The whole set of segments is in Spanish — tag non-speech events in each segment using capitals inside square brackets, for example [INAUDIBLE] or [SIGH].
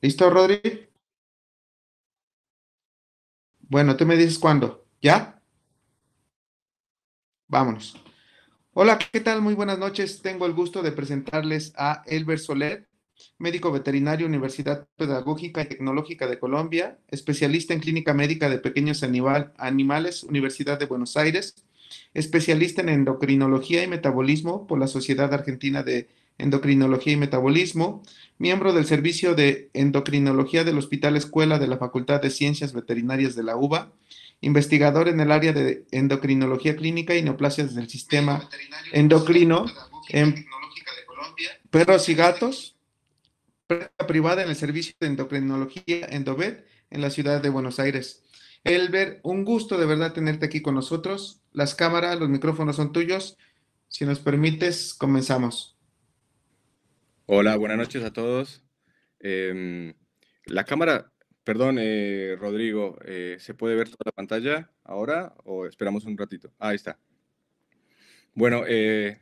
¿Listo, Rodri? Bueno, tú me dices cuándo. ¿Ya? Vámonos. Hola, ¿qué tal? Muy buenas noches. Tengo el gusto de presentarles a Elber Soler, médico veterinario, Universidad Pedagógica y Tecnológica de Colombia, especialista en clínica médica de pequeños animales, Universidad de Buenos Aires, especialista en endocrinología y metabolismo por la Sociedad Argentina de Endocrinología y Metabolismo, miembro del Servicio de Endocrinología del Hospital Escuela de la Facultad de Ciencias Veterinarias de la UBA, investigador en el área de endocrinología clínica y neoplasias del sistema endocrino en perros y gatos, privada en el Servicio de Endocrinología Endovet en la ciudad de Buenos Aires. Elber, un gusto de verdad tenerte aquí con nosotros. Las cámaras, los micrófonos son tuyos. Si nos permites, comenzamos. Hola, buenas noches a todos. Em, la cámara, perdón, eh, Rodrigo, eh, ¿se puede ver toda la pantalla ahora o esperamos un ratito? ahí está. Bueno, eh,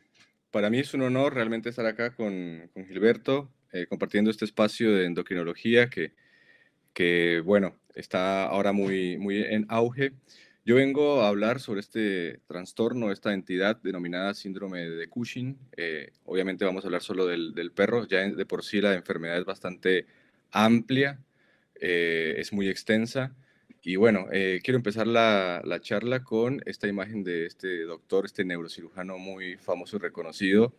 para mí es un honor realmente estar acá con, Gilberto, compartiendo este espacio de endocrinología que, que, bueno, está ahora muy, muy en auge. Yo vengo a hablar sobre este trastorno, esta entidad denominada síndrome de Cushing. Eh, obviamente vamos a hablar solo del, perro, ya de por sí la enfermedad es bastante amplia, eh, es muy extensa. Y bueno, eh, quiero empezar la, charla con esta imagen de este doctor, este neurocirujano muy famoso y reconocido,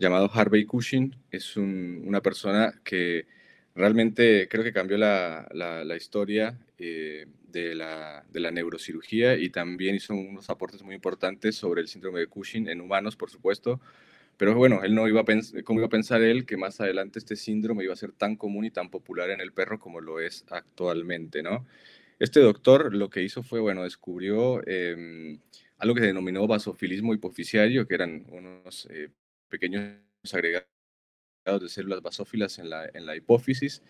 llamado Harvey Cushing. Es una persona que realmente creo que cambió la, historia eh, de, la, neurocirugía y también hizo unos aportes muy importantes sobre el síndrome de Cushing en humanos, por supuesto. Pero bueno, él no iba a ¿cómo iba a pensar él que más adelante este síndrome iba a ser tan común y tan popular en el perro como lo es actualmente, ¿no? Este doctor lo que hizo fue, bueno, descubrió em, algo que se denominó vasofilismo hipoficiario, que eran unos eh, pequeños agregados de células basófilas en la, en hipófisis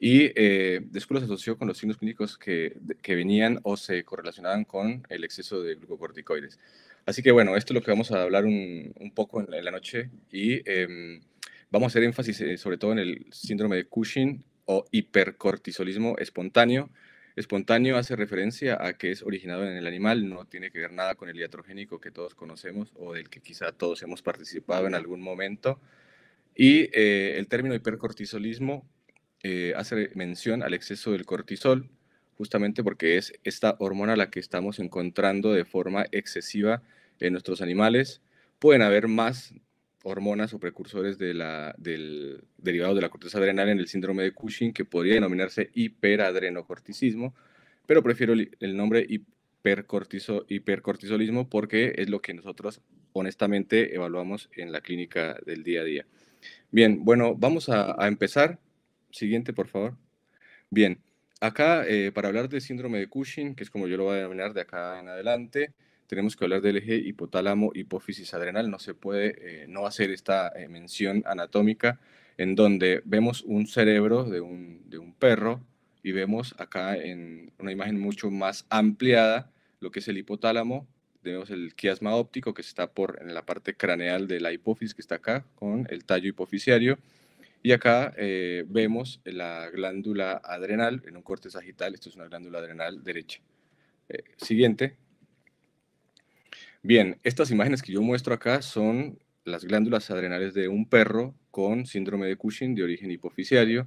y eh, después los asoció con los signos clínicos que, venían o se correlacionaban con el exceso de glucocorticoides. Así que bueno, esto es lo que vamos a hablar un, poco en la, noche y em, vamos a hacer énfasis eh, sobre todo en el síndrome de Cushing o hipercortisolismo espontáneo. Espontáneo hace referencia a que es originado en el animal, no tiene que ver nada con el iatrogénico que todos conocemos o del que quizá todos hemos participado en algún momento. Y eh, el término hipercortisolismo eh, hace mención al exceso del cortisol, justamente porque es esta hormona la que estamos encontrando de forma excesiva en nuestros animales. Pueden haber más hormonas o precursores del, derivado de la corteza adrenal en el síndrome de Cushing, que podría denominarse hiperadrenocorticismo, pero prefiero el nombre hipercortiso, hipercortisolismo porque es lo que nosotros honestamente evaluamos en la clínica del día a día. Bien, bueno, vamos a, empezar. Siguiente, por favor. Bien, acá eh, para hablar del síndrome de Cushing, que es como yo lo voy a denominar de acá en adelante, tenemos que hablar del eje hipotálamo hipófisis adrenal. No se puede eh, no hacer esta eh, mención anatómica en donde vemos un cerebro de un, perro y vemos acá en una imagen mucho más ampliada lo que es el hipotálamo, tenemos el quiasma óptico que está por en la parte craneal de la hipófisis que está acá con el tallo hipofisiario y acá eh, vemos la glándula adrenal en un corte sagital, esto es una glándula adrenal derecha. Eh, siguiente. Bien, estas imágenes que yo muestro acá son las glándulas adrenales de un perro con síndrome de Cushing de origen hipofisiario.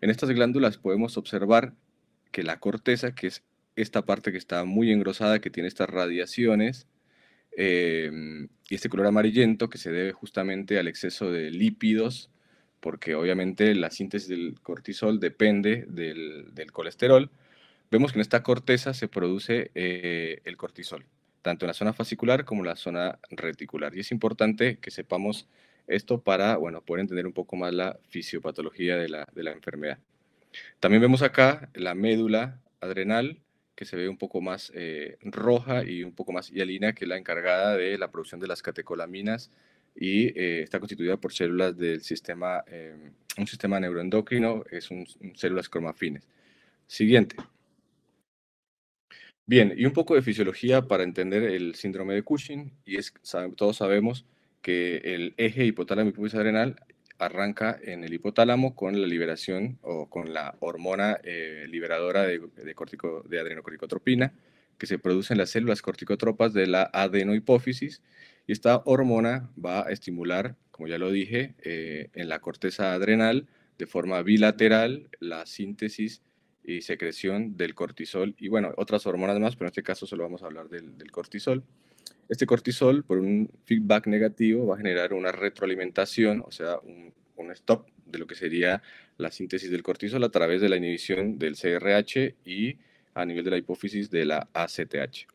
En estas glándulas podemos observar que la corteza, que es esta parte que está muy engrosada, que tiene estas radiaciones, em, y este color amarillento que se debe justamente al exceso de lípidos, porque obviamente la síntesis del cortisol depende del, colesterol. Vemos que en esta corteza se produce eh, el cortisol, tanto en la zona fascicular como en la zona reticular. Y es importante que sepamos esto para bueno, poder entender un poco más la fisiopatología de la, de la enfermedad. También vemos acá la médula adrenal, que se ve un poco más eh, roja y un poco más hialina, que la encargada de la producción de las catecolaminas y eh, está constituida por células del sistema, em, un sistema neuroendocrino, es un, células cromafines. Siguiente. Bien, y un poco de fisiología para entender el síndrome de Cushing, y es, todos sabemos que el eje hipotalámico adrenal arranca en el hipotálamo con la liberación o con la hormona eh, liberadora de, de adrenocorticotropina que se produce en las células corticotropas de la adenohipófisis y esta hormona va a estimular, como ya lo dije, eh, en la corteza adrenal de forma bilateral la síntesis y secreción del cortisol y bueno, otras hormonas más, pero en este caso solo vamos a hablar del cortisol. Este cortisol, por un feedback negativo, va a generar una retroalimentación, o sea, un, stop de lo que sería la síntesis del cortisol a través de la inhibición del CRH y a nivel de la hipófisis de la ACTH.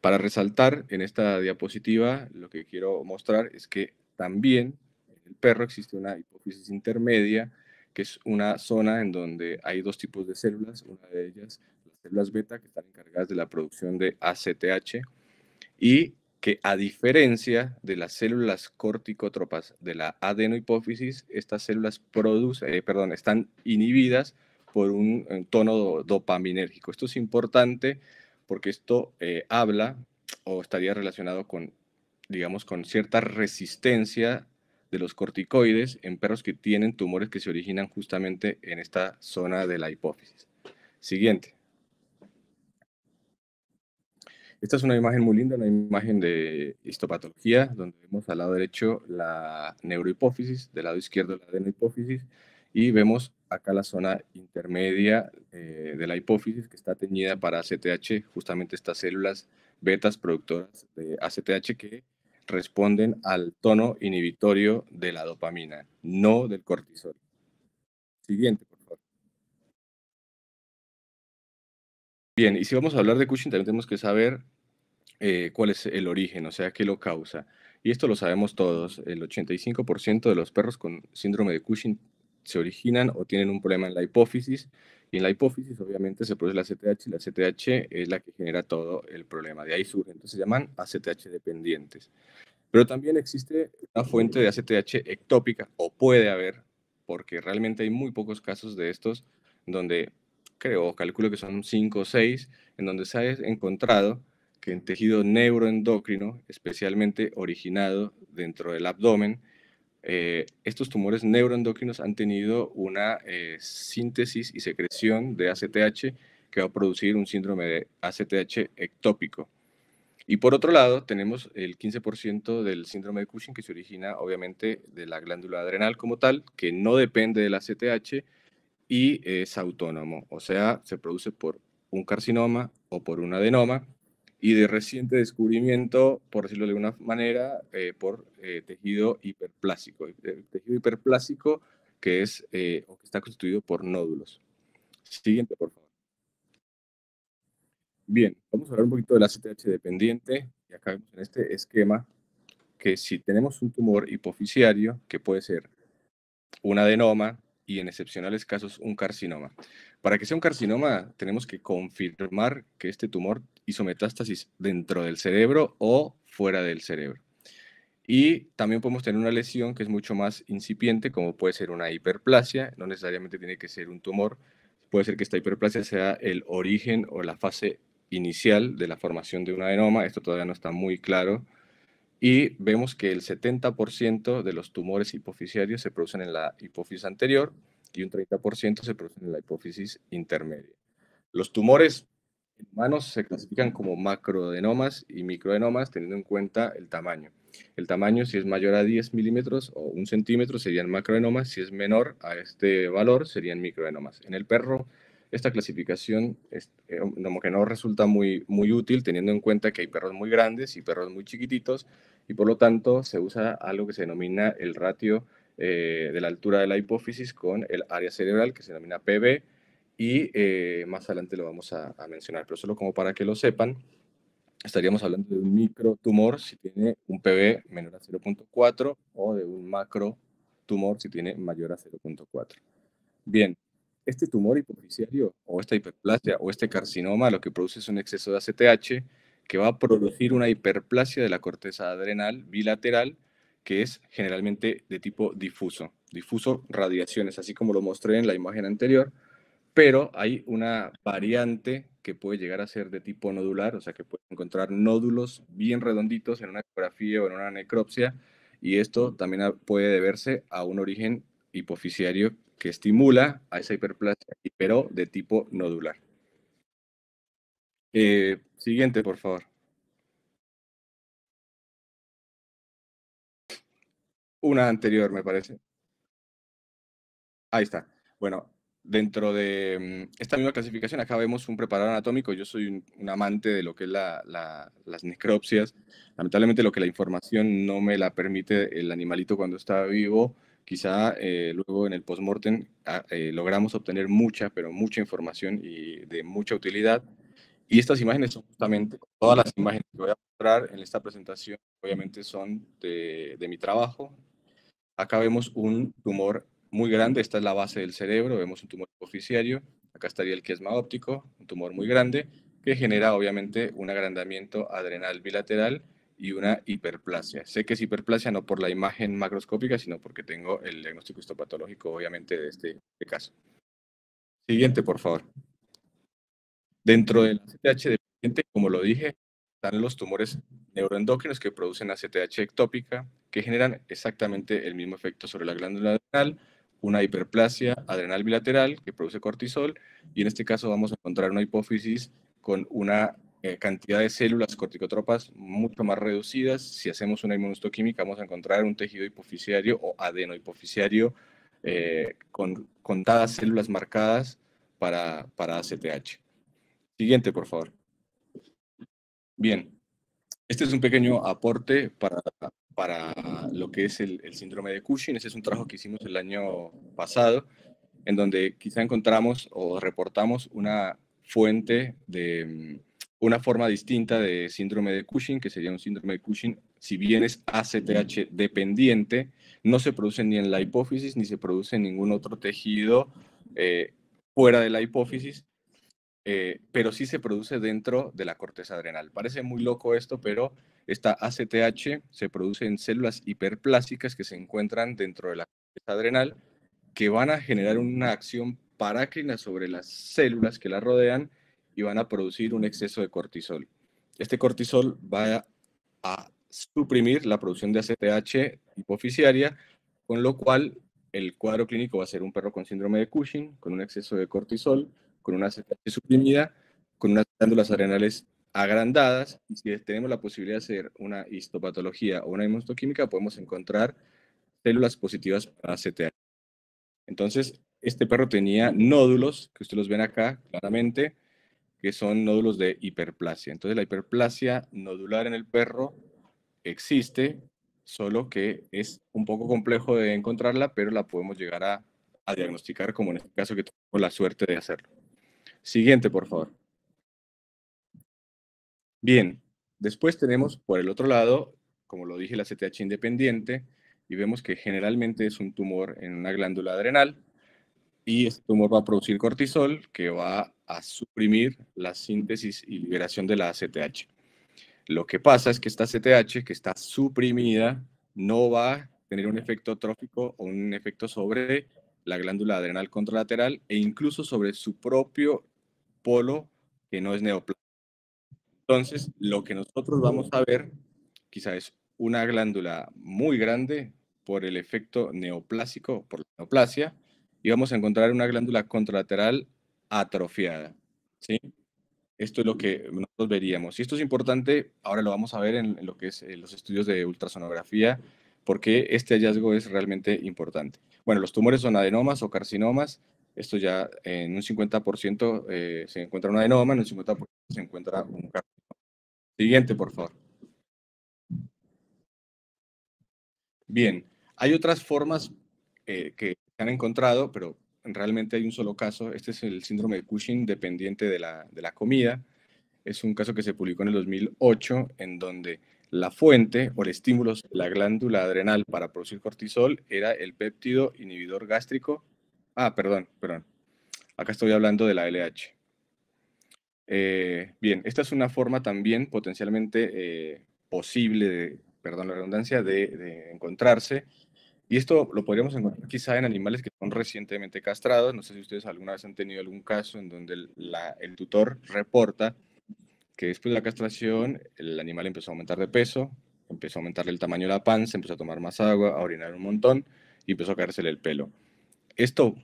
Para resaltar en esta diapositiva, lo que quiero mostrar es que también en el perro existe una hipófisis intermedia, que es una zona en donde hay dos tipos de células, una de ellas las células beta que están encargadas de la producción de ACTH y que a diferencia de las células corticotropas de la adenohipófisis, estas células producen, eh, perdón, están inhibidas por un, eh, tono dopaminérgico. Esto es importante porque esto eh, habla o estaría relacionado con, digamos, con cierta resistencia de los corticoides en perros que tienen tumores que se originan justamente en esta zona de la hipófisis. Siguiente. Esta es una imagen muy linda, una imagen de histopatología, donde vemos al lado derecho la neurohipófisis, del lado izquierdo la adenohipófisis, y vemos acá la zona intermedia eh, de la hipófisis que está teñida para ACTH, justamente estas células betas productoras de ACTH que responden al tono inhibitorio de la dopamina, no del cortisol. Siguiente, por Bien, y si vamos a hablar de Cushing, también tenemos que saber eh, cuál es el origen, o sea, qué lo causa. Y esto lo sabemos todos, el 85% de los perros con síndrome de Cushing se originan o tienen un problema en la hipófisis, y en la hipófisis obviamente se produce la CTH, y la CTH es la que genera todo el problema, de ahí surge, entonces se llaman ACTH dependientes. Pero también existe una fuente de ACTH ectópica, o puede haber, porque realmente hay muy pocos casos de estos donde creo, calculo que son 5 o 6, en donde se ha encontrado que en tejido neuroendocrino, especialmente originado dentro del abdomen, eh, estos tumores neuroendocrinos han tenido una eh, síntesis y secreción de ACTH que va a producir un síndrome de ACTH ectópico. Y por otro lado, tenemos el 15% del síndrome de Cushing que se origina obviamente de la glándula adrenal como tal, que no depende del ACTH, y es autónomo, o sea, se produce por un carcinoma o por un adenoma y de reciente descubrimiento, por decirlo de alguna manera, eh, por eh, tejido hiperplásico. El eh, tejido hiperplásico que es que está constituido por nódulos. Siguiente, por favor. Bien, vamos a hablar un poquito la ACTH dependiente y acá vemos en este esquema que si tenemos un tumor hipoficiario, que puede ser un adenoma, y en excepcionales casos un carcinoma. Para que sea un carcinoma tenemos que confirmar que este tumor hizo metástasis dentro del cerebro o fuera del cerebro. Y también podemos tener una lesión que es mucho más incipiente, como puede ser una hiperplasia, no necesariamente tiene que ser un tumor, puede ser que esta hiperplasia sea el origen o la fase inicial de la formación de un adenoma, esto todavía no está muy claro, y vemos que el 70% de los tumores hipoficiarios se producen en la hipófisis anterior y un 30% se producen en la hipófisis intermedia. Los tumores humanos se clasifican como macroadenomas y microadenomas teniendo en cuenta el tamaño. El tamaño, si es mayor a 10 milímetros o un centímetro, serían macrodenomas. Si es menor a este valor, serían microadenomas. En el perro, esta clasificación eh, que no resulta muy, muy útil, teniendo en cuenta que hay perros muy grandes y perros muy chiquititos, y por lo tanto se usa algo que se denomina el ratio eh, de la altura de la hipófisis con el área cerebral que se denomina PB y eh, más adelante lo vamos a, mencionar, pero solo como para que lo sepan, estaríamos hablando de un microtumor si tiene un PB menor a 0.4 o de un macrotumor si tiene mayor a 0.4. Bien, este tumor hipofisiario o esta hiperplasia o este carcinoma lo que produce es un exceso de ACTH que va a producir una hiperplasia de la corteza adrenal bilateral, que es generalmente de tipo difuso, difuso radiaciones, así como lo mostré en la imagen anterior, pero hay una variante que puede llegar a ser de tipo nodular, o sea que puede encontrar nódulos bien redonditos en una ecografía o en una necropsia, y esto también puede deberse a un origen hipofisiario que estimula a esa hiperplasia, pero de tipo nodular. Eh, siguiente, por favor. Una anterior, me parece. Ahí está. Bueno, dentro de mm, esta misma clasificación, acá vemos un preparado anatómico. Yo soy un, amante de lo que es las necropsias. Lamentablemente, lo que la información no me la permite el animalito cuando está vivo, quizá eh, luego en el postmortem ah, eh, logramos obtener mucha, pero mucha información y de mucha utilidad. Y estas imágenes son justamente, todas las imágenes que voy a mostrar en esta presentación, obviamente son de, mi trabajo. Acá vemos un tumor muy grande, esta es la base del cerebro, vemos un tumor oficiario, acá estaría el quesma óptico, un tumor muy grande, que genera obviamente un agrandamiento adrenal bilateral y una hiperplasia. Sé que es hiperplasia no por la imagen macroscópica, sino porque tengo el diagnóstico histopatológico, obviamente, de este, este caso. Siguiente, por favor. Dentro del ACTH dependiente, como lo dije, están los tumores neuroendógenos que producen ACTH ectópica, que generan exactamente el mismo efecto sobre la glándula adrenal, una hiperplasia adrenal bilateral que produce cortisol, y en este caso vamos a encontrar una hipófisis con una eh, cantidad de células corticotropas mucho más reducidas. Si hacemos una inmunostoquímica vamos a encontrar un tejido hipoficiario o adenohipoficiario eh, con contadas células marcadas para, para ACTH. Siguiente, por favor. Bien, este es un pequeño aporte para, para lo que es el, síndrome de Cushing. Ese es un trabajo que hicimos el año pasado, en donde quizá encontramos o reportamos una fuente de mm, una forma distinta de síndrome de Cushing, que sería un síndrome de Cushing, si bien es ACTH dependiente, no se produce ni en la hipófisis ni se produce en ningún otro tejido eh, fuera de la hipófisis, eh, pero sí se produce dentro de la corteza adrenal. Parece muy loco esto, pero esta ACTH se produce en células hiperplásticas que se encuentran dentro de la corteza adrenal, que van a generar una acción parácrina sobre las células que la rodean y van a producir un exceso de cortisol. Este cortisol va a suprimir la producción de ACTH hipoficiaria, con lo cual el cuadro clínico va a ser un perro con síndrome de Cushing, con un exceso de cortisol, con una CPH suprimida, con unas glándulas adrenales agrandadas, y si tenemos la posibilidad de hacer una histopatología o una hemostoquímica, podemos encontrar células positivas para CTA. Entonces, este perro tenía nódulos, que ustedes los ven acá claramente, que son nódulos de hiperplasia. Entonces, la hiperplasia nodular en el perro existe, solo que es un poco complejo de encontrarla, pero la podemos llegar a, a diagnosticar, como en este caso que tuvo la suerte de hacerlo. Siguiente, por favor. Bien, después tenemos por el otro lado, como lo dije, la CTH independiente, y vemos que generalmente es un tumor en una glándula adrenal, y este tumor va a producir cortisol que va a suprimir la síntesis y liberación de la CTH. Lo que pasa es que esta CTH, que está suprimida no va a tener un efecto trófico o un efecto sobre la glándula adrenal contralateral e incluso sobre su propio polo que no es neoplasma. Entonces, lo que nosotros vamos a ver quizá es una glándula muy grande por el efecto neoplásico, por la neoplasia, y vamos a encontrar una glándula contralateral atrofiada. ¿sí? Esto es lo que nosotros veríamos. Y esto es importante, ahora lo vamos a ver en, lo que es eh, los estudios de ultrasonografía, porque este hallazgo es realmente importante. Bueno, los tumores son adenomas o carcinomas, esto ya en un 50% eh, se encuentra una adenoma, en un 50% se encuentra un carcinoma. Siguiente, por favor. Bien, hay otras formas eh, que se han encontrado, pero realmente hay un solo caso. Este es el síndrome de Cushing dependiente de la, comida. Es un caso que se publicó en el 2008, en donde la fuente o el estímulo de la glándula adrenal para producir cortisol era el péptido inhibidor gástrico Ah, perdón, perdón. Acá estoy hablando de la LH. Eh, bien, esta es una forma también potencialmente eh, posible, de, perdón la redundancia, de, encontrarse. Y esto lo podríamos encontrar quizá en animales que son recientemente castrados. No sé si ustedes alguna vez han tenido algún caso en donde el, tutor reporta que después de la castración el animal empezó a aumentar de peso, empezó a aumentarle el tamaño de la panza, empezó a tomar más agua, a orinar un montón y empezó a caérsele el pelo. Esto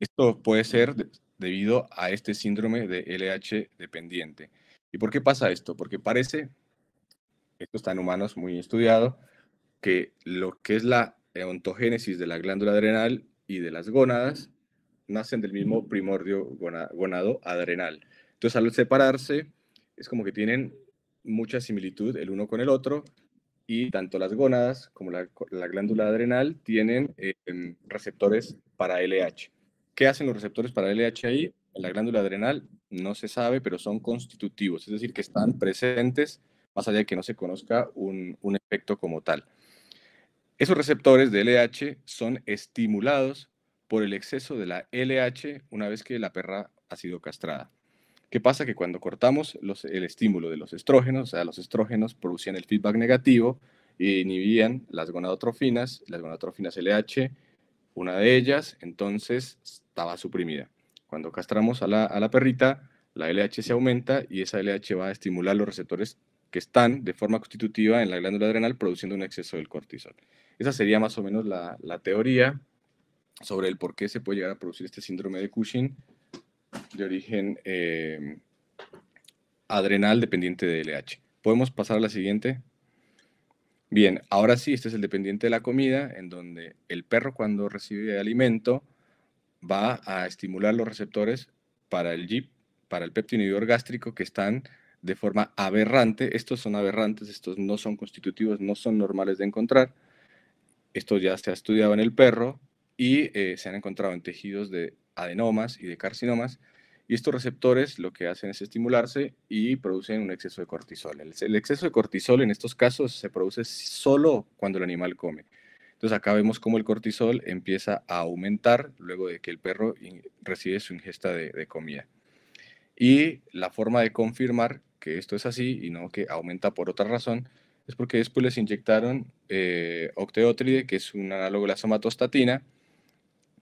esto puede ser debido a este síndrome de LH dependiente. ¿Y por qué pasa esto? Porque parece, esto está en humanos muy estudiado, que lo que es la ontogénesis de la glándula adrenal y de las gónadas nacen del mismo primordio gonado adrenal. Entonces, al separarse, es como que tienen mucha similitud el uno con el otro y tanto las gónadas como la, glándula adrenal tienen em, receptores para LH. ¿Qué hacen los receptores para LH LHI? En la glándula adrenal no se sabe, pero son constitutivos, es decir, que están presentes más allá de que no se conozca un, efecto como tal. Esos receptores de LH son estimulados por el exceso de la LH una vez que la perra ha sido castrada. ¿Qué pasa? Que cuando cortamos los, el estímulo de los estrógenos, o sea, los estrógenos producían el feedback negativo e inhibían las gonadotrofinas, las gonadotrofinas LH una de ellas, entonces, estaba suprimida. Cuando castramos a la, perrita, la LH se aumenta y esa LH va a estimular los receptores que están de forma constitutiva en la glándula adrenal produciendo un exceso del cortisol. Esa sería más o menos la, teoría sobre el por qué se puede llegar a producir este síndrome de Cushing de origen eh, adrenal dependiente de LH. ¿Podemos pasar a la siguiente? Bien, ahora sí, este es el dependiente de la comida, en donde el perro cuando recibe alimento va a estimular los receptores para el GIP, para el peptinidor gástrico, que están de forma aberrante. Estos son aberrantes, estos no son constitutivos, no son normales de encontrar. Esto ya se ha estudiado en el perro y eh, se han encontrado en tejidos de adenomas y de carcinomas y estos receptores lo que hacen es estimularse y producen un exceso de cortisol. El, exceso de cortisol en estos casos se produce solo cuando el animal come. Entonces acá vemos cómo el cortisol empieza a aumentar luego de que el perro recibe su ingesta de, comida. Y la forma de confirmar que esto es así y no que aumenta por otra razón es porque después les inyectaron eh, que es un análogo de la somatostatina,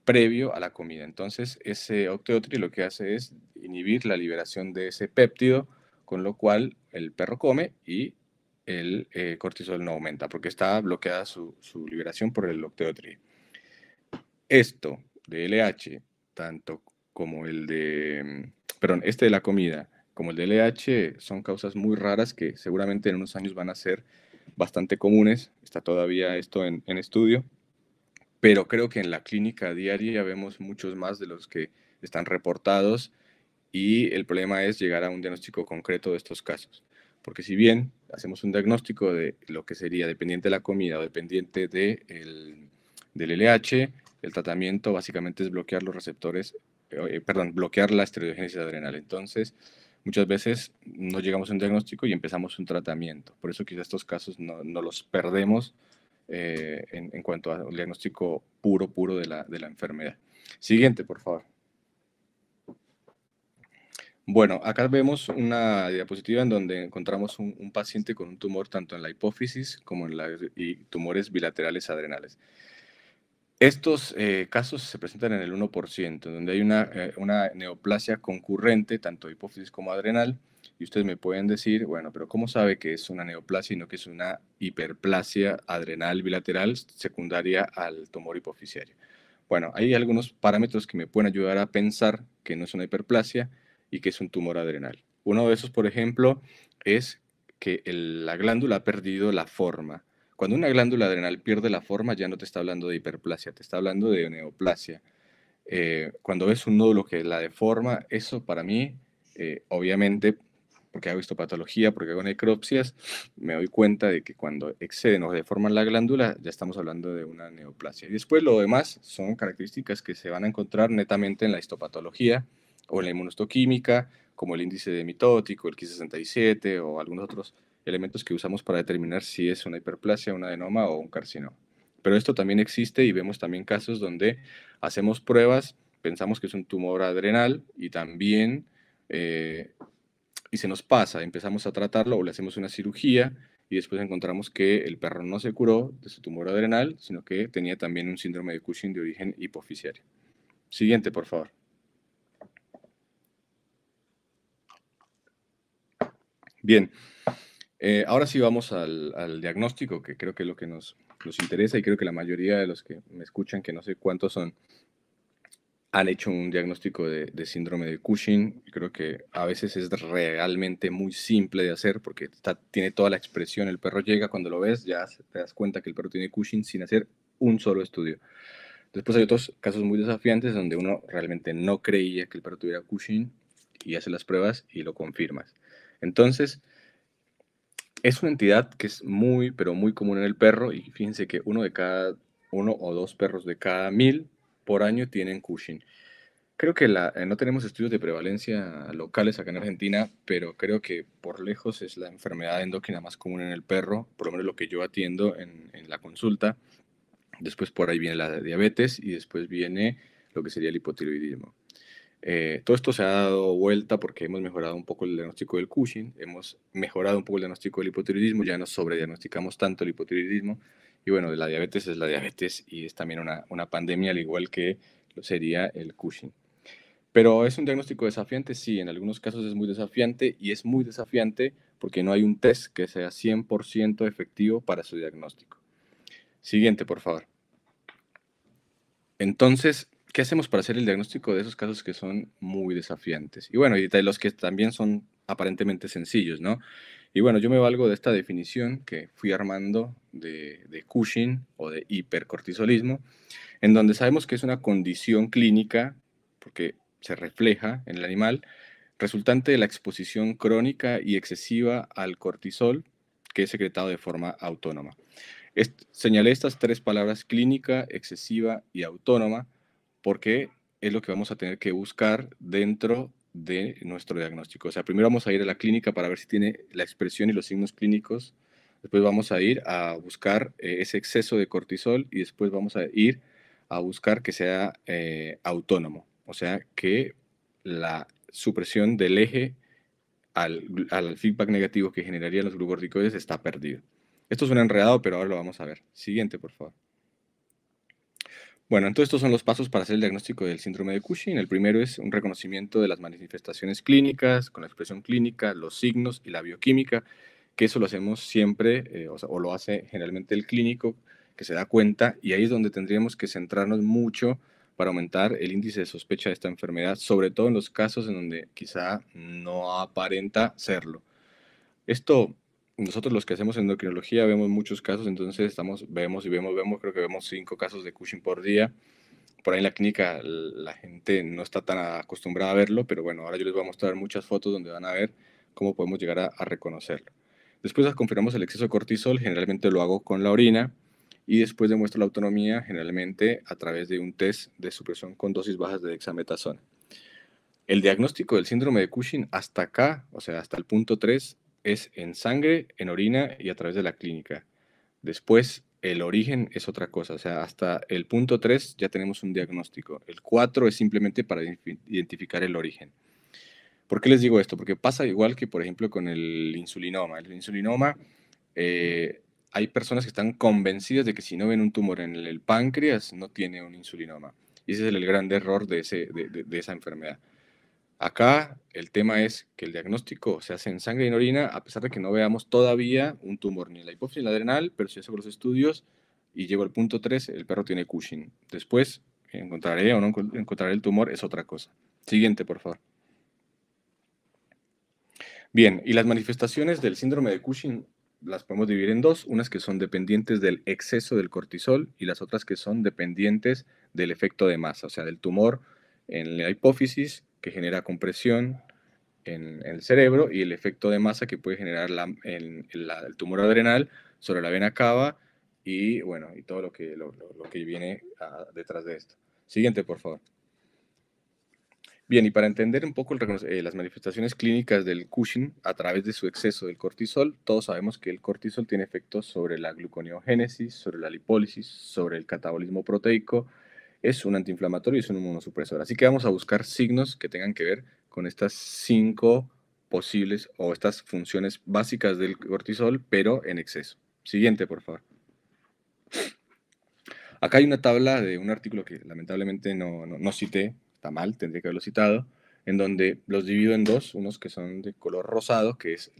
previo a la comida. Entonces, ese octeotri lo que hace es inhibir la liberación de ese péptido, con lo cual el perro come y el eh, cortisol no aumenta, porque está bloqueada su, liberación por el octeotri. Esto de LH, tanto como el de, mm, perdón, este de la comida, como el de LH, son causas muy raras que seguramente en unos años van a ser bastante comunes. Está todavía esto en, en estudio pero creo que en la clínica diaria vemos muchos más de los que están reportados y el problema es llegar a un diagnóstico concreto de estos casos. Porque si bien hacemos un diagnóstico de lo que sería dependiente de la comida o dependiente del LH, el tratamiento básicamente es bloquear los receptores, eh, perdón, bloquear la esteroidogénesis adrenal. Entonces, muchas veces no llegamos a un diagnóstico y empezamos un tratamiento. Por eso quizá estos casos no los perdemos eh, en, cuanto a un diagnóstico puro, puro de la, enfermedad. Siguiente, por favor. Bueno, acá vemos una diapositiva en donde encontramos un, paciente con un tumor tanto en la hipófisis como en tumores bilaterales adrenales. Estos eh, casos se presentan en el 1%, donde hay una, eh, una neoplasia concurrente, tanto hipófisis como adrenal, y ustedes me pueden decir, bueno, pero ¿cómo sabe que es una neoplasia y no que es una hiperplasia adrenal bilateral secundaria al tumor hipoficiario Bueno, hay algunos parámetros que me pueden ayudar a pensar que no es una hiperplasia y que es un tumor adrenal. Uno de esos, por ejemplo, es que la glándula ha perdido la forma. Cuando una glándula adrenal pierde la forma, ya no te está hablando de hiperplasia, te está hablando de neoplasia. Eh, cuando ves un nódulo que la deforma, eso para mí, eh, obviamente, porque hago histopatología, porque hago necropsias, me doy cuenta de que cuando exceden o deforman la glándula, ya estamos hablando de una neoplasia. Y después lo demás son características que se van a encontrar netamente en la histopatología o en la inmunostoquímica, como el índice de mitótico, el Ki67 o algunos otros elementos que usamos para determinar si es una hiperplasia, una adenoma o un carcinoma. Pero esto también existe y vemos también casos donde hacemos pruebas, pensamos que es un tumor adrenal y también eh, y se nos pasa, empezamos a tratarlo o le hacemos una cirugía y después encontramos que el perro no se curó de su tumor adrenal, sino que tenía también un síndrome de Cushing de origen hipoficiario. Siguiente, por favor. Bien, eh, ahora sí vamos al, diagnóstico, que creo que es lo que nos, nos interesa y creo que la mayoría de los que me escuchan, que no sé cuántos son, han hecho un diagnóstico de, síndrome de Cushing. Creo que a veces es realmente muy simple de hacer porque tiene toda la expresión. El perro llega, cuando lo ves, ya te das cuenta que el perro tiene Cushing sin hacer un solo estudio. Después hay otros casos muy desafiantes donde uno realmente no creía que el perro tuviera Cushing y hace las pruebas y lo confirmas. Entonces, es una entidad que es muy, pero muy común en el perro y fíjense que uno de cada, uno o dos perros de cada mil por año tienen Cushing. Creo que eh, no tenemos estudios de prevalencia locales acá en Argentina, pero creo que por lejos es la enfermedad endocrina más común en el perro, por lo menos lo que yo atiendo en, la consulta. Después por ahí viene la diabetes y después viene lo que sería el hipotiroidismo. Eh, todo esto se ha dado vuelta porque hemos mejorado un poco el diagnóstico del Cushing, hemos mejorado un poco el diagnóstico del hipotiroidismo, ya no sobrediagnosticamos tanto el hipotiroidismo, y bueno, la diabetes es la diabetes y es también una, una pandemia, al igual que sería el Cushing. Pero es un diagnóstico desafiante, sí, en algunos casos es muy desafiante y es muy desafiante porque no hay un test que sea 100% efectivo para su diagnóstico. Siguiente, por favor. Entonces, ¿qué hacemos para hacer el diagnóstico de esos casos que son muy desafiantes? Y bueno, y de los que también son aparentemente sencillos, ¿no? Y bueno, yo me valgo de esta definición que fui armando de, Cushing o de hipercortisolismo, en donde sabemos que es una condición clínica, porque se refleja en el animal, resultante de la exposición crónica y excesiva al cortisol que es secretado de forma autónoma. señalé estas tres palabras clínica, excesiva y autónoma porque es lo que vamos a tener que buscar dentro de nuestro diagnóstico. O sea, primero vamos a ir a la clínica para ver si tiene la expresión y los signos clínicos. Después vamos a ir a buscar eh, ese exceso de cortisol y después vamos a ir a buscar que sea eh, autónomo. O sea, que la supresión del eje al, feedback negativo que generaría los glucorticoides está perdido. Esto un enredado, pero ahora lo vamos a ver. Siguiente, por favor. Bueno, entonces estos son los pasos para hacer el diagnóstico del síndrome de Cushing. El primero es un reconocimiento de las manifestaciones clínicas, con la expresión clínica, los signos y la bioquímica, que eso lo hacemos siempre, eh, o lo hace generalmente el clínico, que se da cuenta, y ahí es donde tendríamos que centrarnos mucho para aumentar el índice de sospecha de esta enfermedad, sobre todo en los casos en donde quizá no aparenta serlo. Esto nosotros los que hacemos endocrinología vemos muchos casos, entonces estamos, vemos y vemos, vemos, creo que vemos cinco casos de Cushing por día. Por ahí en la clínica la gente no está tan acostumbrada a verlo, pero bueno, ahora yo les voy a mostrar muchas fotos donde van a ver cómo podemos llegar a, a reconocerlo. Después confirmamos el exceso de cortisol, generalmente lo hago con la orina, y después demuestro la autonomía generalmente a través de un test de supresión con dosis bajas de dexametasona. El diagnóstico del síndrome de Cushing hasta acá, o sea, hasta el punto 3, es en sangre, en orina y a través de la clínica. Después, el origen es otra cosa, o sea, hasta el punto 3 ya tenemos un diagnóstico. El 4 es simplemente para identificar el origen. ¿Por qué les digo esto? Porque pasa igual que, por ejemplo, con el insulinoma. El insulinoma, eh, hay personas que están convencidas de que si no ven un tumor en el páncreas, no tiene un insulinoma. Y ese es el gran error de, ese, de esa enfermedad. Acá el tema es que el diagnóstico se hace en sangre y en orina, a pesar de que no veamos todavía un tumor ni en la hipófisis ni en la adrenal, pero si hago los estudios y llego al punto 3, el perro tiene Cushing. Después, encontraré o no encontraré el tumor es otra cosa. Siguiente, por favor. Bien, y las manifestaciones del síndrome de Cushing las podemos dividir en dos, unas que son dependientes del exceso del cortisol y las otras que son dependientes del efecto de masa, o sea, del tumor en la hipófisis que genera compresión en, el cerebro y el efecto de masa que puede generar en, el tumor adrenal sobre la vena cava y bueno, y todo lo que, lo, que viene detrás de esto. Siguiente, por favor. Bien, y para entender un poco eh, las manifestaciones clínicas del Cushing a través de su exceso del cortisol, todos sabemos que el cortisol tiene efectos sobre la gluconeogénesis, sobre la lipólisis, sobre el catabolismo proteico, es un antiinflamatorio y es un inmunosupresor. Así que vamos a buscar signos que tengan que ver con estas cinco posibles o estas funciones básicas del cortisol, pero en exceso. Siguiente, por favor. Acá hay una tabla de un artículo que lamentablemente no, no, cité, está mal, tendría que haberlo citado, en donde los divido en dos, unos que son de color rosado, que es,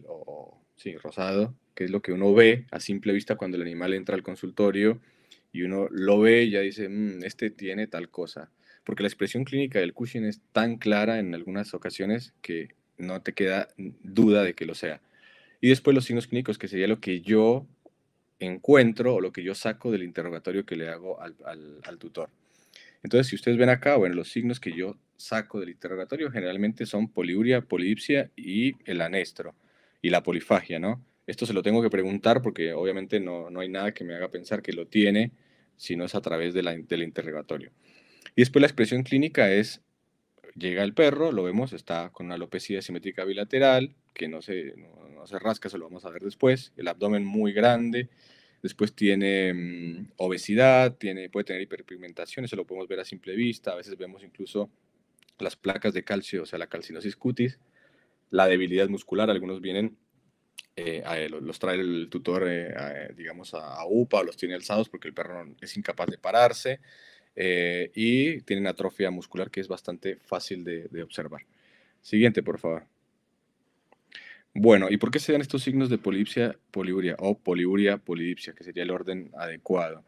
sí, rosado, que es lo que uno ve a simple vista cuando el animal entra al consultorio, y uno lo ve y ya dice, mm, este tiene tal cosa. Porque la expresión clínica del Cushing es tan clara en algunas ocasiones que no te queda duda de que lo sea. Y después los signos clínicos, que sería lo que yo encuentro o lo que yo saco del interrogatorio que le hago al, al tutor. Entonces, si ustedes ven acá, bueno, los signos que yo saco del interrogatorio generalmente son poliuria, polipsia y el anestro y la polifagia, ¿no? Esto se lo tengo que preguntar porque obviamente no, hay nada que me haga pensar que lo tiene, si no es a través de la, del interrogatorio. Y después la expresión clínica es, llega el perro, lo vemos, está con una alopecia simétrica bilateral, que no se, no, rasca, se lo vamos a ver después, el abdomen muy grande, después tiene mm, obesidad, tiene, puede tener hiperpigmentación, eso lo podemos ver a simple vista, a veces vemos incluso las placas de calcio, o sea, la calcinosis cutis, la debilidad muscular, algunos vienen eh, los trae el tutor, eh, digamos, a, UPA, los tiene alzados porque el perro es incapaz de pararse eh, y tienen atrofia muscular que es bastante fácil de, observar. Siguiente, por favor. Bueno, ¿y por qué se dan estos signos de polipsia, poliuria o poliuria, polidipsia, que sería el orden adecuado?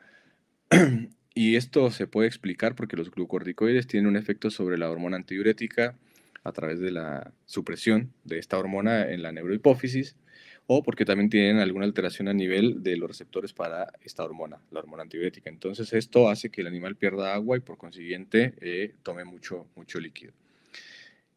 [CLEARS THROAT] y esto se puede explicar porque los glucorticoides tienen un efecto sobre la hormona antidiurética a través de la supresión de esta hormona en la neurohipófisis o porque también tienen alguna alteración a nivel de los receptores para esta hormona, la hormona antibiótica. Entonces esto hace que el animal pierda agua y por consiguiente eh, tome mucho, mucho líquido.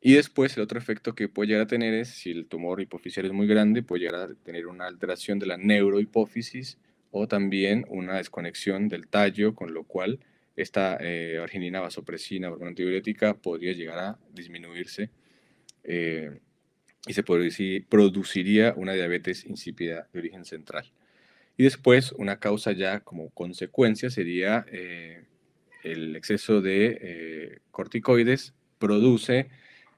Y después el otro efecto que puede llegar a tener es, si el tumor hipofisial es muy grande, puede llegar a tener una alteración de la neurohipófisis o también una desconexión del tallo, con lo cual esta eh, arginina vasopresina, hormona antibiótica, podría llegar a disminuirse. Eh, y se produciría una diabetes insípida de origen central. Y después, una causa ya como consecuencia sería eh, el exceso de eh, corticoides produce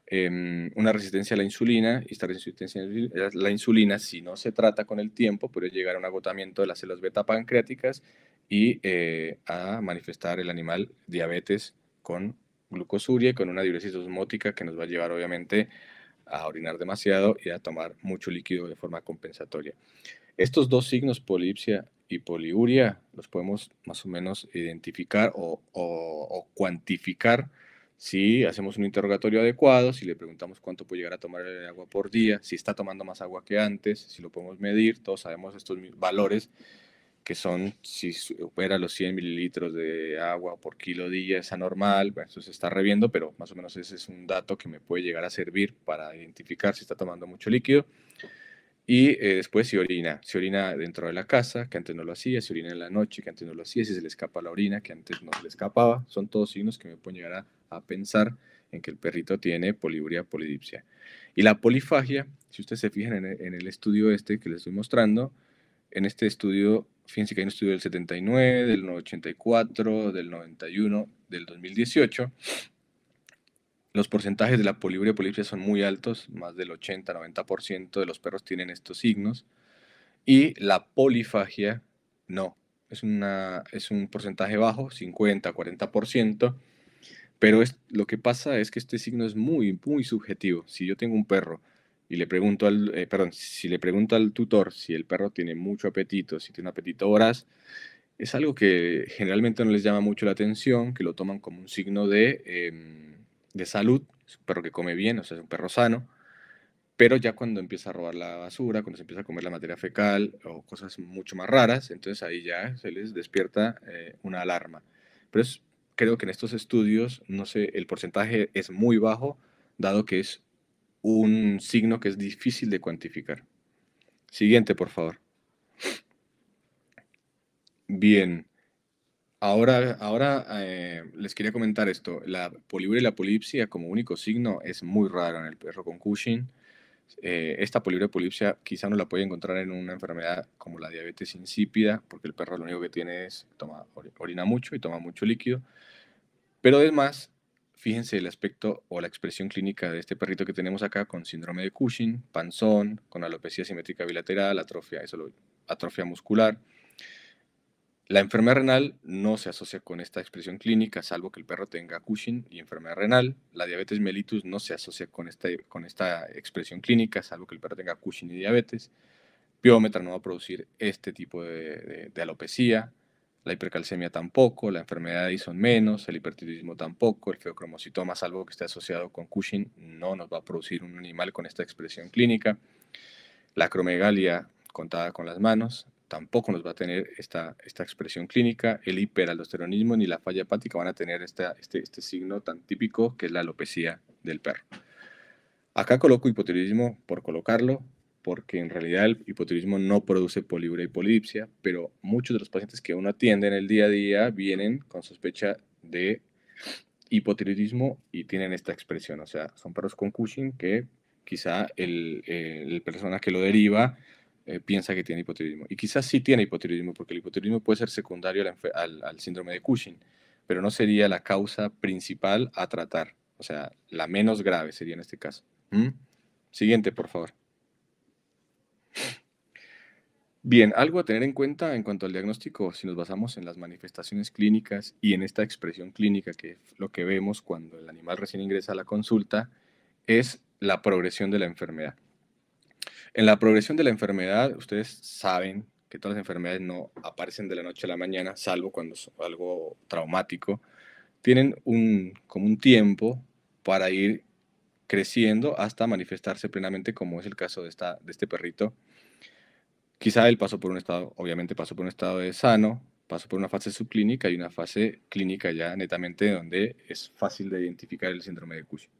em, una resistencia a la insulina, y esta resistencia a la insulina, si no se trata con el tiempo, puede llegar a un agotamiento de las células beta pancreáticas y eh, a manifestar el animal diabetes con glucosuria, con una diuresis osmótica que nos va a llevar obviamente a orinar demasiado y a tomar mucho líquido de forma compensatoria. Estos dos signos, polipsia y poliuria, los podemos más o menos identificar o, cuantificar si hacemos un interrogatorio adecuado, si le preguntamos cuánto puede llegar a tomar el agua por día, si está tomando más agua que antes, si lo podemos medir, todos sabemos estos valores que son, si supera los 100 mililitros de agua por kilo día es anormal, bueno, eso se está reviendo, pero más o menos ese es un dato que me puede llegar a servir para identificar si está tomando mucho líquido. Y eh, después si orina, si orina dentro de la casa, que antes no lo hacía, si orina en la noche, que antes no lo hacía, si se le escapa la orina, que antes no se le escapaba, son todos signos que me pueden llegar a, pensar en que el perrito tiene poliuria, polidipsia. Y la polifagia, si ustedes se fijan en el estudio este que les estoy mostrando, en este estudio fíjense que hay un estudio del 79, del 84, del 91, del 2018. Los porcentajes de la polibria y son muy altos, más del 80-90% de los perros tienen estos signos. Y la polifagia no, es, una, es un porcentaje bajo, 50-40%. Pero lo que pasa es que este signo es muy, muy subjetivo. Si yo tengo un perro y le pregunto al, eh, perdón, si le pregunto al tutor si el perro tiene mucho apetito, si tiene un apetito voraz, es algo que generalmente no les llama mucho la atención, que lo toman como un signo de, em, de salud, es un perro que come bien, o sea, es un perro sano, pero ya cuando empieza a robar la basura, cuando se empieza a comer la materia fecal o cosas mucho más raras, entonces ahí ya se les despierta eh, una alarma. Pero es, creo que en estos estudios, no sé, el porcentaje es muy bajo, dado que es un signo que es difícil de cuantificar. Siguiente, por favor. Bien. Ahora, ahora eh, les quería comentar esto. La poliuria y la polipsia como único signo es muy raro en el perro con Cushing. Eh, esta poliuria y polipsia quizá no la puede encontrar en una enfermedad como la diabetes insípida, porque el perro lo único que tiene es toma, orina mucho y toma mucho líquido. Pero además, Fíjense el aspecto o la expresión clínica de este perrito que tenemos acá con síndrome de Cushing, panzón, con alopecia simétrica bilateral, atrofia, atrofia muscular. La enfermedad renal no se asocia con esta expresión clínica, salvo que el perro tenga Cushing y enfermedad renal. La diabetes mellitus no se asocia con esta, con esta expresión clínica, salvo que el perro tenga Cushing y diabetes. Piómetra no va a producir este tipo de alopecia la hipercalcemia tampoco, la enfermedad de Addison menos, el hipertiroidismo tampoco, el feocromocitoma, salvo que esté asociado con Cushing, no nos va a producir un animal con esta expresión clínica. La acromegalia contada con las manos tampoco nos va a tener esta, esta expresión clínica. El hiperaldosteronismo ni la falla hepática van a tener esta, este, este signo tan típico que es la alopecia del perro. Acá coloco hipotiroidismo por colocarlo, porque en realidad el hipotiroidismo no produce poliuria y polidipsia, pero muchos de los pacientes que uno atiende en el día a día vienen con sospecha de hipotiroidismo y tienen esta expresión, o sea, son perros con Cushing que quizá el, persona que lo deriva eh, piensa que tiene hipotiroidismo, y quizás sí tiene hipotiroidismo, porque el hipotiroidismo puede ser secundario al, síndrome de Cushing, pero no sería la causa principal a tratar, o sea, la menos grave sería en este caso. ¿Mm? Siguiente, por favor. Bien, algo a tener en cuenta en cuanto al diagnóstico, si nos basamos en las manifestaciones clínicas y en esta expresión clínica, que es lo que vemos cuando el animal recién ingresa a la consulta, es la progresión de la enfermedad. En la progresión de la enfermedad, ustedes saben que todas las enfermedades no aparecen de la noche a la mañana, salvo cuando es algo traumático. Tienen un, como un tiempo para ir creciendo hasta manifestarse plenamente, como es el caso de, esta, de este perrito. Quizá él pasó por un estado, obviamente pasó por un estado de sano, pasó por una fase subclínica y una fase clínica ya netamente donde es fácil de identificar el síndrome de Cushing.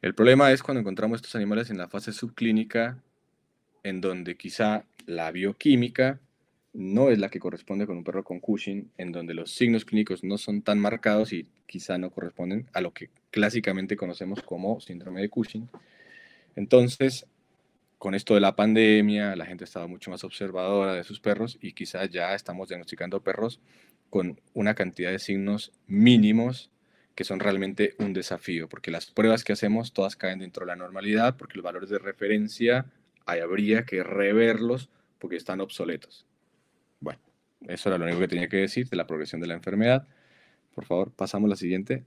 El problema es cuando encontramos estos animales en la fase subclínica, en donde quizá la bioquímica no es la que corresponde con un perro con Cushing, en donde los signos clínicos no son tan marcados y quizá no corresponden a lo que clásicamente conocemos como síndrome de Cushing. Entonces, con esto de la pandemia, la gente ha estaba mucho más observadora de sus perros y quizá ya estamos diagnosticando perros con una cantidad de signos mínimos que son realmente un desafío, porque las pruebas que hacemos todas caen dentro de la normalidad, porque los valores de referencia hay, habría que reverlos porque están obsoletos. Eso era lo único que tenía que decir de la progresión de la enfermedad. Por favor, pasamos a la siguiente.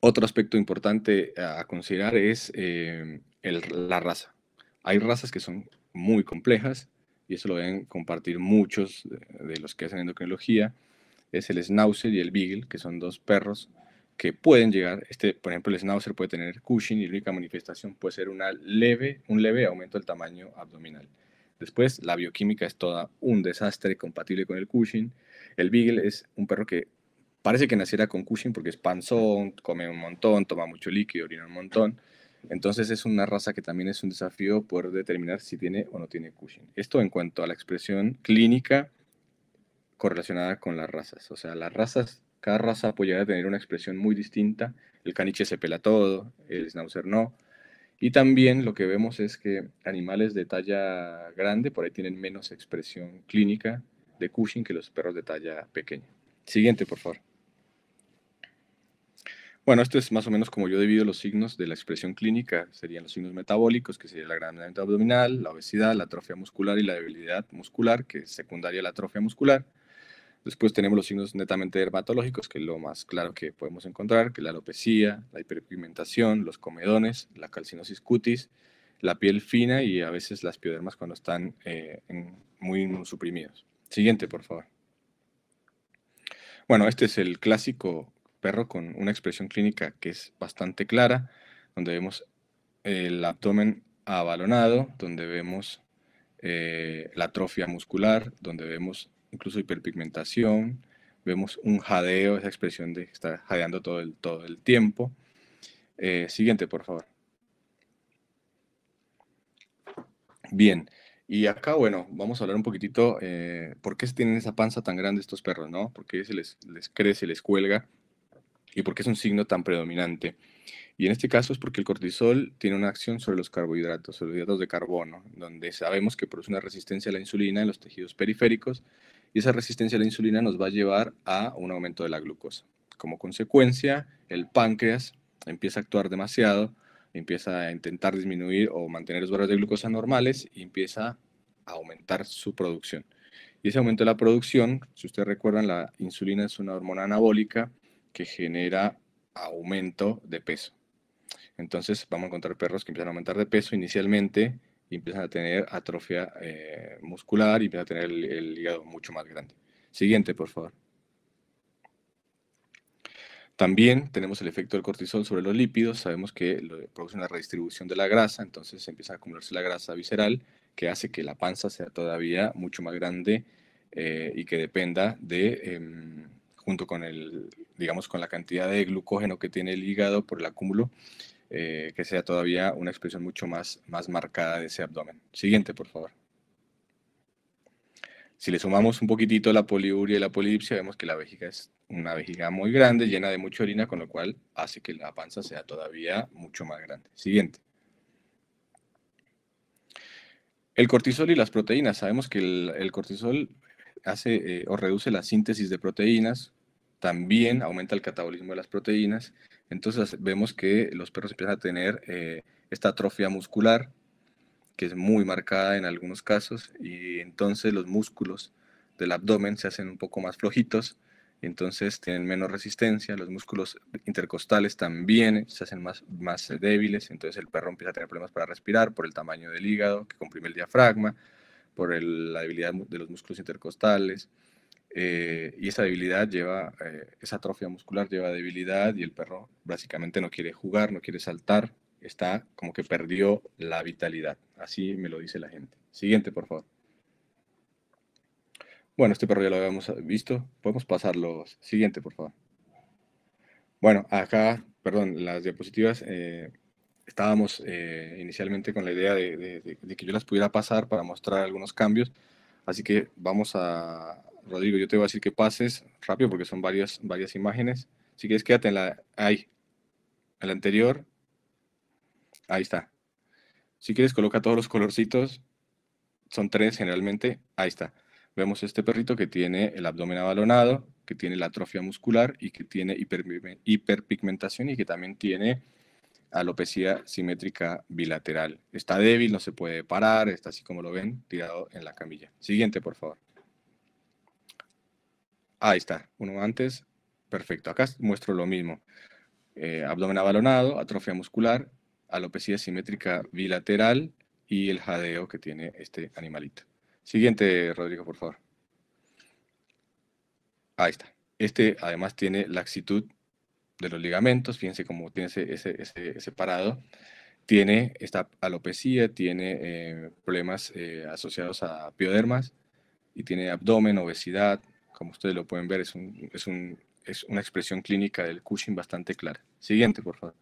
Otro aspecto importante a considerar es eh, la raza. Hay razas que son muy complejas y eso lo deben compartir muchos de los que hacen endocrinología. Es el Schnauzer y el Beagle, que son dos perros que pueden llegar. Este, por ejemplo, el Schnauzer puede tener Cushing y la única manifestación puede ser una leve, un leve aumento del tamaño abdominal. Después, la bioquímica es toda un desastre compatible con el Cushing. El Beagle es un perro que parece que naciera con Cushing porque es panzón, come un montón, toma mucho líquido, orina un montón. Entonces es una raza que también es un desafío poder determinar si tiene o no tiene Cushing. Esto en cuanto a la expresión clínica correlacionada con las razas. O sea, las razas, cada raza puede tener una expresión muy distinta. El caniche se pela todo, el schnauzer no. Y también lo que vemos es que animales de talla grande por ahí tienen menos expresión clínica de Cushing que los perros de talla pequeña. Siguiente, por favor. Bueno, esto es más o menos como yo divido los signos de la expresión clínica. Serían los signos metabólicos, que sería el agrandamiento abdominal, la obesidad, la atrofia muscular y la debilidad muscular, que es secundaria a la atrofia muscular. Después tenemos los signos netamente dermatológicos, que es lo más claro que podemos encontrar, que es la alopecia, la hiperpigmentación, los comedones, la calcinosis cutis, la piel fina y a veces las piodermas cuando están eh, muy suprimidos. Siguiente, por favor. Bueno, este es el clásico perro con una expresión clínica que es bastante clara, donde vemos el abdomen abalonado, donde vemos eh, la atrofia muscular, donde vemos incluso hiperpigmentación, vemos un jadeo, esa expresión de que está jadeando todo el, todo el tiempo. Eh, siguiente, por favor. Bien, y acá, bueno, vamos a hablar un poquitito eh, por qué tienen esa panza tan grande estos perros, ¿no? Por qué se les, les crece, les cuelga y por qué es un signo tan predominante. Y en este caso es porque el cortisol tiene una acción sobre los carbohidratos, sobre los hidratos de carbono, donde sabemos que produce una resistencia a la insulina en los tejidos periféricos y esa resistencia a la insulina nos va a llevar a un aumento de la glucosa. Como consecuencia, el páncreas empieza a actuar demasiado, empieza a intentar disminuir o mantener los valores de glucosa normales y empieza a aumentar su producción. Y ese aumento de la producción, si ustedes recuerdan, la insulina es una hormona anabólica que genera aumento de peso. Entonces vamos a encontrar perros que empiezan a aumentar de peso inicialmente y a tener atrofia muscular y empiezan a tener eh, el, hígado mucho más grande. Siguiente, por favor. También tenemos el efecto del cortisol sobre los lípidos. Sabemos que produce una redistribución de la grasa, entonces empieza a acumularse la grasa visceral, que hace que la panza sea todavía mucho más grande eh, y que dependa de, em, junto con el, digamos, con la cantidad de glucógeno que tiene el hígado por el acúmulo, eh, que sea todavía una expresión mucho más, más marcada de ese abdomen. Siguiente, por favor. Si le sumamos un poquitito la poliuria y la polidipsia, vemos que la vejiga es una vejiga muy grande, llena de mucha orina, con lo cual hace que la panza sea todavía mucho más grande. Siguiente. El cortisol y las proteínas. Sabemos que el, cortisol hace eh, o reduce la síntesis de proteínas, también aumenta el catabolismo de las proteínas entonces vemos que los perros empiezan a tener eh, esta atrofia muscular, que es muy marcada en algunos casos, y entonces los músculos del abdomen se hacen un poco más flojitos, entonces tienen menos resistencia, los músculos intercostales también se hacen más, débiles, entonces el perro empieza a tener problemas para respirar por el tamaño del hígado que comprime el diafragma, por la debilidad de los músculos intercostales, eh, y esa debilidad lleva, eh, esa atrofia muscular lleva debilidad y el perro básicamente no quiere jugar, no quiere saltar, está como que perdió la vitalidad. Así me lo dice la gente. Siguiente, por favor. Bueno, este perro ya lo habíamos visto. Podemos pasarlo. Siguiente, por favor. Bueno, acá, perdón, las diapositivas. Eh, estábamos inicialmente con la idea de que yo las pudiera pasar para mostrar algunos cambios. Así que vamos a, Rodrigo, yo te voy a decir que pases rápido porque son varias, varias imágenes. Si quieres, quédate en la. Ahí. En la anterior. Ahí está. Si quieres, coloca todos los colorcitos. Son tres generalmente. Ahí está. Vemos este perrito que tiene el abdomen abalonado, que tiene la atrofia muscular y que tiene hiperpigmentación y que también tiene alopecia simétrica bilateral. Está débil, no se puede parar, está así como lo ven, tirado en la camilla. Siguiente, por favor. Ahí está, uno antes. Perfecto, acá muestro lo mismo. Eh, abdomen abalonado, atrofia muscular, alopecia simétrica bilateral y el jadeo que tiene este animalito. Siguiente, Rodrigo, por favor. Ahí está. Este además tiene laxitud de los ligamentos, fíjense cómo tiene ese, ese, parado. Tiene esta alopecia, tiene eh, problemas eh, asociados a piodermas y tiene abdomen, obesidad, como ustedes lo pueden ver, es, es, una expresión clínica del Cushing bastante clara. Siguiente, por favor.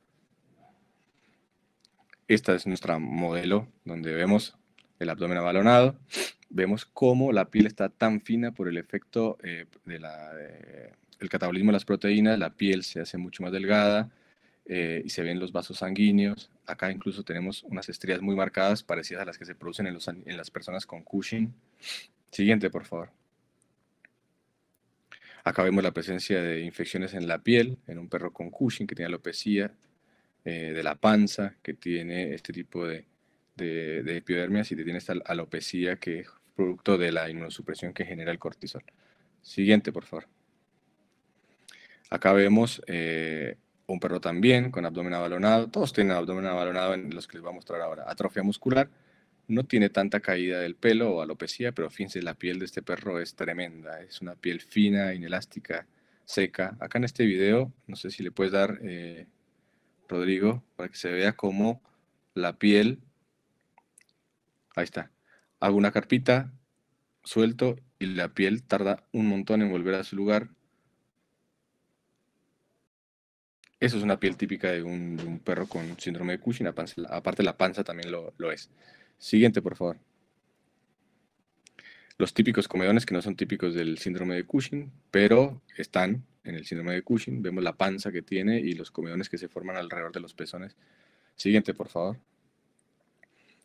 Esta es nuestra modelo donde vemos el abdomen abalonado, vemos cómo la piel está tan fina por el efecto eh, del catabolismo de las proteínas, la piel se hace mucho más delgada eh, y se ven los vasos sanguíneos. Acá incluso tenemos unas estrías muy marcadas parecidas a las que se producen en, los, en las personas con Cushing. Siguiente, por favor. Acá vemos la presencia de infecciones en la piel, en un perro con Cushing que tiene alopecia, eh, de la panza, que tiene este tipo de, de, epidermias y que tiene esta alopecia que es producto de la inmunosupresión que genera el cortisol. Siguiente, por favor. Acá vemos eh, un perro también con abdomen abalonado. Todos tienen abdomen abalonado en los que les voy a mostrar ahora. Atrofia muscular no tiene tanta caída del pelo o alopecia, pero fíjense, la piel de este perro es tremenda. Es una piel fina, inelástica, seca. Acá en este video, no sé si le puedes dar, eh, Rodrigo, para que se vea cómo la piel... Ahí está. Hago una carpita, suelto y la piel tarda un montón en volver a su lugar. Eso es una piel típica de un, perro con síndrome de Cushing, aparte la panza también lo, lo es. Siguiente, por favor. Los típicos comedones que no son típicos del síndrome de Cushing, pero están en el síndrome de Cushing. Vemos la panza que tiene y los comedones que se forman alrededor de los pezones. Siguiente, por favor.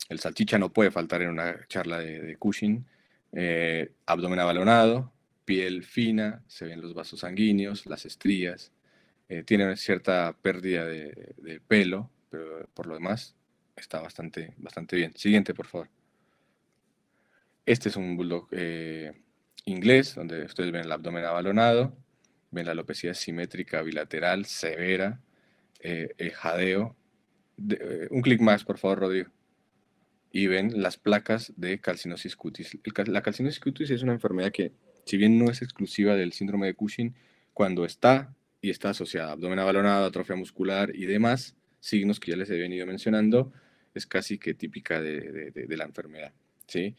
El salchicha no puede faltar en una charla de, Cushing. Eh, abdomen abalonado, piel fina, se ven los vasos sanguíneos, las estrías, eh, tiene cierta pérdida de, de, pelo, pero por lo demás está bastante, bastante bien. Siguiente, por favor. Este es un bulldog eh, inglés, donde ustedes ven el abdomen abalonado, ven la alopecia simétrica bilateral severa, eh, el jadeo. Eh, un clic más, por favor, Rodrigo. Y ven las placas de calcinosis cutis. la calcinosis cutis es una enfermedad que, si bien no es exclusiva del síndrome de Cushing, cuando está y está asociada a abdomen abalonado, atrofia muscular y demás signos que ya les he venido mencionando, es casi que típica de, la enfermedad. ¿sí?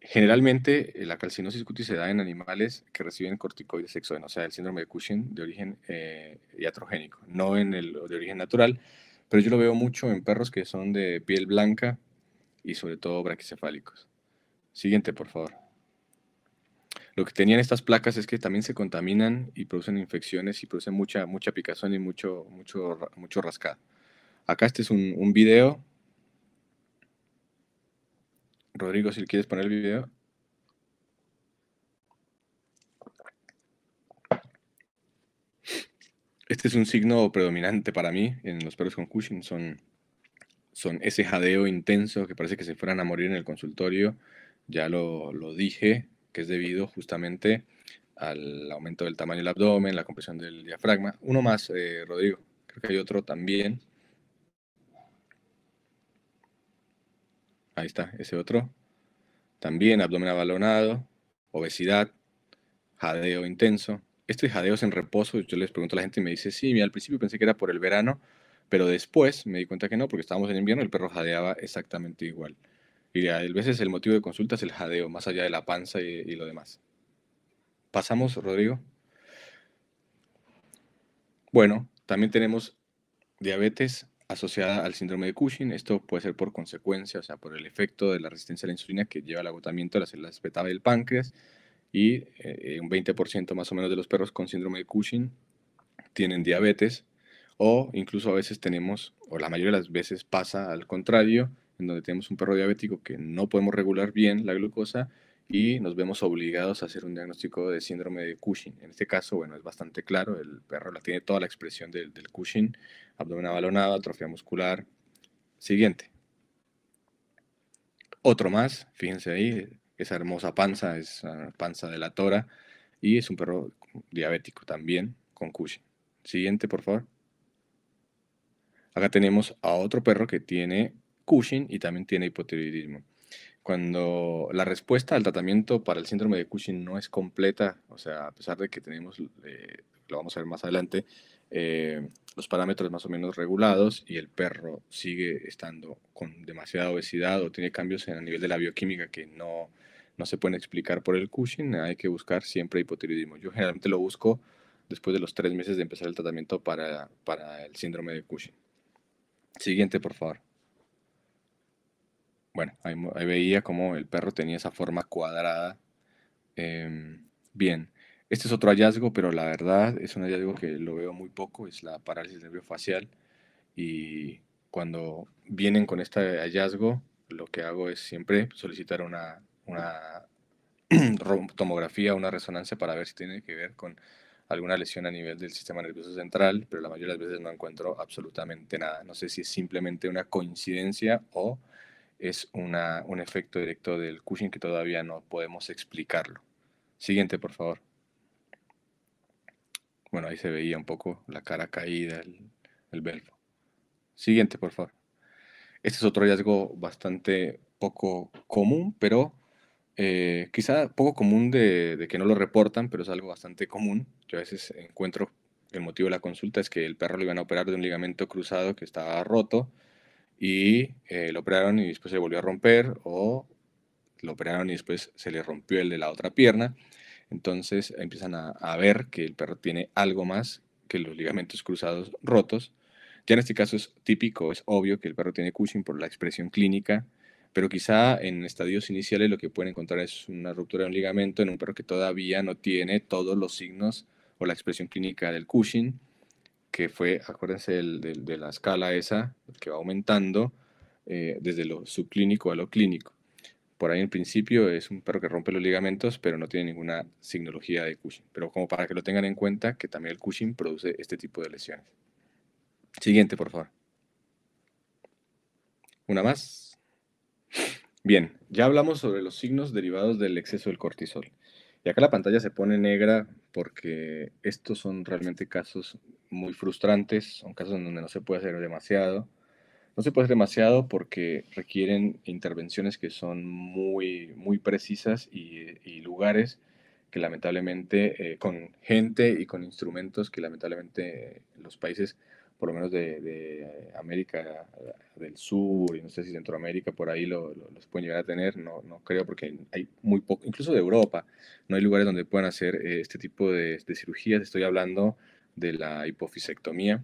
Generalmente, eh, la calcinosis cutis se da en animales que reciben corticoides exógenos, o sea, el síndrome de Cushing de origen eh, iatrogénico, no en el de origen natural, pero yo lo veo mucho en perros que son de piel blanca y sobre todo braquicefálicos. Siguiente, por favor. Lo que tenían estas placas es que también se contaminan y producen infecciones y producen mucha, mucha picazón y mucho, mucho, mucho rascado. Acá este es un, un video Rodrigo, si quieres poner el video. Este es un signo predominante para mí en los perros con Cushing. Son, son ese jadeo intenso que parece que se fueran a morir en el consultorio. Ya lo, dije, que es debido justamente al aumento del tamaño del abdomen, la compresión del diafragma. Uno más, eh, Rodrigo. Creo que hay otro también. Ahí está, ese otro. También abdomen abalonado, obesidad, jadeo intenso. jadeo es en reposo, yo les pregunto a la gente y me dice, sí, al principio pensé que era por el verano, pero después me di cuenta que no, porque estábamos en invierno, y el perro jadeaba exactamente igual. Y a veces el motivo de consulta es el jadeo, más allá de la panza y, y lo demás. Pasamos, Rodrigo. Bueno, también tenemos diabetes asociada al síndrome de Cushing. Esto puede ser por consecuencia, o sea, por el efecto de la resistencia a la insulina que lleva al agotamiento de las células beta del páncreas. Y eh, un 20% más o menos de los perros con síndrome de Cushing tienen diabetes. O incluso a veces tenemos, o la mayoría de las veces pasa al contrario, en donde tenemos un perro diabético que no podemos regular bien la glucosa y nos vemos obligados a hacer un diagnóstico de síndrome de Cushing. En este caso, bueno, es bastante claro, el perro la tiene toda la expresión del, Cushing, abdomen abalonado, atrofia muscular. Siguiente. Otro más, fíjense ahí, esa hermosa panza, es panza de la tora, y es un perro diabético también con Cushing. Siguiente, por favor. Acá tenemos a otro perro que tiene Cushing y también tiene hipotiroidismo cuando la respuesta al tratamiento para el síndrome de Cushing no es completa, o sea, a pesar de que tenemos, eh, lo vamos a ver más adelante, eh, los parámetros más o menos regulados y el perro sigue estando con demasiada obesidad o tiene cambios en el nivel de la bioquímica que no, no se pueden explicar por el Cushing, hay que buscar siempre hipotiroidismo. Yo generalmente lo busco después de los tres meses de empezar el tratamiento para, para el síndrome de Cushing. Siguiente, por favor. Bueno, ahí, veía cómo el perro tenía esa forma cuadrada. Em, bien, este es otro hallazgo, pero la verdad es un hallazgo que lo veo muy poco, es la parálisis nerviofacial. Y cuando vienen con este hallazgo, lo que hago es siempre solicitar una, una [CLEARS THROAT] tomografía, una resonancia para ver si tiene que ver con alguna lesión a nivel del sistema nervioso central, pero la mayoría de las veces no encuentro absolutamente nada. No sé si es simplemente una coincidencia o es un efecto directo del Cushing que todavía no podemos explicarlo. Siguiente, por favor. Bueno, ahí se veía un poco la cara caída, el, belfo. Siguiente, por favor. Este es otro hallazgo bastante poco común, pero eh, quizá poco común de, que no lo reportan, pero es algo bastante común. Yo a veces encuentro el motivo de la consulta es que el perro lo iban a operar de un ligamento cruzado que estaba roto y eh, lo operaron y después se volvió a romper o lo operaron y después se le rompió el de la otra pierna. Entonces empiezan a, a, ver que el perro tiene algo más que los ligamentos cruzados rotos. Ya en este caso es típico, es obvio que el perro tiene Cushing por la expresión clínica, pero quizá en estadios iniciales lo que pueden encontrar es una ruptura de un ligamento en un perro que todavía no tiene todos los signos o la expresión clínica del Cushing que fue, acuérdense de la escala esa, que va aumentando eh, desde lo subclínico a lo clínico. Por ahí en principio es un perro que rompe los ligamentos, pero no tiene ninguna signología de Cushing. Pero como para que lo tengan en cuenta, que también el Cushing produce este tipo de lesiones. Siguiente, por favor. Una más. Bien, ya hablamos sobre los signos derivados del exceso del cortisol. Y acá la pantalla se pone negra porque estos son realmente casos muy frustrantes, son casos en donde no se puede hacer demasiado. No se puede hacer demasiado porque requieren intervenciones que son muy, muy precisas y, lugares que lamentablemente, eh, con gente y con instrumentos que lamentablemente los países por lo menos de, de, América eh, del Sur y no sé si Centroamérica por ahí los pueden llegar a tener, no, no creo porque hay muy poco, incluso de Europa, no hay lugares donde puedan hacer eh, este tipo de, cirugías, estoy hablando de la hipofisectomía.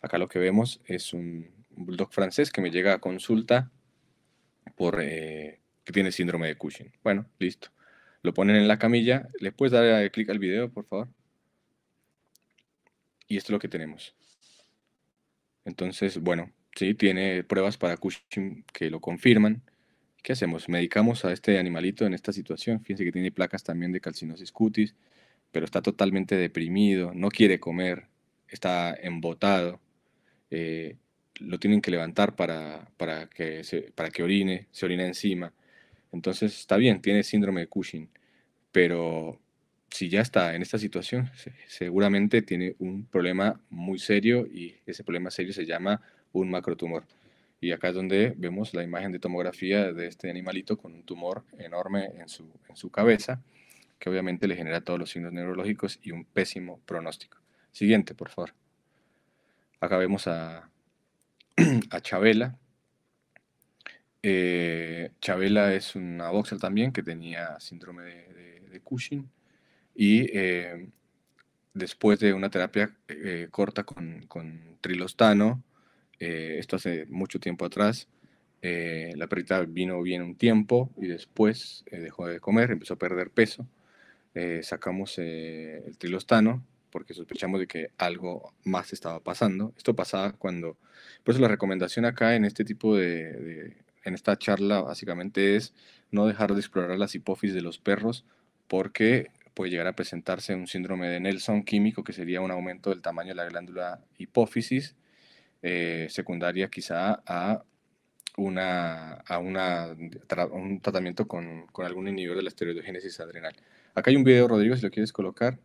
Acá lo que vemos es un bulldog francés que me llega a consulta por eh, que tiene síndrome de Cushing. Bueno, listo. Lo ponen en la camilla, ¿les puedes dar clic al video, por favor? Y esto es lo que tenemos entonces, bueno, sí, tiene pruebas para Cushing que lo confirman. ¿Qué hacemos? Medicamos a este animalito en esta situación. Fíjense que tiene placas también de calcinosis cutis, pero está totalmente deprimido, no quiere comer, está embotado. Eh, lo tienen que levantar para, que para que orine, se orina encima. Entonces está bien, tiene síndrome de Cushing, pero si ya está en esta situación, seguramente tiene un problema muy serio y ese problema serio se llama un macrotumor. Y acá es donde vemos la imagen de tomografía de este animalito con un tumor enorme en su, cabeza, que obviamente le genera todos los signos neurológicos y un pésimo pronóstico. Siguiente, por favor. Acá vemos a, [CLEARS THROAT] Chabela. Eh, Chabela es una boxer también que tenía síndrome de Cushing y eh, después de una terapia eh, corta con, con trilostano, eh, esto hace mucho tiempo atrás, la perrita vino bien un tiempo y después dejó de comer, empezó a perder peso. sacamos el trilostano porque sospechamos de que algo más estaba pasando. Esto pasaba cuando... Por eso la recomendación acá en este tipo de, de en esta charla básicamente es no dejar de explorar las hipófisis de los perros porque puede llegar a presentarse un síndrome de Nelson químico, que sería un aumento del tamaño de la glándula hipófisis, eh, secundaria quizá a, una, a una, un tratamiento con, algún inhibidor de la esteroidogénesis adrenal. Acá hay un video, Rodrigo, si lo quieres colocar.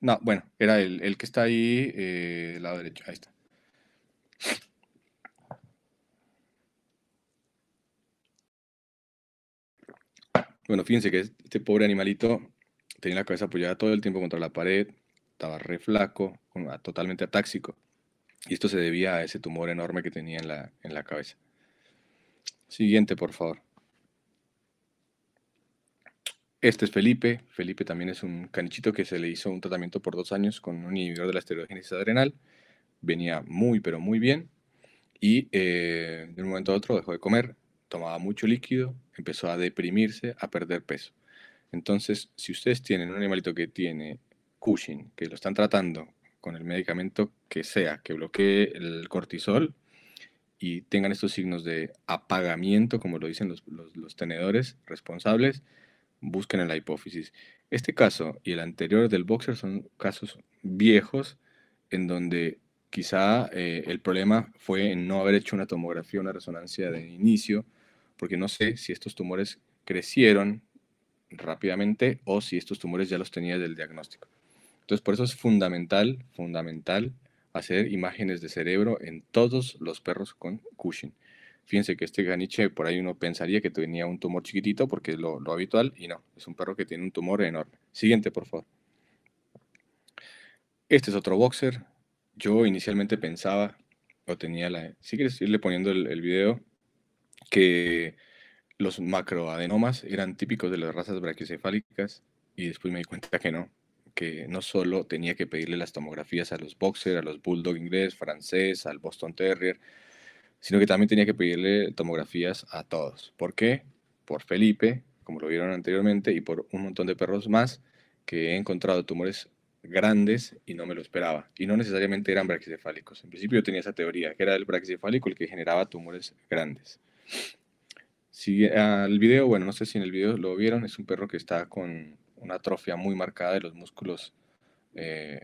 No, bueno, era el, el que está ahí eh, del lado derecho. Ahí está. Bueno, fíjense que este pobre animalito tenía la cabeza apoyada todo el tiempo contra la pared, estaba re flaco, totalmente atáxico. Y esto se debía a ese tumor enorme que tenía en la, en la cabeza. Siguiente, por favor. Este es Felipe. Felipe también es un canichito que se le hizo un tratamiento por dos años con un inhibidor de la esteroidogénesis adrenal. Venía muy, pero muy bien. Y eh, de un momento a otro dejó de comer, tomaba mucho líquido, empezó a deprimirse, a perder peso. Entonces, si ustedes tienen un animalito que tiene Cushing, que lo están tratando con el medicamento que sea, que bloquee el cortisol y tengan estos signos de apagamiento, como lo dicen los, tenedores responsables, busquen en la hipófisis. Este caso y el anterior del boxer son casos viejos en donde quizá eh, el problema fue en no haber hecho una tomografía, una resonancia de inicio, porque no sé si estos tumores crecieron rápidamente o si estos tumores ya los tenía del diagnóstico. Entonces, por eso es fundamental, fundamental hacer imágenes de cerebro en todos los perros con Cushing. Fíjense que este ganiche, por ahí uno pensaría que tenía un tumor chiquitito porque es lo, habitual y no, es un perro que tiene un tumor enorme. Siguiente, por favor. Este es otro boxer. Yo inicialmente pensaba, o tenía la... Si quieres irle poniendo el video, que los macroadenomas eran típicos de las razas braquicefálicas y después me di cuenta que no, que no solo tenía que pedirle las tomografías a los boxer, a los bulldog inglés, francés, al Boston Terrier, sino que también tenía que pedirle tomografías a todos. ¿Por qué? Por Felipe, como lo vieron anteriormente, y por un montón de perros más que he encontrado tumores grandes y no me lo esperaba. Y no necesariamente eran braquicefálicos. En principio yo tenía esa teoría, que era el braquicefálico el que generaba tumores grandes. Si, ah, el video, bueno, no sé si en el video lo vieron, es un perro que está con una atrofia muy marcada de los músculos eh,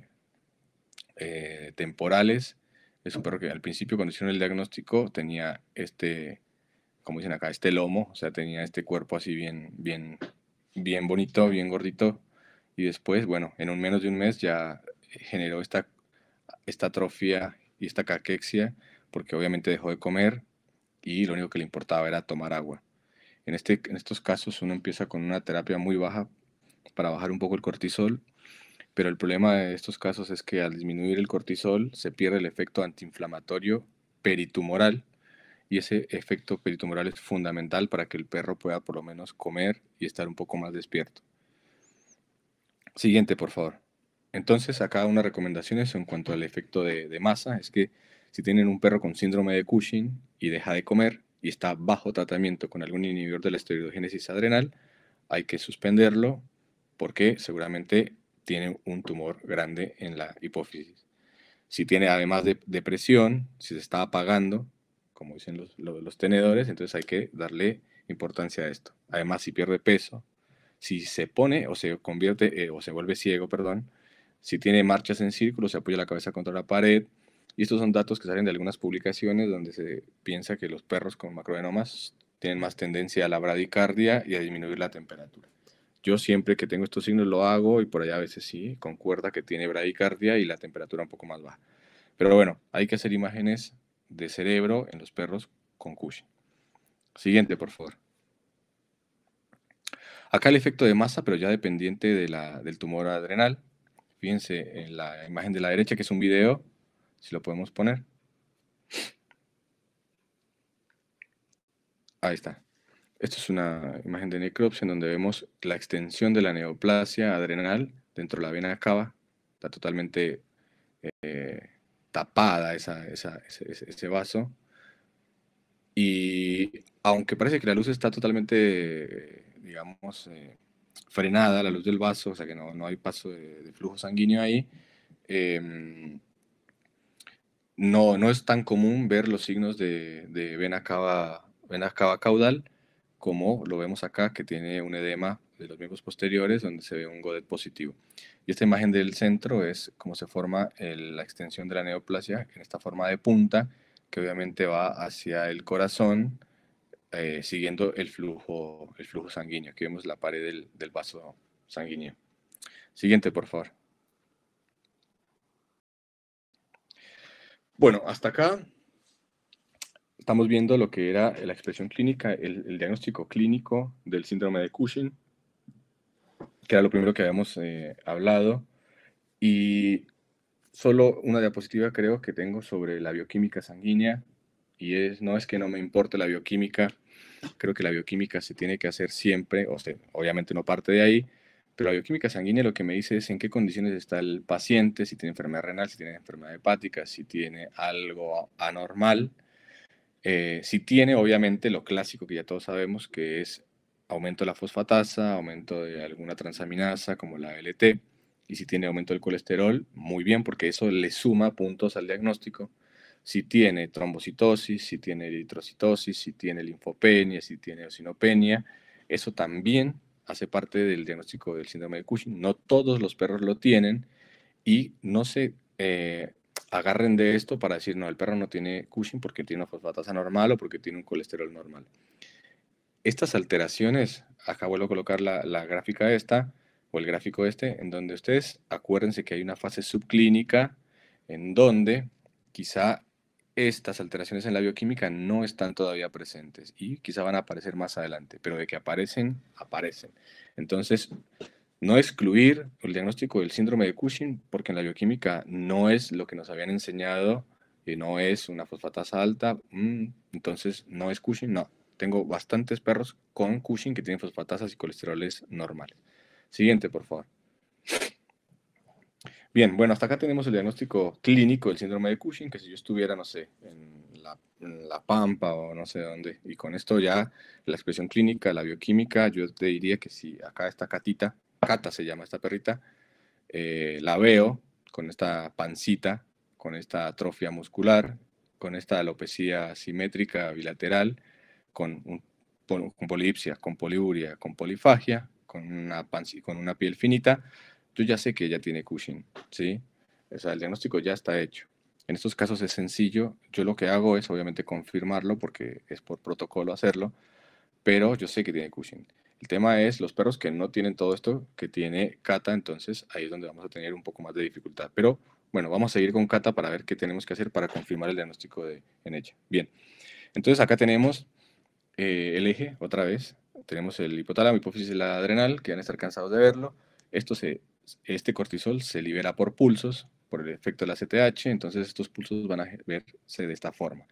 eh, temporales. Es un perro que al principio cuando hicieron el diagnóstico tenía este, como dicen acá, este lomo, o sea, tenía este cuerpo así bien, bien, bien bonito, bien gordito. Y después, bueno, en un menos de un mes ya generó esta, esta atrofia y esta caquexia, porque obviamente dejó de comer, y lo único que le importaba era tomar agua. En, este, en estos casos uno empieza con una terapia muy baja para bajar un poco el cortisol, pero el problema de estos casos es que al disminuir el cortisol se pierde el efecto antiinflamatorio peritumoral y ese efecto peritumoral es fundamental para que el perro pueda por lo menos comer y estar un poco más despierto. Siguiente, por favor. Entonces, acá recomendación recomendaciones en cuanto al efecto de masa es que si tienen un perro con síndrome de Cushing, y deja de comer y está bajo tratamiento con algún inhibidor de la esteroidogénesis adrenal, hay que suspenderlo porque seguramente tiene un tumor grande en la hipófisis. Si tiene además de depresión, si se está apagando, como dicen los, tenedores, entonces hay que darle importancia a esto. Además, si pierde peso, si se pone o se convierte eh, o se vuelve ciego, perdón, si tiene marchas en círculo, se apoya la cabeza contra la pared, y estos son datos que salen de algunas publicaciones donde se piensa que los perros con macroenomas tienen más tendencia a la bradicardia y a disminuir la temperatura. Yo siempre que tengo estos signos lo hago y por allá a veces sí, concuerda que tiene bradicardia y la temperatura un poco más baja. Pero bueno, hay que hacer imágenes de cerebro en los perros con Cushing. Siguiente, por favor. Acá el efecto de masa, pero ya dependiente de del tumor adrenal. Fíjense en la imagen de la derecha, que es un video si lo podemos poner. Ahí está. Esto es una imagen de necropsia en donde vemos la extensión de la neoplasia adrenal dentro de la vena cava. Está totalmente eh, tapada esa, ese, vaso. Y aunque parece que la luz está totalmente, digamos, eh, frenada, la luz del vaso, o sea que no, hay paso de, flujo sanguíneo ahí, em, no, no es tan común ver los signos de, de vena, cava, caudal como lo vemos acá, que tiene un edema de los miembros posteriores donde se ve un godet positivo. Y esta imagen del centro es cómo se forma la extensión de la neoplasia en esta forma de punta, que obviamente va hacia el corazón, eh, siguiendo el flujo, el flujo sanguíneo. Aquí vemos la pared del vaso sanguíneo. Siguiente, por favor. Bueno, hasta acá estamos viendo lo que era la expresión clínica, el, diagnóstico clínico del síndrome de Cushing, que era lo primero que habíamos eh, hablado, y solo una diapositiva creo que tengo sobre la bioquímica sanguínea, y es, no es que no me importe la bioquímica, creo que la bioquímica se tiene que hacer siempre, o sea, obviamente no parte de ahí, pero la bioquímica sanguínea lo que me dice es en qué condiciones está el paciente, si tiene enfermedad renal, si tiene enfermedad hepática, si tiene algo anormal. Eh, si tiene, obviamente, lo clásico que ya todos sabemos, que es aumento de la fosfatasa, aumento de alguna transaminasa como la LT, y si tiene aumento del colesterol, muy bien, porque eso le suma puntos al diagnóstico. Si tiene trombocitosis, si tiene eritrocitosis, si tiene linfopenia, si tiene osinopenia. eso también hace parte del diagnóstico del síndrome de Cushing. No todos los perros lo tienen y no se eh, agarren de esto para decir, no, el perro no tiene Cushing porque tiene una fosfatasa normal o porque tiene un colesterol normal. Estas alteraciones, acá vuelvo a colocar la, la gráfica esta o el gráfico este, en donde ustedes acuérdense que hay una fase subclínica en donde quizá estas alteraciones en la bioquímica no están todavía presentes y quizá van a aparecer más adelante, pero de que aparecen, aparecen. Entonces, no excluir el diagnóstico del síndrome de Cushing, porque en la bioquímica no es lo que nos habían enseñado, y no es una fosfatasa alta, mm, entonces no es Cushing, no. Tengo bastantes perros con Cushing que tienen fosfatasas y colesteroles normales. Siguiente, por favor. Bien, bueno, hasta acá tenemos el diagnóstico clínico del síndrome de Cushing, que si yo estuviera, no sé, en la, Pampa o no sé dónde, y con esto ya la expresión clínica, la bioquímica, yo te diría que si acá esta catita, Cata se llama esta perrita, eh, la veo con esta pancita, con esta atrofia muscular, con esta alopecia simétrica bilateral, con, un, con polipsia, con poliuria, con polifagia, con una, con una piel finita, yo ya sé que ella tiene Cushing, ¿sí? O sea, el diagnóstico ya está hecho. En estos casos es sencillo. Yo lo que hago es obviamente confirmarlo porque es por protocolo hacerlo, pero yo sé que tiene Cushing. El tema es los perros que no tienen todo esto, que tiene Cata, entonces ahí es donde vamos a tener un poco más de dificultad. Pero bueno, vamos a seguir con Cata para ver qué tenemos que hacer para confirmar el diagnóstico de, en ella. Bien, entonces acá tenemos eh, el eje otra vez. Tenemos el hipotálamo, hipófisis y la adrenal, que van a estar cansados de verlo. Esto se este cortisol se libera por pulsos, por el efecto de la CTH, entonces estos pulsos van a verse de esta forma.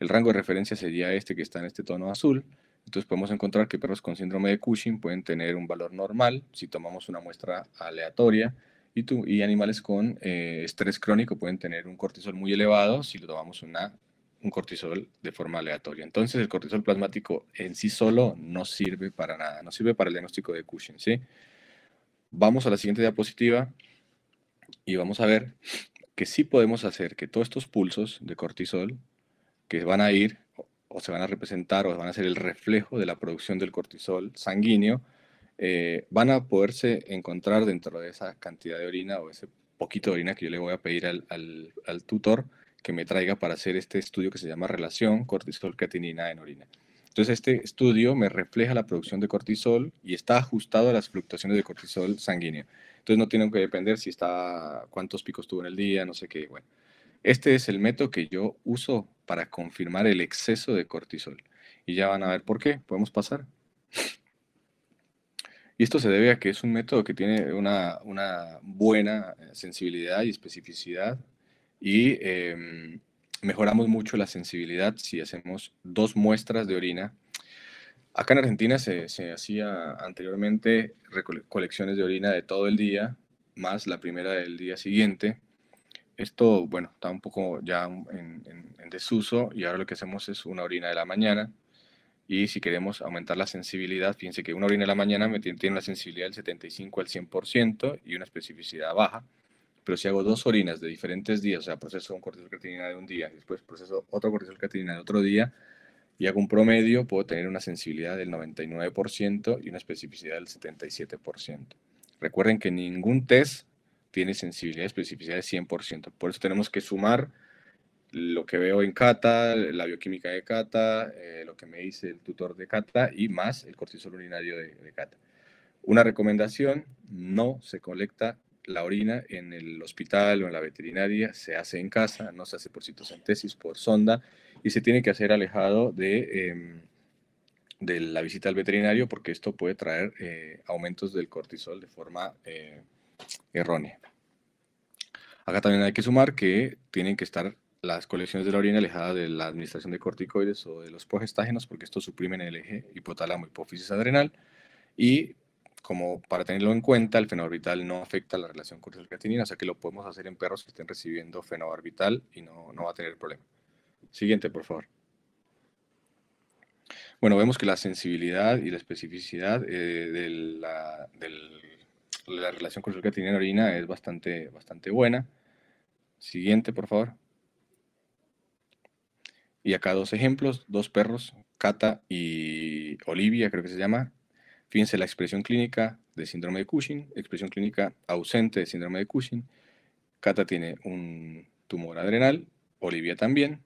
El rango de referencia sería este que está en este tono azul, entonces podemos encontrar que perros con síndrome de Cushing pueden tener un valor normal si tomamos una muestra aleatoria y, animales con eh, estrés crónico pueden tener un cortisol muy elevado si lo tomamos una, un cortisol de forma aleatoria. Entonces el cortisol plasmático en sí solo no sirve para nada, no sirve para el diagnóstico de Cushing, ¿sí? Vamos a la siguiente diapositiva y vamos a ver que sí podemos hacer que todos estos pulsos de cortisol que van a ir o se van a representar o van a ser el reflejo de la producción del cortisol sanguíneo, eh, van a poderse encontrar dentro de esa cantidad de orina o ese poquito de orina que yo le voy a pedir al, tutor que me traiga para hacer este estudio que se llama relación cortisol-creatinina en orina. Entonces, este estudio me refleja la producción de cortisol y está ajustado a las fluctuaciones de cortisol sanguínea. Entonces, no tienen que depender si está, cuántos picos tuvo en el día, no sé qué. Bueno, este es el método que yo uso para confirmar el exceso de cortisol. Y ya van a ver por qué. Podemos pasar. Y esto se debe a que es un método que tiene una, buena eh, sensibilidad y especificidad y em, mejoramos mucho la sensibilidad si hacemos dos muestras de orina. Acá en Argentina se, se hacía anteriormente recolecciones de orina de todo el día, más la primera del día siguiente. Esto, bueno, está un poco ya en, en desuso y ahora lo que hacemos es una orina de la mañana, y si queremos aumentar la sensibilidad, fíjense que una orina de la mañana tiene la sensibilidad del 75 al 100% y una especificidad baja pero si hago dos orinas de diferentes días, o sea, proceso un cortisol creatinina de un día, después proceso otro cortisol creatinina de otro día, y hago un promedio, puedo tener una sensibilidad del 99% y una especificidad del 77%. Recuerden que ningún test tiene sensibilidad y especificidad del 100%, por eso tenemos que sumar lo que veo en Cata, la bioquímica de Cata, eh, lo que me dice el tutor de Cata y más el cortisol urinario de Cata. Una recomendación, no se colecta la orina en el hospital o en la veterinaria se hace en casa, no se hace por citocentesis, por sonda, y se tiene que hacer alejado de, em, de la visita al veterinario porque esto puede traer eh, aumentos del cortisol de forma eh, errónea. Acá también hay que sumar que tienen que estar las colecciones de la orina alejadas de la administración de corticoides o de los progestágenos porque estos suprimen el eje hipotálamo-hipófisis adrenal y como para tenerlo en cuenta, el fenobarbital no afecta la relación con catinina, o sea que lo podemos hacer en perros que estén recibiendo fenobarbital y no, va a tener problema. Siguiente, por favor. Bueno, vemos que la sensibilidad y la especificidad eh, de, la, relación con catinina en orina es bastante, bastante buena. Siguiente, por favor. Y acá dos ejemplos, dos perros, Cata y Olivia, creo que se llama, Fíjense la expresión clínica de síndrome de Cushing, expresión clínica ausente de síndrome de Cushing. Cata tiene un tumor adrenal, Olivia también.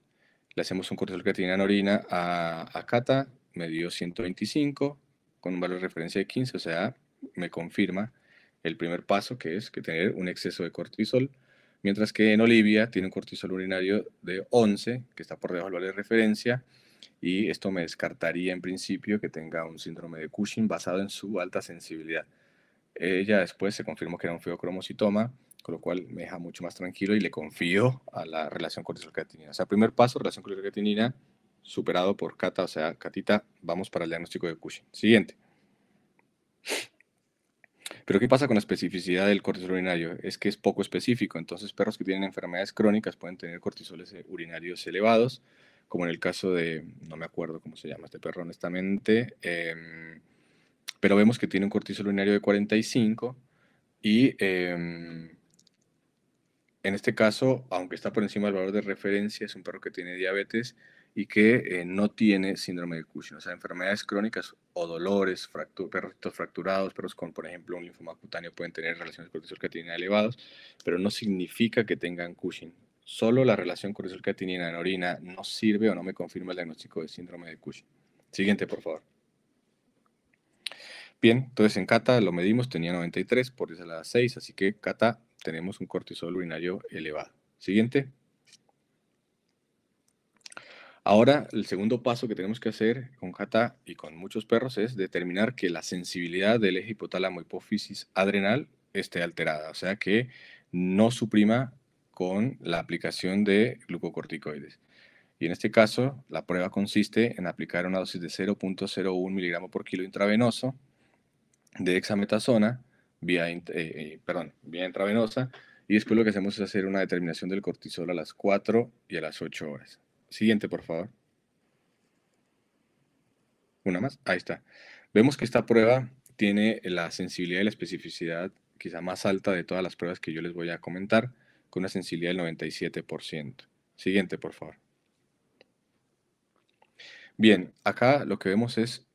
Le hacemos un cortisol creatinina en orina a, a Cata, me dio 125 con un valor de referencia de 15, o sea, me confirma el primer paso que es que tener un exceso de cortisol, mientras que en Olivia tiene un cortisol urinario de 11, que está por debajo del valor de referencia, y esto me descartaría en principio que tenga un síndrome de Cushing basado en su alta sensibilidad. Ella después se confirmó que era un feocromocitoma, con lo cual me deja mucho más tranquilo y le confío a la relación cortisol creatinina. O sea, primer paso, relación cortisol creatinina superado por Cata, o sea, Catita, vamos para el diagnóstico de Cushing. Siguiente. Pero ¿qué pasa con la especificidad del cortisol urinario? Es que es poco específico, entonces perros que tienen enfermedades crónicas pueden tener cortisoles urinarios elevados, como en el caso de, no me acuerdo cómo se llama este perro honestamente, em, pero vemos que tiene un cortisol urinario de 45 y em, en este caso, aunque está por encima del valor de referencia, es un perro que tiene diabetes y que eh, no tiene síndrome de Cushing, o sea, enfermedades crónicas o dolores, perros fracturados, perros con, por ejemplo, un linfoma cutáneo pueden tener relaciones cortisol que tienen elevados, pero no significa que tengan Cushing Solo la relación cortisol-catinina en orina no sirve o no me confirma el diagnóstico de síndrome de Cushing. Siguiente, por favor. Bien, entonces en Cata lo medimos, tenía 93 por 10 a la 6, así que Cata tenemos un cortisol urinario elevado. Siguiente. Ahora, el segundo paso que tenemos que hacer con Cata y con muchos perros es determinar que la sensibilidad del eje hipotálamo hipófisis adrenal esté alterada, o sea que no suprima con la aplicación de glucocorticoides. Y en este caso, la prueba consiste en aplicar una dosis de 0.01 miligramos por kilo intravenoso de hexametasona vía, eh, eh, perdón, vía intravenosa. Y después lo que hacemos es hacer una determinación del cortisol a las 4 y a las 8 horas. Siguiente, por favor. Una más. Ahí está. Vemos que esta prueba tiene la sensibilidad y la especificidad quizá más alta de todas las pruebas que yo les voy a comentar con una sensibilidad del 97%. Siguiente, por favor. Bien, acá lo que vemos es,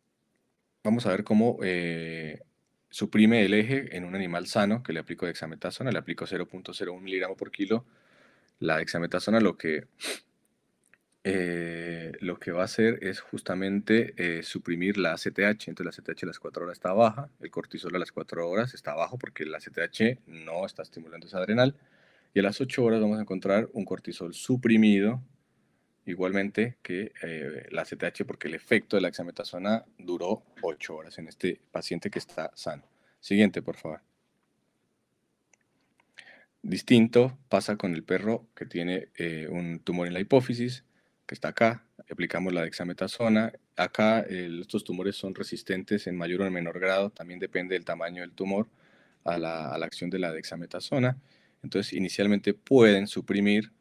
vamos a ver cómo eh, suprime el eje en un animal sano que le aplico dexametasona, le aplico 0.01 miligramos por kilo. La dexametasona lo que, eh, lo que va a hacer es justamente eh, suprimir la ACTH. Entonces la ACTH a las 4 horas está baja, el cortisol a las 4 horas está bajo porque la ACTH no está estimulando esa adrenal. Y a las 8 horas vamos a encontrar un cortisol suprimido, igualmente que eh, la CTH, porque el efecto de la dexametasona duró 8 horas en este paciente que está sano. Siguiente, por favor. Distinto pasa con el perro que tiene eh, un tumor en la hipófisis, que está acá. Aplicamos la dexametasona. Acá estos tumores son resistentes en mayor o en menor grado, también depende del tamaño del tumor a la, a la acción de la dexametasona. Entonces, inicialmente pueden suprimir,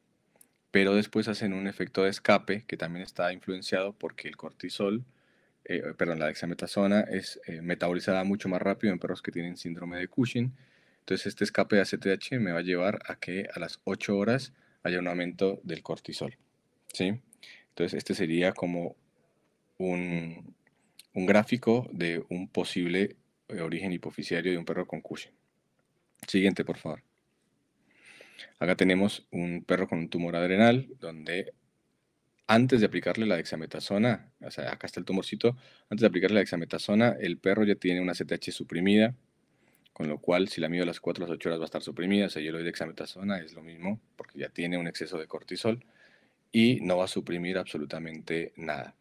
pero después hacen un efecto de escape que también está influenciado porque el cortisol, eh, perdón, la dexametasona es eh, metabolizada mucho más rápido en perros que tienen síndrome de Cushing. Entonces, este escape de ACTH me va a llevar a que a las 8 horas haya un aumento del cortisol. ¿sí? Entonces, este sería como un, un gráfico de un posible eh, origen hipoficiario de un perro con Cushing. Siguiente, por favor. Acá tenemos un perro con un tumor adrenal donde antes de aplicarle la dexametasona, o sea, acá está el tumorcito, antes de aplicarle la dexametasona, el perro ya tiene una CTH suprimida, con lo cual si la mido a las 4 a las 8 horas va a estar suprimida, o sea, yo le doy dexametasona, es lo mismo, porque ya tiene un exceso de cortisol y no va a suprimir absolutamente nada.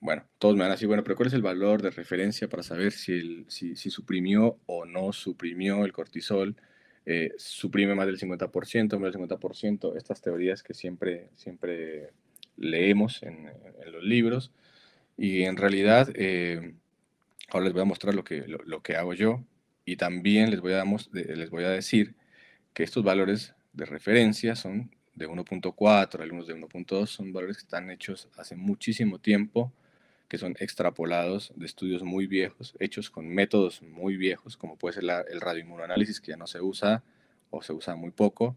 Bueno, todos me van así, bueno, pero ¿cuál es el valor de referencia para saber si, si, si suprimió o no suprimió el cortisol? Eh, suprime más del 50%, más del 50%, estas teorías que siempre, siempre leemos en, los libros. Y en realidad, eh, ahora les voy a mostrar lo que, hago yo y también les les voy a decir que estos valores de referencia son de 1.4, algunos de 1.2, son valores que están hechos hace muchísimo tiempo que son extrapolados de estudios muy viejos, hechos con métodos muy viejos, como puede ser el radioinmunoanálisis, que ya no se usa o se usa muy poco,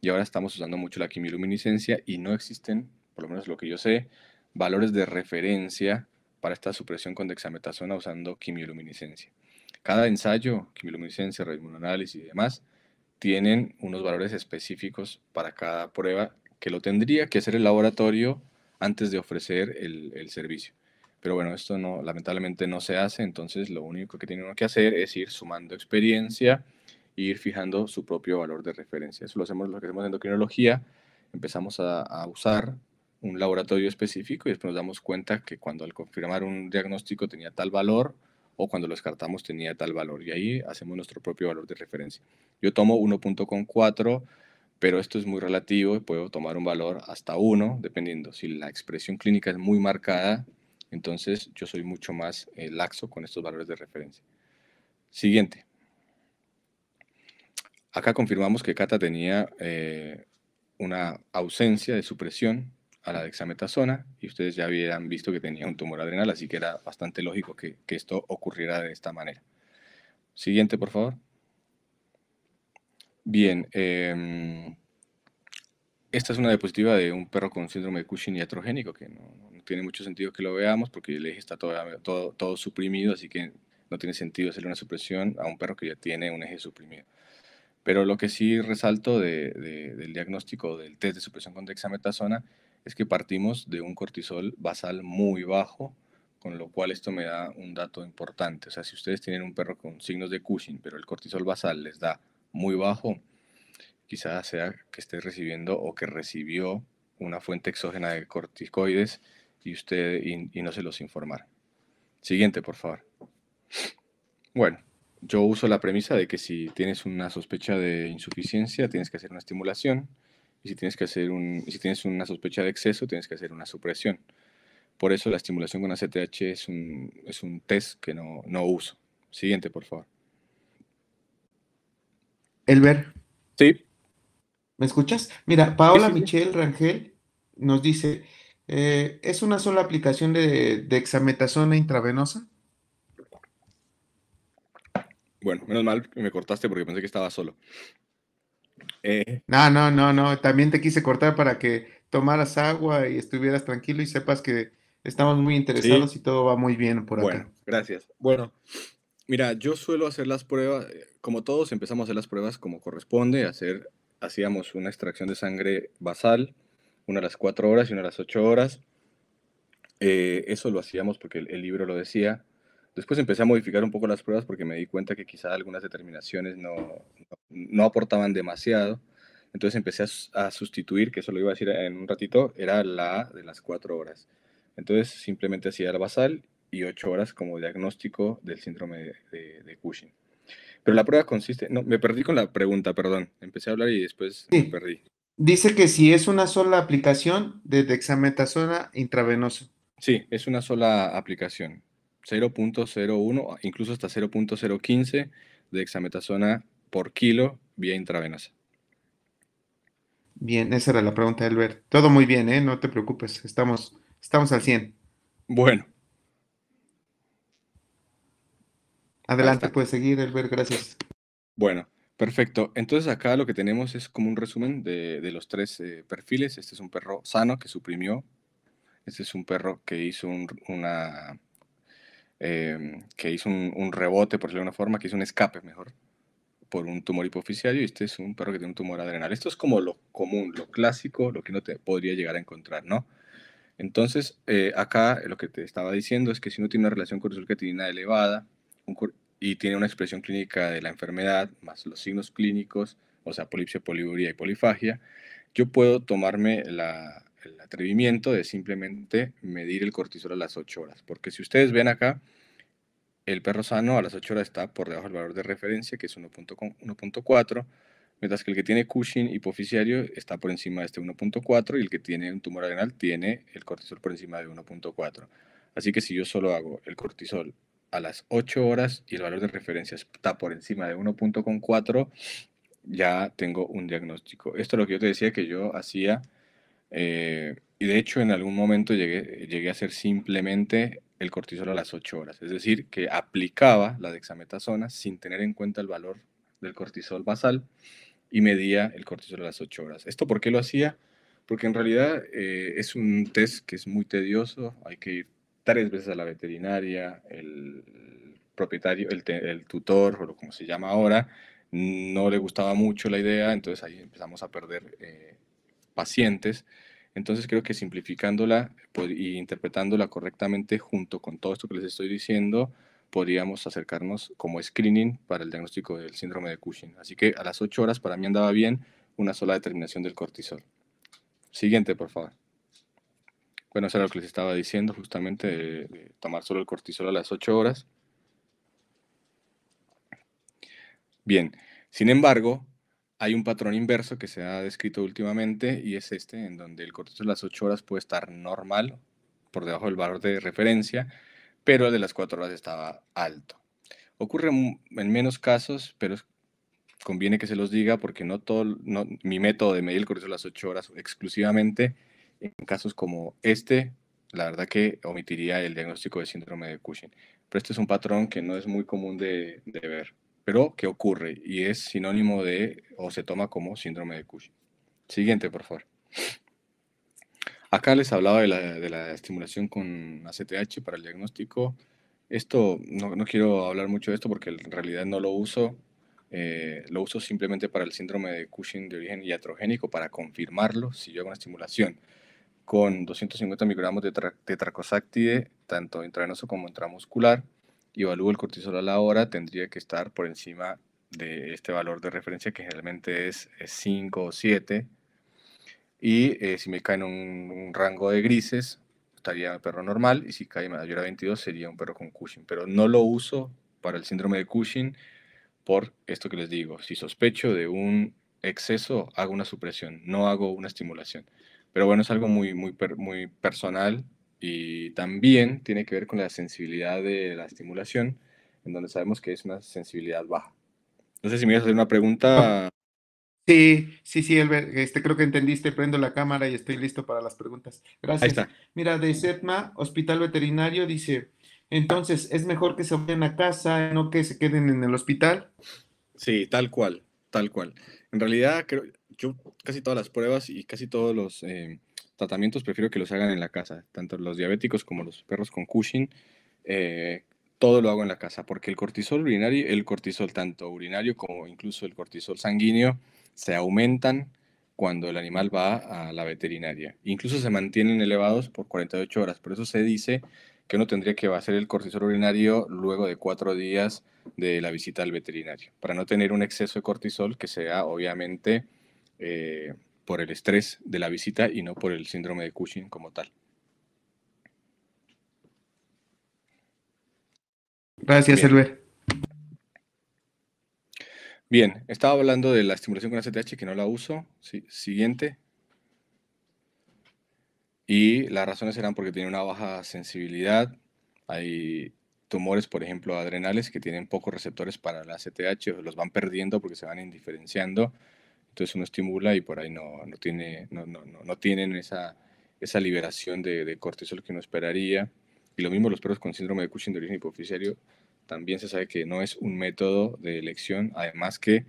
y ahora estamos usando mucho la quimiluminiscencia y no existen, por lo menos lo que yo sé, valores de referencia para esta supresión con dexametasona usando quimiluminiscencia. Cada ensayo, quimiluminiscencia, radioinmunoanálisis y demás, tienen unos valores específicos para cada prueba que lo tendría que hacer el laboratorio antes de ofrecer el servicio. Pero bueno, esto no, lamentablemente no se hace, entonces lo único que tiene uno que hacer es ir sumando experiencia e ir fijando su propio valor de referencia. Eso lo hacemos, lo que en endocrinología, empezamos a, a usar un laboratorio específico y después nos damos cuenta que cuando al confirmar un diagnóstico tenía tal valor, o cuando lo descartamos tenía tal valor. Y ahí hacemos nuestro propio valor de referencia. Yo tomo 1.4, pero esto es muy relativo y puedo tomar un valor hasta 1, dependiendo. Si la expresión clínica es muy marcada, entonces yo soy mucho más eh, laxo con estos valores de referencia. Siguiente. Acá confirmamos que Cata tenía eh, una ausencia de supresión a la dexametasona y ustedes ya habían visto que tenía un tumor adrenal, así que era bastante lógico que, esto ocurriera de esta manera. Siguiente, por favor. Bien, em, esta es una diapositiva de un perro con síndrome de Cushing iatrogénico, que no tiene mucho sentido que lo veamos porque el eje está todo, suprimido, así que no tiene sentido hacerle una supresión a un perro que ya tiene un eje suprimido. Pero lo que sí resalto del diagnóstico del test de supresión con dexametasona es que partimos de un cortisol basal muy bajo, con lo cual esto me da un dato importante. O sea, si ustedes tienen un perro con signos de Cushing, pero el cortisol basal les da muy bajo, quizás sea que esté recibiendo o que recibió una fuente exógena de corticoides y, usted, y, no se los informar. Siguiente, por favor. Bueno, yo uso la premisa de que si tienes una sospecha de insuficiencia, tienes que hacer una estimulación. Y si tienes, que hacer un, si tienes una sospecha de exceso, tienes que hacer una supresión. Por eso la estimulación con ACTH es un, es un test que no, uso. Siguiente, por favor. Elber. Sí. ¿Me escuchas? Mira, Paola Michelle Rangel nos dice, eh, ¿Es una sola aplicación de dexametasona intravenosa? Bueno, menos mal que me cortaste porque pensé que estaba solo. Eh, no, no, no, no. También te quise cortar para que tomaras agua y estuvieras tranquilo y sepas que estamos muy interesados y todo va muy bien por acá. Bueno, gracias. Bueno, mira, yo suelo hacer las pruebas, eh, como todos empezamos a hacer las pruebas como corresponde, hacer, hacíamos una extracción de sangre basal, una a las cuatro horas y una a las ocho horas. Eh, eso lo hacíamos porque el, libro lo decía. Después empecé a modificar un poco las pruebas porque me di cuenta que quizá algunas determinaciones no, no, aportaban demasiado. Entonces empecé a, sustituir, que eso lo iba a decir en un ratito, era la de las cuatro horas. Entonces simplemente hacía el basal y ocho horas como diagnóstico del síndrome de, de Cushing. Pero la prueba consiste, no, me perdí con la pregunta, perdón. Empecé a hablar y después me perdí. Dice que si es una sola aplicación de dexametasona intravenosa. Sí, es una sola aplicación. 0.01, incluso hasta 0.015 de dexametasona por kilo vía intravenosa. Bien, esa era la pregunta, Albert. Todo muy bien, ¿eh? No te preocupes, estamos, estamos al 100. Bueno. Adelante, puedes seguir, Albert, gracias. Bueno, Perfecto. Entonces acá lo que tenemos es como un resumen de, los tres eh, perfiles. Este es un perro sano que suprimió. Este es un perro que hizo un, una, em, que hizo un, rebote, por decirlo de una forma, que hizo un escape, mejor, por un tumor hipoficiario. Y este es un perro que tiene un tumor adrenal. Esto es como lo común, lo clásico, lo que no te podría llegar a encontrar, ¿no? Entonces, eh, acá lo que te estaba diciendo es que si uno tiene una relación con creatinina elevada, un y tiene una expresión clínica de la enfermedad, más los signos clínicos, o sea, polipsia, poliuria y polifagia, yo puedo tomarme el atrevimiento de simplemente medir el cortisol a las 8 horas. Porque si ustedes ven acá, el perro sano a las 8 horas está por debajo del valor de referencia, que es 1.4, mientras que el que tiene Cushing hipoficiario está por encima de este 1.4 y el que tiene un tumor adrenal tiene el cortisol por encima de 1.4. Así que si yo solo hago el cortisol a las 8 horas y el valor de referencia está por encima de 1.4, ya tengo un diagnóstico. Esto es lo que yo te decía que yo hacía, eh, y de hecho en algún momento llegué, llegué a hacer simplemente el cortisol a las 8 horas, es decir, que aplicaba la dexametasona sin tener en cuenta el valor del cortisol basal y medía el cortisol a las 8 horas. ¿Esto por qué lo hacía? Porque en realidad eh, es un test que es muy tedioso, hay que ir tres veces a la veterinaria, el propietario, el, tutor, o como se llama ahora, no le gustaba mucho la idea, entonces ahí empezamos a perder eh, pacientes. Entonces creo que simplificándola pues, e interpretándola correctamente junto con todo esto que les estoy diciendo, podríamos acercarnos como screening para el diagnóstico del síndrome de Cushing. Así que a las ocho horas para mí andaba bien una sola determinación del cortisol. Siguiente, por favor. Bueno, eso era lo que les estaba diciendo, justamente, de, tomar solo el cortisol a las 8 horas. Bien, sin embargo, hay un patrón inverso que se ha descrito últimamente y es este, en donde el cortisol a las 8 horas puede estar normal, por debajo del valor de referencia, pero el de las 4 horas estaba alto. Ocurre en menos casos, pero conviene que se los diga porque no todo, mi método de medir el cortisol a las 8 horas exclusivamente en casos como este, la verdad que omitiría el diagnóstico de síndrome de Cushing. Pero este es un patrón que no es muy común de, ver, pero que ocurre y es sinónimo de o se toma como síndrome de Cushing. Siguiente, por favor. Acá les hablaba de la, de la estimulación con ACTH para el diagnóstico. Esto, no, no, quiero hablar mucho de esto porque en realidad no lo uso. Eh, lo uso simplemente para el síndrome de Cushing de origen iatrogénico para confirmarlo si yo hago una estimulación con 250 microgramos de tetracosáctide, tanto intravenoso como intramuscular, y evalúo el cortisol a la hora, tendría que estar por encima de este valor de referencia que generalmente es, 5 o 7. Y eh, si me cae en un, un, rango de grises, estaría el perro normal. Y si cae mayor a 22, sería un perro con Cushing. Pero no lo uso para el síndrome de Cushing por esto que les digo. Si sospecho de un exceso, hago una supresión, no hago una estimulación. Pero bueno, es algo muy, muy, muy personal y también tiene que ver con la sensibilidad de la estimulación, en donde sabemos que es una sensibilidad baja. No sé si me ibas a hacer una pregunta. Sí, sí, sí, Elber, este, creo que entendiste, prendo la cámara y estoy listo para las preguntas. Gracias. Mira, de SETMA, Hospital Veterinario, dice, entonces, ¿es mejor que se vayan a casa, no que se queden en el hospital? Sí, tal cual, tal cual. En realidad, creo, yo casi todas las pruebas y casi todos los eh, tratamientos prefiero que los hagan en la casa, tanto los diabéticos como los perros con Cushing. Eh, todo lo hago en la casa, porque el cortisol urinario, el cortisol tanto urinario como incluso el cortisol sanguíneo, se aumentan cuando el animal va a la veterinaria. Incluso se mantienen elevados por 48 horas. Por eso se dice que uno tendría que hacer el cortisol urinario luego de cuatro días de la visita al veterinario, para no tener un exceso de cortisol que sea obviamente eh, por el estrés de la visita y no por el síndrome de Cushing como tal. Gracias, Elber. Bien, estaba hablando de la estimulación con ACTH que no la uso. siguiente. Y las razones eran porque tiene una baja sensibilidad. Hay tumores, por ejemplo, adrenales que tienen pocos receptores para la ACTH, los van perdiendo porque se van indiferenciando entonces uno estimula y por ahí no, no, tiene, no, no, no, tienen esa, esa liberación de, de cortisol que uno esperaría. Y lo mismo los perros con síndrome de Cushing de origen hipoficiario, también se sabe que no es un método de elección, además que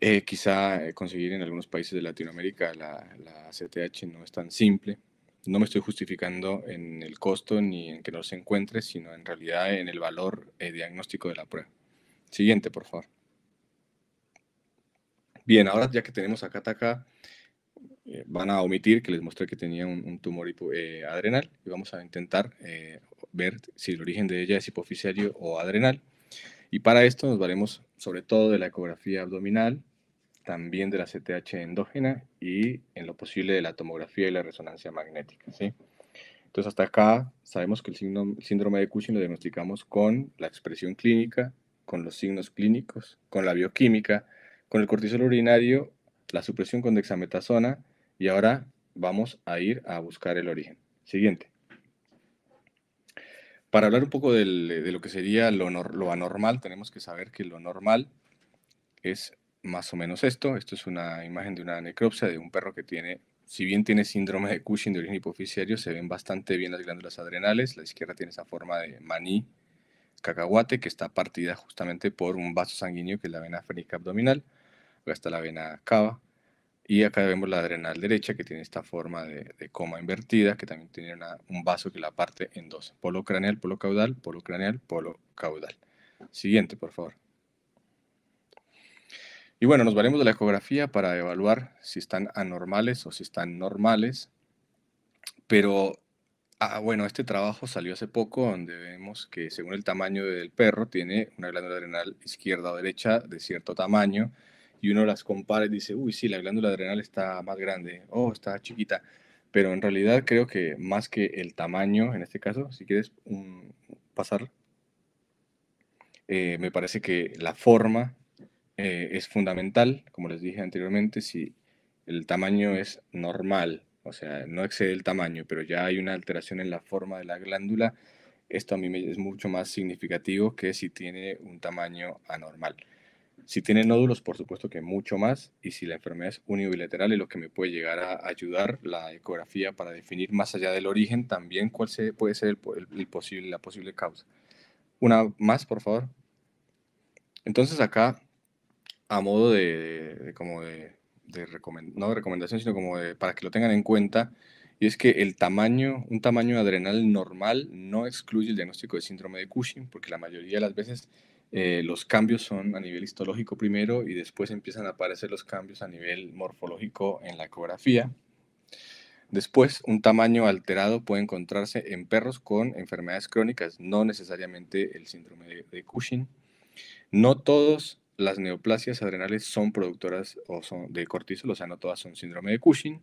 eh, quizá eh, conseguir en algunos países de Latinoamérica la, la CTH no es tan simple. No me estoy justificando en el costo ni en que no se encuentre, sino en realidad en el valor eh, diagnóstico de la prueba. Siguiente, por favor. Bien, ahora ya que tenemos acá, Kataka, eh, van a omitir que les mostré que tenía un, tumor eh, adrenal y vamos a intentar eh, ver si el origen de ella es hipofisario o adrenal. Y para esto nos valemos sobre todo de la ecografía abdominal, también de la CTH endógena y en lo posible de la tomografía y la resonancia magnética. ¿sí? Entonces hasta acá sabemos que el síndrome de Cushing lo diagnosticamos con la expresión clínica, con los signos clínicos, con la bioquímica, con el cortisol urinario, la supresión con dexametasona y ahora vamos a ir a buscar el origen. Siguiente. Para hablar un poco de lo que sería lo, lo, anormal, tenemos que saber que lo normal es más o menos esto. Esto es una imagen de una necropsia de un perro que tiene, si bien tiene síndrome de Cushing de origen hipoficiario, se ven bastante bien las glándulas adrenales. La izquierda tiene esa forma de maní cacahuate que está partida justamente por un vaso sanguíneo que es la vena frénica abdominal hasta la vena cava, y acá vemos la adrenal derecha que tiene esta forma de, coma invertida, que también tiene un vaso que la parte en dos. Polo craneal, polo caudal, polo craneal, polo caudal. Siguiente, por favor. Y bueno, nos valemos de la ecografía para evaluar si están anormales o si están normales. Pero, ah, bueno, este trabajo salió hace poco donde vemos que según el tamaño del perro tiene una glándula adrenal izquierda o derecha de cierto tamaño y uno las compara y dice, uy, sí, la glándula adrenal está más grande, o oh, está chiquita. Pero en realidad creo que más que el tamaño, en este caso, si quieres pasar, eh, me parece que la forma eh, es fundamental, como les dije anteriormente, si el tamaño es normal, o sea, no excede el tamaño, pero ya hay una alteración en la forma de la glándula, esto a mí es mucho más significativo que si tiene un tamaño anormal. Si tiene nódulos, por supuesto que mucho más. Y si la enfermedad es unibilateral, es lo que me puede llegar a ayudar la ecografía para definir más allá del origen también cuál se, puede ser el, posible, la posible causa. Una más, por favor. Entonces acá, a modo de, como de, no de recomendación, sino como de, para que lo tengan en cuenta, y es que el tamaño, un tamaño adrenal normal no excluye el diagnóstico de síndrome de Cushing, porque la mayoría de las veces eh, los cambios son a nivel histológico primero y después empiezan a aparecer los cambios a nivel morfológico en la ecografía. Después, un tamaño alterado puede encontrarse en perros con enfermedades crónicas, no necesariamente el síndrome de, Cushing. No todas las neoplasias adrenales son productoras o son de cortisol, o sea, no todas son síndrome de Cushing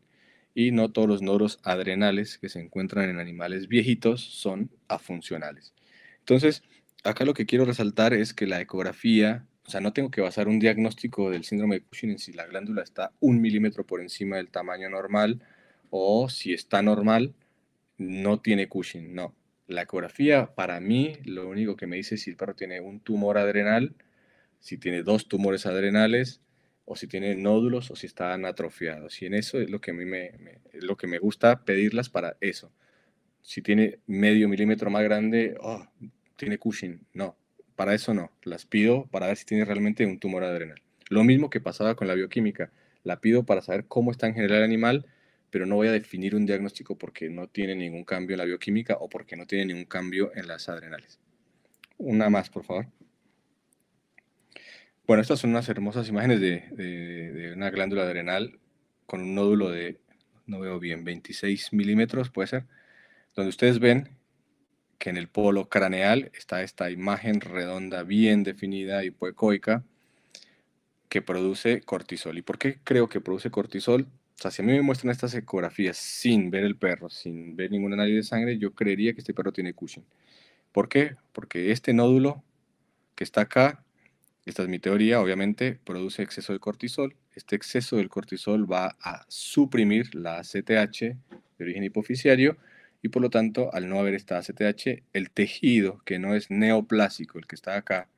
y no todos los noros adrenales que se encuentran en animales viejitos son afuncionales. Entonces, acá lo que quiero resaltar es que la ecografía, o sea, no tengo que basar un diagnóstico del síndrome de Cushing en si la glándula está un milímetro por encima del tamaño normal o si está normal, no tiene Cushing, no. La ecografía, para mí, lo único que me dice es si el perro tiene un tumor adrenal, si tiene dos tumores adrenales, o si tiene nódulos, o si están atrofiados. Y en eso es lo que a mí me, lo que me gusta pedirlas para eso. Si tiene medio milímetro más grande, oh, tiene Cushing. No, para eso no. Las pido para ver si tiene realmente un tumor adrenal. Lo mismo que pasaba con la bioquímica. La pido para saber cómo está en general el animal, pero no voy a definir un diagnóstico porque no tiene ningún cambio en la bioquímica o porque no tiene ningún cambio en las adrenales. Una más, por favor. Bueno, estas son unas hermosas imágenes de, una glándula adrenal con un nódulo de, no veo bien, 26 milímetros, puede ser, donde ustedes ven que en el polo craneal está esta imagen redonda, bien definida, hipoecoica, que produce cortisol. ¿Y por qué creo que produce cortisol? O sea, si a mí me muestran estas ecografías sin ver el perro, sin ver ningún análisis de sangre, yo creería que este perro tiene Cushing. ¿Por qué? Porque este nódulo que está acá, esta es mi teoría, obviamente produce exceso de cortisol. Este exceso del cortisol va a suprimir la CTH de origen hipoficiario, y por lo tanto, al no haber esta CTH, el tejido que no es neoplásico, el que está acá,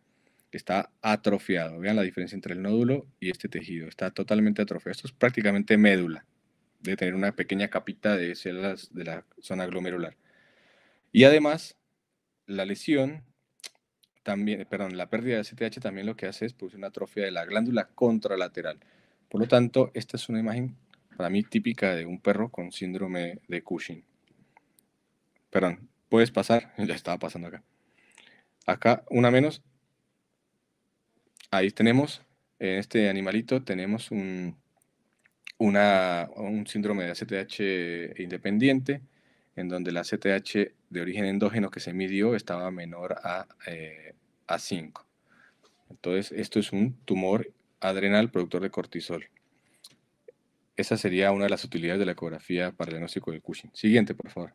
está atrofiado. Vean la diferencia entre el nódulo y este tejido, está totalmente atrofiado. Esto es prácticamente médula, de tener una pequeña capita de células de la zona glomerular. Y además, la lesión también, perdón, la pérdida de CTH también lo que hace es producir una atrofia de la glándula contralateral. Por lo tanto, esta es una imagen para mí típica de un perro con síndrome de Cushing. Perdón, puedes pasar. [LAUGHS] Ya estaba pasando acá. Acá una menos. Ahí tenemos, en este animalito tenemos un, un síndrome de ACTH independiente, en donde la ACTH de origen endógeno que se midió estaba menor a, eh, a 5. Entonces, esto es un tumor adrenal productor de cortisol. Esa sería una de las utilidades de la ecografía para el diagnóstico del Cushing. Siguiente, por favor.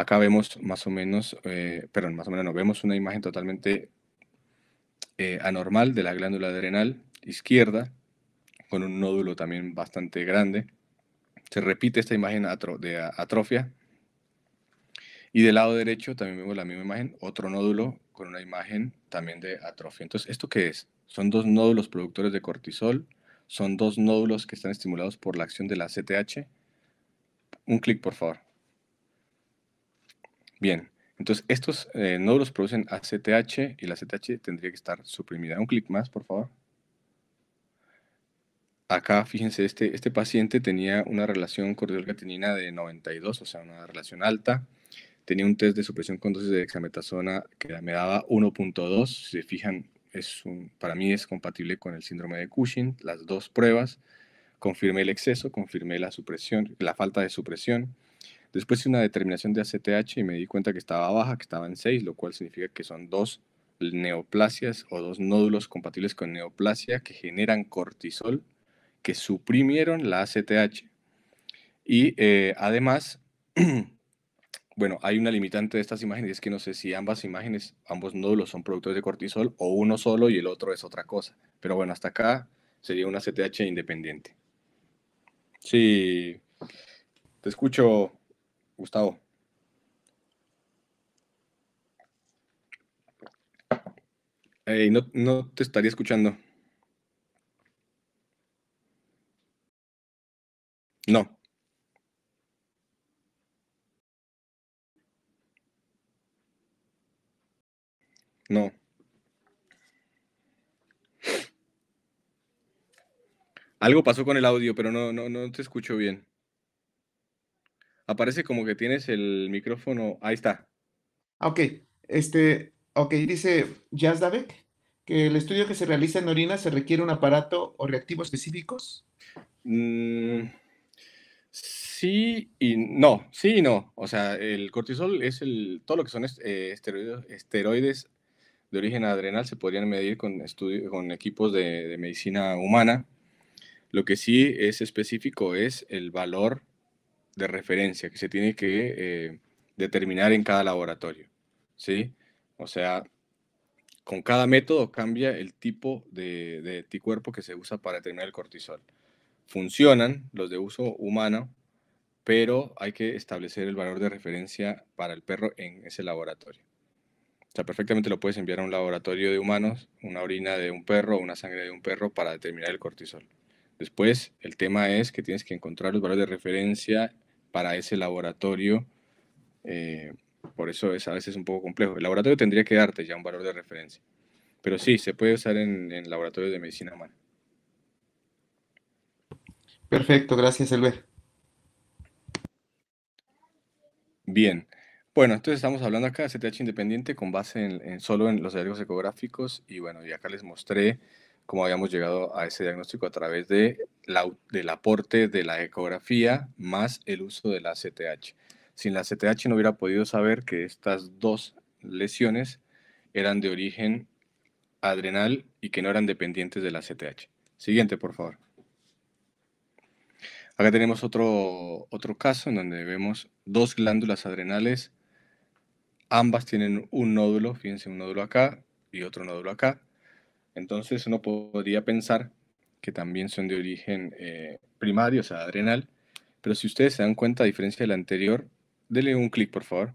Acá vemos más o menos, eh, perdón, más o menos no, vemos una imagen totalmente eh, anormal de la glándula adrenal izquierda, con un nódulo también bastante grande. Se repite esta imagen de atrofia. Y del lado derecho también vemos la misma imagen, otro nódulo con una imagen también de atrofia. Entonces, ¿esto qué es? Son dos nódulos productores de cortisol, son dos nódulos que están estimulados por la acción de la CTH. Un clic, por favor. Bien, entonces estos eh, nódulos producen ACTH y la ACTH tendría que estar suprimida. Un clic más, por favor. Acá, fíjense, este, este paciente tenía una relación cordial-gatenina de 92, o sea, una relación alta. Tenía un test de supresión con dosis de dexametasona que me daba 1.2. Si se fijan, es un, para mí es compatible con el síndrome de Cushing, las dos pruebas confirmé el exceso, confirmé la supresión, la falta de supresión. Después hice una determinación de ACTH y me di cuenta que estaba baja, que estaba en 6, lo cual significa que son dos neoplasias o dos nódulos compatibles con neoplasia que generan cortisol que suprimieron la ACTH. Y eh, además, [CLEARS THROAT] bueno, hay una limitante de estas imágenes y es que no sé si ambas imágenes, ambos nódulos son productores de cortisol o uno solo y el otro es otra cosa. Pero bueno, hasta acá sería una ACTH independiente. Sí, te escucho, Gustavo. no, no te estaría escuchando. No. No. Algo pasó con el audio, pero no, no, no te escucho bien aparece como que tienes el micrófono. Ahí está. Ok, este, ok, dice Yazdavec que el estudio que se realiza en orina se requiere un aparato o reactivos específicos. Mm, sí y no, sí y no. O sea, el cortisol es el, todo lo que son eh, esteroides, de origen adrenal se podrían medir con, estudio, con equipos de, de medicina humana. Lo que sí es específico es el valor de referencia que se tiene que eh, determinar en cada laboratorio. ¿sí? O sea, con cada método cambia el tipo de, de anticuerpo que se usa para determinar el cortisol. Funcionan los de uso humano, pero hay que establecer el valor de referencia para el perro en ese laboratorio. O sea, perfectamente lo puedes enviar a un laboratorio de humanos, una orina de un perro o una sangre de un perro para determinar el cortisol. Después, el tema es que tienes que encontrar los valores de referencia para ese laboratorio. Eh, por eso es a veces un poco complejo. El laboratorio tendría que darte ya un valor de referencia. Pero sí, se puede usar en, laboratorios de medicina humana. Perfecto, gracias, Elber. Bien. Bueno, entonces estamos hablando acá de CTH independiente con base en, solo en los hallazgos ecográficos y bueno, y acá les mostré como habíamos llegado a ese diagnóstico a través de del aporte de la ecografía más el uso de la CTH. Sin la CTH no hubiera podido saber que estas dos lesiones eran de origen adrenal y que no eran dependientes de la CTH. Siguiente, por favor. Acá tenemos otro, otro caso en donde vemos dos glándulas adrenales. Ambas tienen un nódulo, fíjense, un nódulo acá y otro nódulo acá. Entonces uno podría pensar que también son de origen eh, primario, o sea, adrenal. Pero si ustedes se dan cuenta, a diferencia de la anterior, denle un clic, por favor.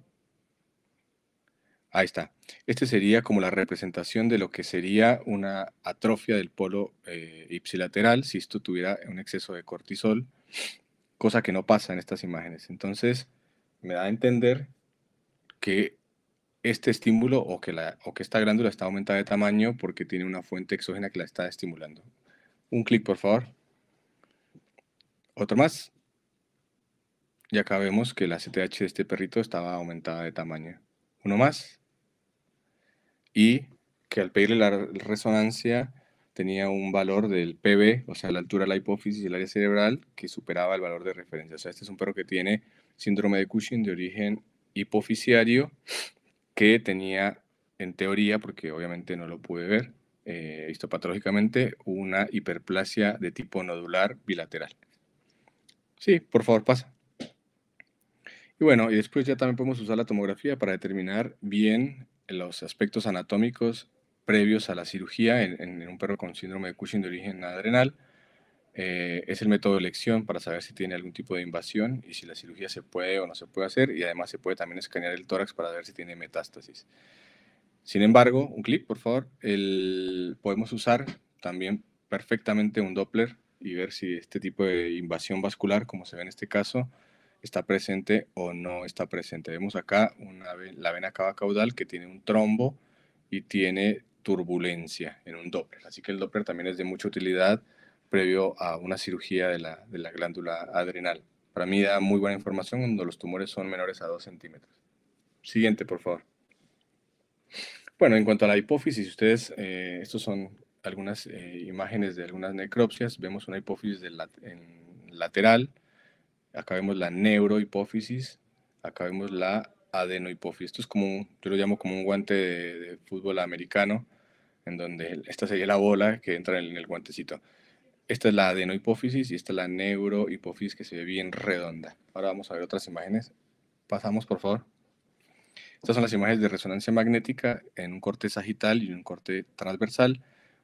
Ahí está. Este sería como la representación de lo que sería una atrofia del polo eh, ipsilateral si esto tuviera un exceso de cortisol, cosa que no pasa en estas imágenes. Entonces, me da a entender que este estímulo o que, la, o que esta glándula está aumentada de tamaño porque tiene una fuente exógena que la está estimulando. Un clic, por favor. Otro más. Y acá vemos que la CTH de este perrito estaba aumentada de tamaño. Uno más. Y que al pedirle la resonancia tenía un valor del PB, o sea, la altura de la hipófisis y el área cerebral, que superaba el valor de referencia. O sea, este es un perro que tiene síndrome de Cushing de origen hipoficiario que tenía, en teoría, porque obviamente no lo pude ver eh, histopatológicamente, una hiperplasia de tipo nodular bilateral. Sí, por favor, pasa. Y bueno, y después ya también podemos usar la tomografía para determinar bien los aspectos anatómicos previos a la cirugía en un perro con síndrome de Cushing de origen adrenal eh, es el método de elección para saber si tiene algún tipo de invasión y si la cirugía se puede o no se puede hacer y además se puede también escanear el tórax para ver si tiene metástasis. Sin embargo, un clip, por favor, podemos usar también perfectamente un Doppler y ver si este tipo de invasión vascular, como se ve en este caso, está presente o no está presente. Vemos acá la vena cava caudal que tiene un trombo y tiene turbulencia en un Doppler. Así que el Doppler también es de mucha utilidad previo a una cirugía de la, de la glándula adrenal. Para mí da muy buena información cuando los tumores son menores a 2 centímetros. Siguiente, por favor. Bueno, en cuanto a la hipófisis, ustedes, eh, estos son algunas eh, imágenes de algunas necropsias. Vemos una hipófisis de lateral. Acá vemos la neurohipófisis. Acá vemos la adenohipófisis. Esto es como, yo lo llamo como un guante de, de, fútbol americano, en donde esta sería la bola que entra en el guantecito. Esta es la adenohipófisis y esta es la neurohipófisis que se ve bien redonda. Ahora vamos a ver otras imágenes. Pasamos, por favor. Estas son las imágenes de resonancia magnética en un corte sagital y un corte transversal.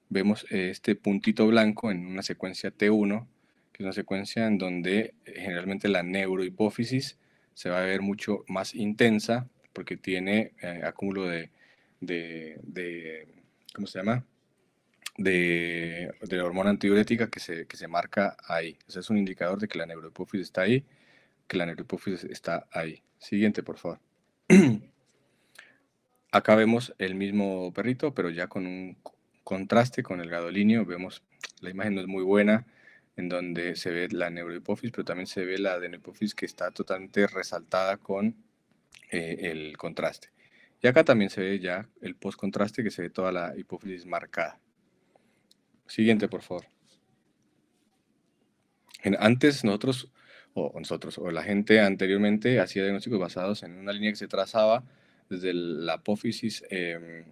Vemos eh, este puntito blanco en una secuencia T1, que es una secuencia en donde eh, generalmente la neurohipófisis se va a ver mucho más intensa porque tiene eh, acúmulo de, de, de, ¿cómo se llama? de, la hormona antidiurética que se, marca ahí. Ese es un indicador de que la neurohipófisis está ahí, que la neurohipófisis está ahí. Siguiente, por favor. [CLEARS THROAT] Acá vemos el mismo perrito, pero ya con un contraste con el gadolinio. Vemos, la imagen no es muy buena, en donde se ve la neurohipófisis, pero también se ve la adenohipófisis que está totalmente resaltada con eh, el contraste. Y acá también se ve ya el postcontraste que se ve toda la hipófisis marcada. Siguiente, por favor. antes nosotros, o nosotros, o la gente anteriormente hacía diagnósticos basados en una línea que se trazaba desde la apófisis em,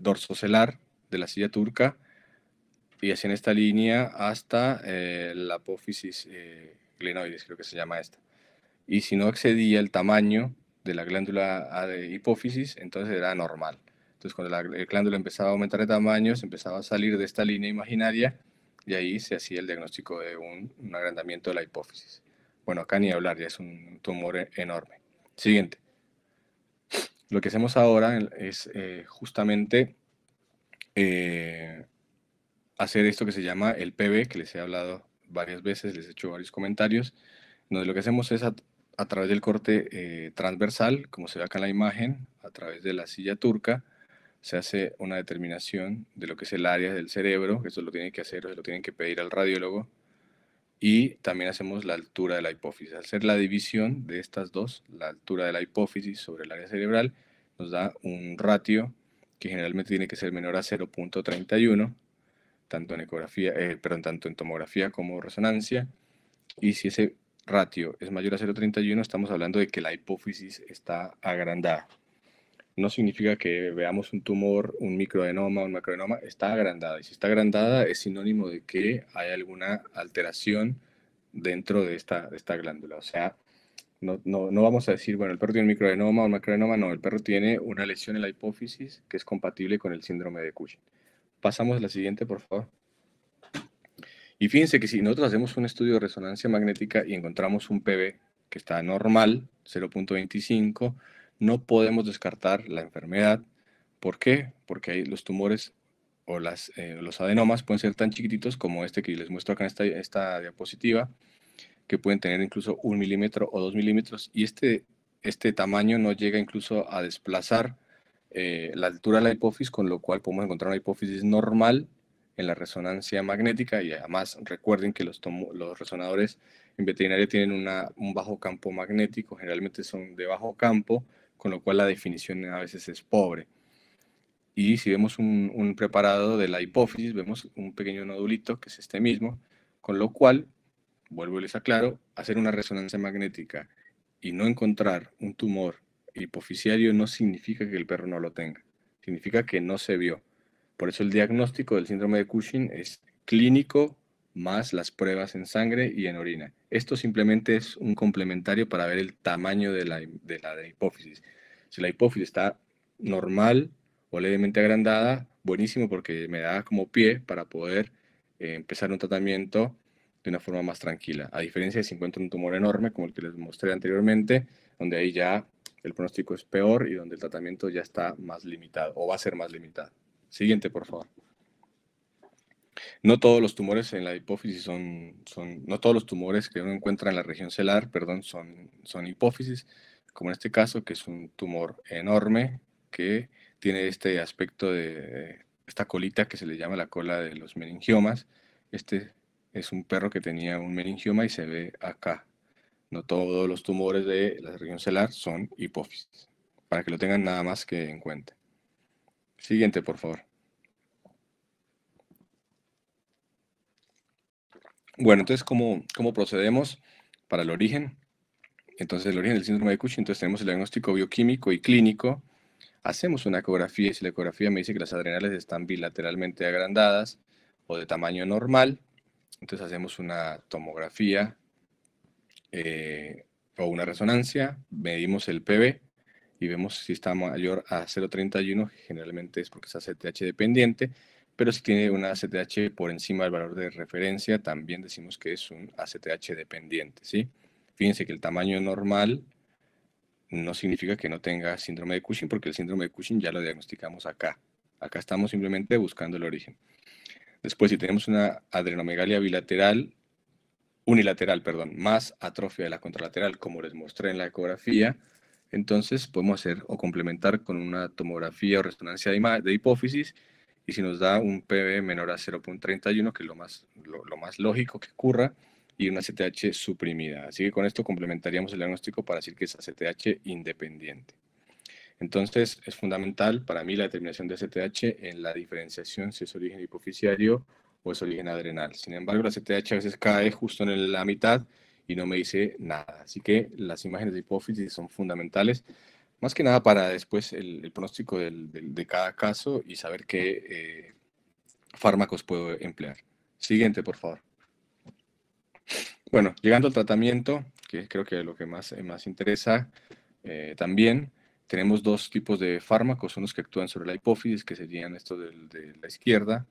dorsocelar de la silla turca y hacían esta línea hasta eh, la apófisis eh, glenoides, creo que se llama esta. Y si no excedía el tamaño de la glándula de hipófisis, entonces era normal. Entonces, cuando la, glándula empezaba a aumentar de tamaño, se empezaba a salir de esta línea imaginaria y ahí se hacía el diagnóstico de un, agrandamiento de la hipófisis. Bueno, acá ni hablar, ya es un tumor e-, enorme. Siguiente. Lo que hacemos ahora es eh, justamente eh, hacer esto que se llama el PB, que les he hablado varias veces, les he hecho varios comentarios, lo que hacemos es a, través del corte eh, transversal, como se ve acá en la imagen, a través de la silla turca, se hace una determinación de lo que es el área del cerebro, que eso lo tienen que hacer, o se lo tienen que pedir al radiólogo, y también hacemos la altura de la hipófisis. Al hacer la división de estas dos, la altura de la hipófisis sobre el área cerebral, nos da un ratio que generalmente tiene que ser menor a 0.31, tanto en ecografía, eh, tanto en tomografía como resonancia, y si ese ratio es mayor a 0.31, estamos hablando de que la hipófisis está agrandada no significa que veamos un tumor, un microenoma, un macroenoma, está agrandada. Y si está agrandada es sinónimo de que hay alguna alteración dentro de esta, esta glándula. O sea, no, vamos a decir, bueno, el perro tiene un microenoma o un macroenoma, no, el perro tiene una lesión en la hipófisis que es compatible con el síndrome de Cushing. Pasamos a la siguiente, por favor. Y fíjense que si nosotros hacemos un estudio de resonancia magnética y encontramos un PB que está normal, 0.25, no podemos descartar la enfermedad. ¿Por qué? Porque los tumores o las, eh, los adenomas pueden ser tan chiquititos como este que les muestro acá en esta, esta diapositiva, que pueden tener incluso un milímetro o dos milímetros, y este, este tamaño no llega incluso a desplazar eh, la altura de la hipófisis, con lo cual podemos encontrar una hipófisis normal en la resonancia magnética, y además recuerden que los, los resonadores en veterinaria tienen un bajo campo magnético, generalmente son de bajo campo, con lo cual la definición a veces es pobre. Y si vemos un, preparado de la hipófisis, vemos un pequeño nodulito, que es este mismo, con lo cual, vuelvo y les aclaro, hacer una resonancia magnética y no encontrar un tumor hipofisiario no significa que el perro no lo tenga, significa que no se vio. Por eso el diagnóstico del síndrome de Cushing es clínico más las pruebas en sangre y en orina. Esto simplemente es un complementario para ver el tamaño de la, de hipófisis. Si la hipófisis está normal o levemente agrandada, buenísimo porque me da como pie para poder eh, empezar un tratamiento de una forma más tranquila. A diferencia de si encuentro un tumor enorme, como el que les mostré anteriormente, donde ahí ya el pronóstico es peor y donde el tratamiento ya está más limitado o va a ser más limitado. Siguiente, por favor. No todos los tumores en la hipófisis son, son, no todos los tumores que uno encuentra en la región celar, perdón, son, son hipófisis, como en este caso, que es un tumor enorme que tiene este aspecto de esta colita que se le llama la cola de los meningiomas. Este es un perro que tenía un meningioma y se ve acá. No todos los tumores de la región celar son hipófisis, para que lo tengan nada más que en cuenta. Siguiente, por favor. Bueno, entonces, ¿cómo, procedemos para el origen? Entonces, el origen del síndrome de Cushing, entonces tenemos el diagnóstico bioquímico y clínico. Hacemos una ecografía y si la ecografía me dice que las adrenales están bilateralmente agrandadas o de tamaño normal, entonces hacemos una tomografía eh, o una resonancia, medimos el PB y vemos si está mayor a 0.31, generalmente es porque es CTH dependiente, pero si tiene una ACTH por encima del valor de referencia, también decimos que es un ACTH dependiente, ¿sí? Fíjense que el tamaño normal no significa que no tenga síndrome de Cushing, porque el síndrome de Cushing ya lo diagnosticamos acá. Acá estamos simplemente buscando el origen. Después, si tenemos una adrenomegalia bilateral, unilateral, perdón, más atrofia de la contralateral, como les mostré en la ecografía, entonces podemos hacer o complementar con una tomografía o resonancia de hipófisis y si nos da un PB menor a 0.31, que es lo más, lo, más lógico que ocurra, y una CTH suprimida. Así que con esto complementaríamos el diagnóstico para decir que es a CTH independiente. Entonces, es fundamental para mí la determinación de CTH en la diferenciación si es origen hipoficiario o es origen adrenal. Sin embargo, la CTH a veces cae justo en la mitad y no me dice nada. Así que las imágenes de hipófisis son fundamentales más que nada para después el, pronóstico del, de cada caso y saber qué eh, fármacos puedo emplear. Siguiente, por favor. Bueno, llegando al tratamiento, que creo que es lo que más, eh, más interesa eh, también, tenemos dos tipos de fármacos, unos que actúan sobre la hipófisis, que serían estos de, la izquierda,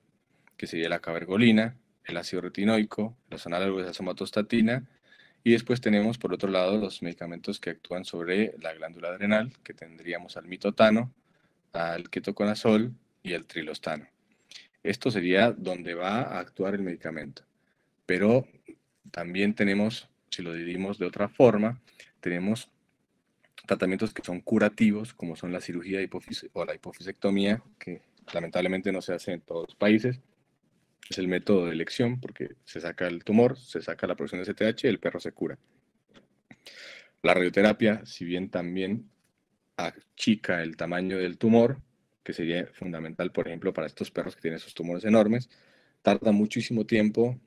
que sería la cabergolina, el ácido retinoico, los análogos de la somatostatina y después tenemos, por otro lado, los medicamentos que actúan sobre la glándula adrenal, que tendríamos al mitotano, al ketoconazol y al trilostano. Esto sería donde va a actuar el medicamento. Pero también tenemos, si lo dividimos de otra forma, tenemos tratamientos que son curativos, como son la cirugía o la hipofisectomía, que lamentablemente no se hace en todos los países, es el método de elección porque se saca el tumor, se saca la producción de CTH y el perro se cura. La radioterapia, si bien también achica el tamaño del tumor, que sería fundamental, por ejemplo, para estos perros que tienen esos tumores enormes, tarda muchísimo tiempo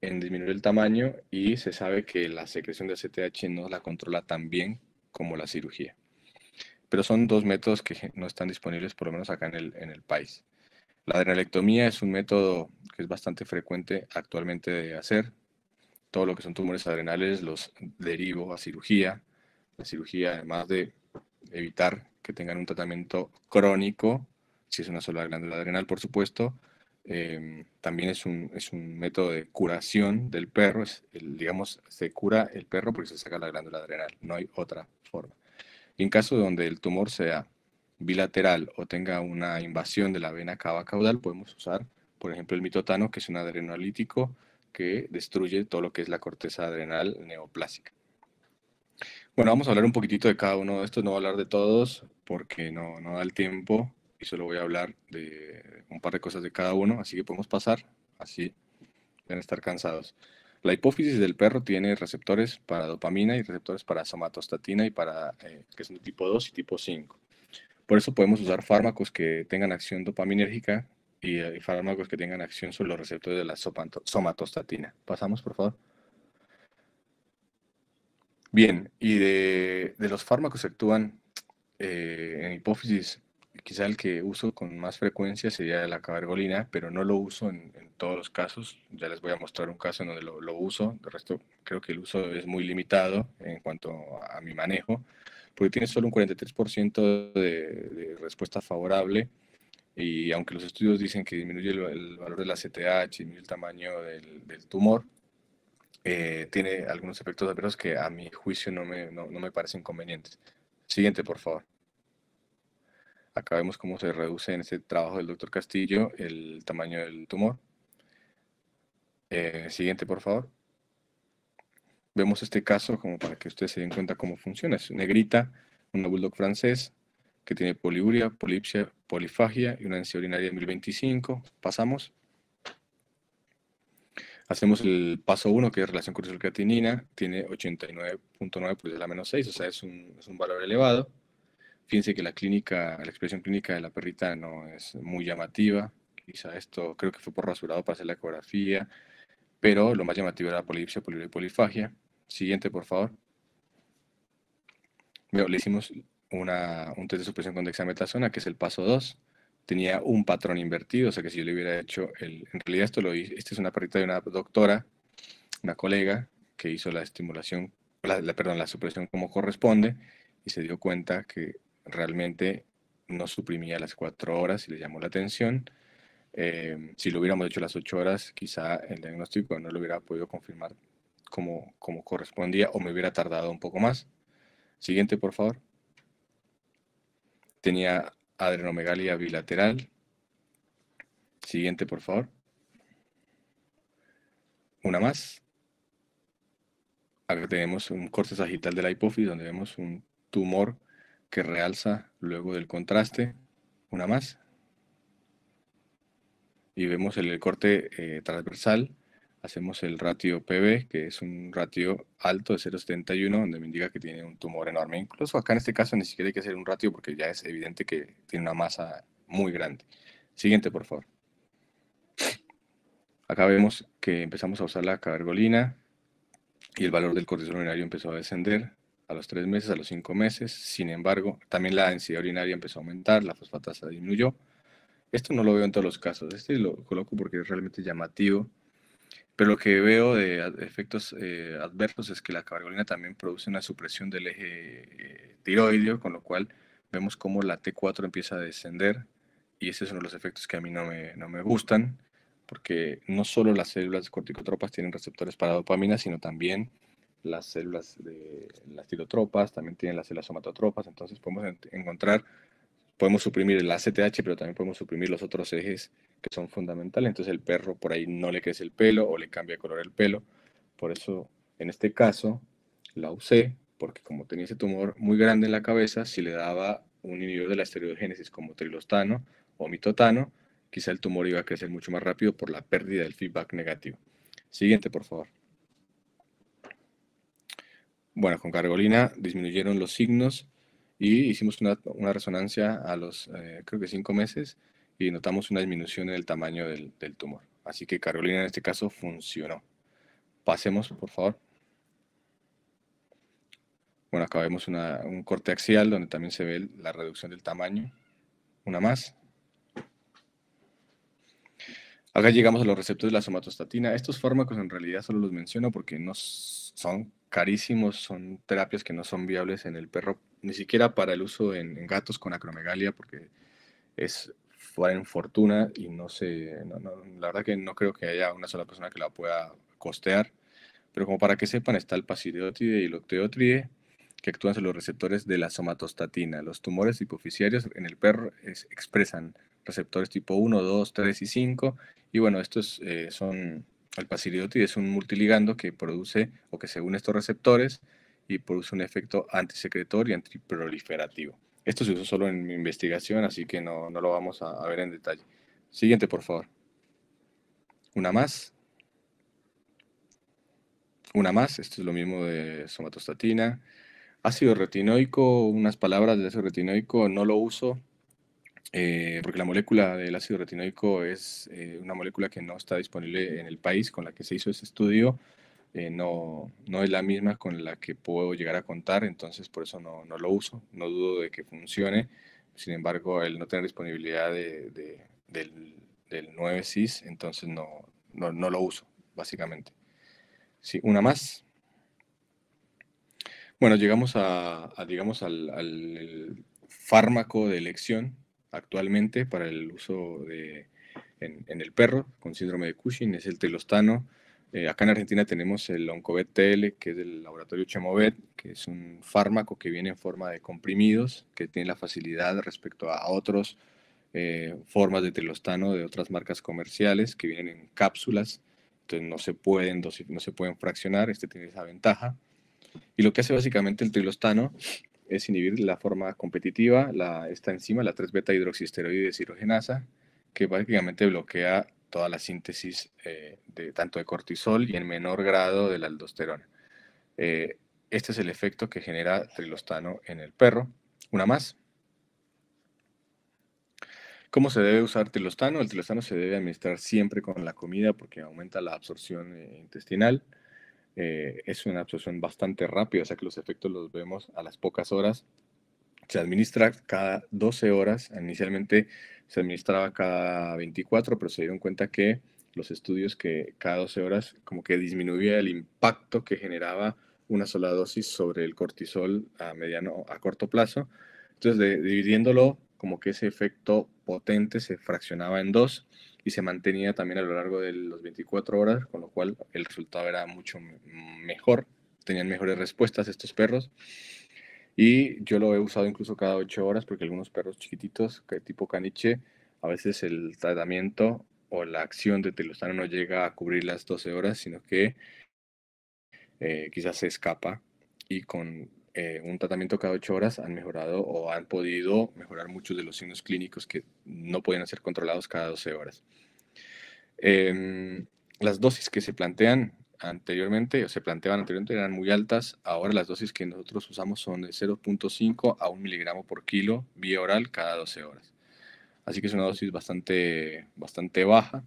en disminuir el tamaño y se sabe que la secreción de CTH no la controla tan bien como la cirugía. Pero son dos métodos que no están disponibles, por lo menos acá en el, en el país. La adrenalectomía es un método que es bastante frecuente actualmente de hacer. Todo lo que son tumores adrenales los derivo a cirugía. La cirugía, además de evitar que tengan un tratamiento crónico, si es una sola glándula adrenal, por supuesto, em, también es un, es un, método de curación del perro. digamos, se cura el perro porque se saca la glándula adrenal, no hay otra forma. Y en caso donde el tumor sea bilateral o tenga una invasión de la vena cava caudal, podemos usar, por ejemplo, el mitotano, que es un adrenalítico que destruye todo lo que es la corteza adrenal neoplásica. Bueno, vamos a hablar un poquitito de cada uno de estos, no voy a hablar de todos porque no, no da el tiempo y solo voy a hablar de un par de cosas de cada uno, así que podemos pasar, así van estar cansados. La hipófisis del perro tiene receptores para dopamina y receptores para somatostatina y para, eh, que es un tipo 2 y tipo 5. Por eso podemos usar fármacos que tengan acción dopaminérgica y, eh, fármacos que tengan acción sobre los receptores de la somatostatina. Pasamos, por favor. Bien, y de, los fármacos que actúan eh, en hipófisis, quizá el que uso con más frecuencia sería la cabergolina, pero no lo uso en, todos los casos. Ya les voy a mostrar un caso en donde lo, uso. De resto, creo que el uso es muy limitado en cuanto a mi manejo porque tiene solo un 43% de, respuesta favorable y aunque los estudios dicen que disminuye el, valor de la CTH, disminuye el tamaño del, tumor, eh, tiene algunos efectos adversos que a mi juicio no me, no, parecen convenientes. Siguiente, por favor. Acá vemos cómo se reduce en este trabajo del doctor Castillo el tamaño del tumor. Eh, siguiente, por favor. Vemos este caso como para que ustedes se den cuenta cómo funciona. Es negrita, una bulldog francés que tiene poliuria, polipsia, polifagia y una ansia urinaria de 1025. Pasamos. Hacemos el paso 1, que es relación cortisol creatinina, tiene 89.9 por pues la menos 6, o sea, es un, es un valor elevado. Fíjense que la clínica, la expresión clínica de la perrita no es muy llamativa. Quizá esto creo que fue por rasurado para hacer la ecografía, pero lo más llamativo era la polipsia, poliuria y polifagia. Siguiente, por favor. Le hicimos una, un test de supresión con dexametasona, que es el paso 2. Tenía un patrón invertido, o sea que si yo le hubiera hecho el... En realidad esto lo hice, es una perrita de una doctora, una colega, que hizo la estimulación, la, perdón, la supresión como corresponde, y se dio cuenta que realmente no suprimía las cuatro horas y le llamó la atención. Eh, si lo hubiéramos hecho las 8 horas, quizá el diagnóstico no lo hubiera podido confirmar como, correspondía o me hubiera tardado un poco más. Siguiente, por favor. Tenía adrenomegalia bilateral. Siguiente, por favor. Una más. Acá tenemos un corte sagital de la hipófisis donde vemos un tumor que realza luego del contraste. Una más. Y vemos el, corte eh, transversal hacemos el ratio PB, que es un ratio alto de 0,71, donde me indica que tiene un tumor enorme. Incluso acá en este caso ni siquiera hay que hacer un ratio porque ya es evidente que tiene una masa muy grande. Siguiente, por favor. Acá vemos que empezamos a usar la cavergolina y el valor del cortisol urinario empezó a descender a los 3 meses, a los 5 meses. Sin embargo, también la densidad urinaria empezó a aumentar, la fosfatasa disminuyó. Esto no lo veo en todos los casos. Este lo coloco porque es realmente llamativo pero lo que veo de efectos eh, adversos es que la cabergolina también produce una supresión del eje eh, tiroideo, con lo cual vemos cómo la T4 empieza a descender y ese es uno de los efectos que a mí no me, no me gustan, porque no solo las células corticotropas tienen receptores para dopamina, sino también las células de las tirotropas, también tienen las células somatotropas, entonces podemos encontrar, podemos suprimir el ACTH, pero también podemos suprimir los otros ejes que son fundamentales. Entonces el perro por ahí no le crece el pelo o le cambia de color el pelo. Por eso en este caso la usé porque como tenía ese tumor muy grande en la cabeza, si le daba un inhibidor de la estereogénesis como trilostano o mitotano, quizá el tumor iba a crecer mucho más rápido por la pérdida del feedback negativo. Siguiente, por favor. Bueno, con cargolina disminuyeron los signos y hicimos una, resonancia a los, eh, creo que cinco meses, y notamos una disminución en el tamaño del, tumor. Así que Carolina en este caso funcionó. Pasemos, por favor. Bueno, acá vemos un corte axial donde también se ve la reducción del tamaño. Una más. Acá llegamos a los receptores de la somatostatina. Estos fármacos en realidad solo los menciono porque no son carísimos, son terapias que no son viables en el perro, ni siquiera para el uso en gatos con acromegalia, porque es en fortuna y no sé, la verdad que no creo que haya una sola persona que la pueda costear, pero como para que sepan está el pasireotide y el octeotride que actúan sobre los receptores de la somatostatina. Los tumores hipoficiarios en el perro expresan receptores tipo 1, 2, 3 y 5, y bueno, estos eh, son, el pasireotide es un multiligando que produce o que se une estos receptores y produce un efecto antisecretor y antiproliferativo. Esto se usó solo en mi investigación, así que no, lo vamos a, ver en detalle. Siguiente, por favor. Una más. Una más, esto es lo mismo de somatostatina. Ácido retinoico, unas palabras de ácido retinoico, no lo uso eh, porque la molécula del ácido retinoico es eh, una molécula que no está disponible en el país con la que se hizo ese estudio. Eh, no, no es la misma con la que puedo llegar a contar, entonces por eso no, lo uso. No dudo de que funcione, sin embargo, el no tener disponibilidad del, 9 CIS, entonces no, no, lo uso, básicamente. Sí, una más. Bueno, llegamos a, digamos, al, fármaco de elección actualmente para el uso de, en, en el perro con síndrome de Cushing, es el telostano eh, acá en Argentina tenemos el Oncovet TL, que es del laboratorio Chemovet, que es un fármaco que viene en forma de comprimidos, que tiene la facilidad respecto a otros eh, formas de trilostano de otras marcas comerciales que vienen en cápsulas, entonces no se pueden no se pueden fraccionar, este tiene esa ventaja. Y lo que hace básicamente el trilostano es inhibir la forma competitiva, la, esta enzima, la 3-beta hidroxisteroide cirogenasa que básicamente bloquea toda la síntesis eh, de, tanto de cortisol y en menor grado de la aldosterona. Eh, este es el efecto que genera trilostano en el perro. Una más. ¿Cómo se debe usar trilostano? El trilostano se debe administrar siempre con la comida porque aumenta la absorción eh, intestinal. es una absorción bastante rápida, o sea que los efectos los vemos a las pocas horas. Se administra cada 12 horas. Inicialmente se administraba cada 24, pero se dieron cuenta que los estudios que cada 12 horas como que disminuía el impacto que generaba una sola dosis sobre el cortisol a mediano a corto plazo. Entonces, dividiéndolo, como que ese efecto potente se fraccionaba en dos y se mantenía también a lo largo de las 24 horas, con lo cual el resultado era mucho mejor, tenían mejores respuestas estos perros. Y yo lo he usado incluso cada ocho horas porque algunos perros chiquititos, que tipo caniche, a veces el tratamiento o la acción de telostano no llega a cubrir las 12 horas, sino que eh, quizás se escapa y con eh, un tratamiento cada ocho horas han mejorado o han podido mejorar muchos de los signos clínicos que no podían ser controlados cada 12 horas. Em, las dosis que se plantean anteriormente, o se planteaban anteriormente, eran muy altas. Ahora las dosis que nosotros usamos son de 0.5 a 1 miligramo por kilo vía oral cada 12 horas. Así que es una dosis bastante, bastante baja.